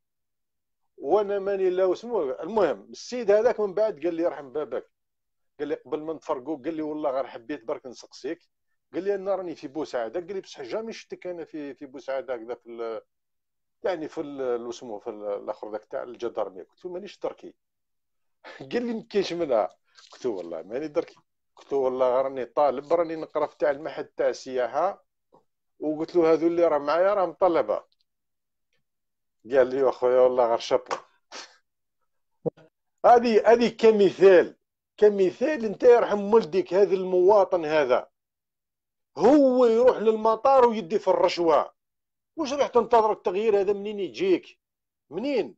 وانا ماني لا وسمو المهم السيد هذاك من بعد قال لي رحم بابك قال لي قبل ما نتفرقوا قال لي والله غير حبيت برك نسقسيك قال لي انا راني في بوسعاده قال لي بصح جامي شفتك انا في في بوسعاده هكذا في يعني في الوسمو في الاخر ذاك تاع الجدرميه قلت له مانيش تركي قال لي كاينش منها قلت له والله ماني دركي قلت له والله راني طالب راني نقرا في تاع المعهد تاع السياحه وقلت له هذو اللي راه معايا راهم طلبه قال لي اخويا والله غير شابو هذه هذه كمثال كمثال انت يرحم ولدك هذا المواطن هذا هو يروح للمطار ويدي في الرشوه واش راح تنتظر التغيير هذا منين يجيك منين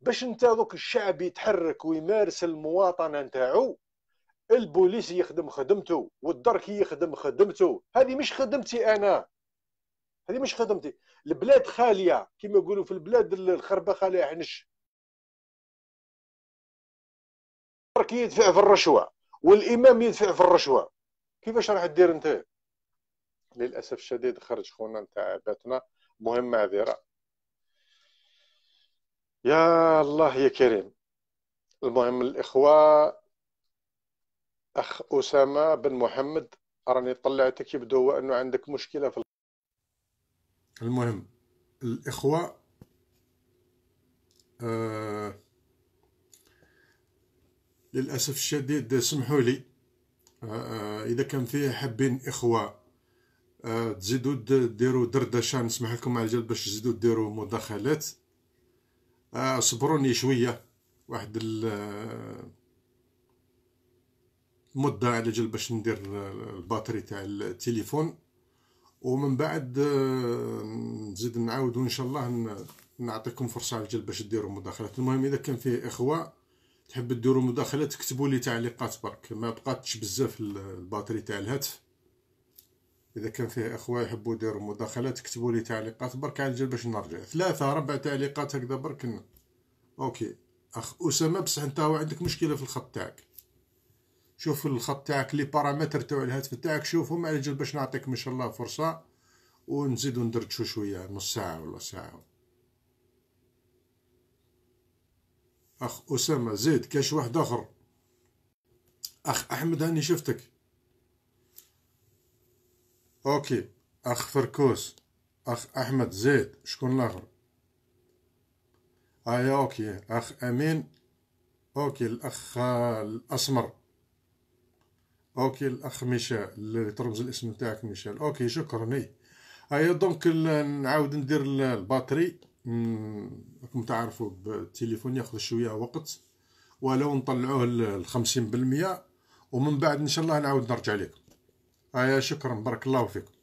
باش انت دوك الشعب يتحرك ويمارس المواطنه نتاعو البوليس يخدم خدمته والدركي يخدم خدمته هذه مش خدمتي انا هذه مش خدمتي البلاد خاليه كما يقولوا في البلاد الخربه خاليه عنش برك يدفع في الرشوه والامام يدفع في الرشوه كيفاش راح دير انت للاسف الشديد خرج خونا نتاع باتنا مهم معذره يا الله يا كريم المهم الاخوه اخ اسامه بن محمد راني طلعتك يبدو انه عندك مشكله في المهم الإخوة آه للأسف الشديد سمحوا لي آه, آه، إذا كان فيه حابين إخوة آه تزيدوا ديروا دردشة نسمح لكم على الجد باش تزيدوا ديروا مداخلات آه صبروني شوية واحد المدة آه، على جل باش ندير الباتري تاع التليفون ومن بعد آه، نزيد نعاود وان شاء الله نعطيكم فرصه على الجلب باش ديروا مداخلات المهم اذا كان فيه اخوه تحب ديروا مداخلات تكتبوا لي تعليقات برك ما بقاتش بزاف الباتري تاع الهاتف اذا كان فيه اخوه يحبوا يديروا مداخلات تكتبوا لي تعليقات برك على الجلب باش نرجع ثلاثه ربع تعليقات هكذا برك اوكي اخ اسامه بصح انت عندك مشكله في الخط تاعك شوف الخط تاعك لي بارامتر تاع الهاتف تاعك شوفهم على جال باش نعطيك ان شاء الله فرصه ونزيدو ندردشو شويه نص ساعه ولا ساعه اخ اسامه زيد كاش واحد اخر اخ احمد هاني شفتك اوكي اخ فركوس اخ احمد زيد شكون الاخر ايا آه، اوكي اخ امين اوكي الاخ آه، الاسمر اوكي الاخ ميشيل اللي ترمز الاسم نتاعك ميشيل اوكي شكرا اي هيا دونك نعاود ندير الباتري راكم تعرفوا بالتليفون ياخذ شويه وقت ولو نطلعوه ل 50% ومن بعد ان شاء الله نعاود نرجع لكم هيا شكرا بارك الله فيكم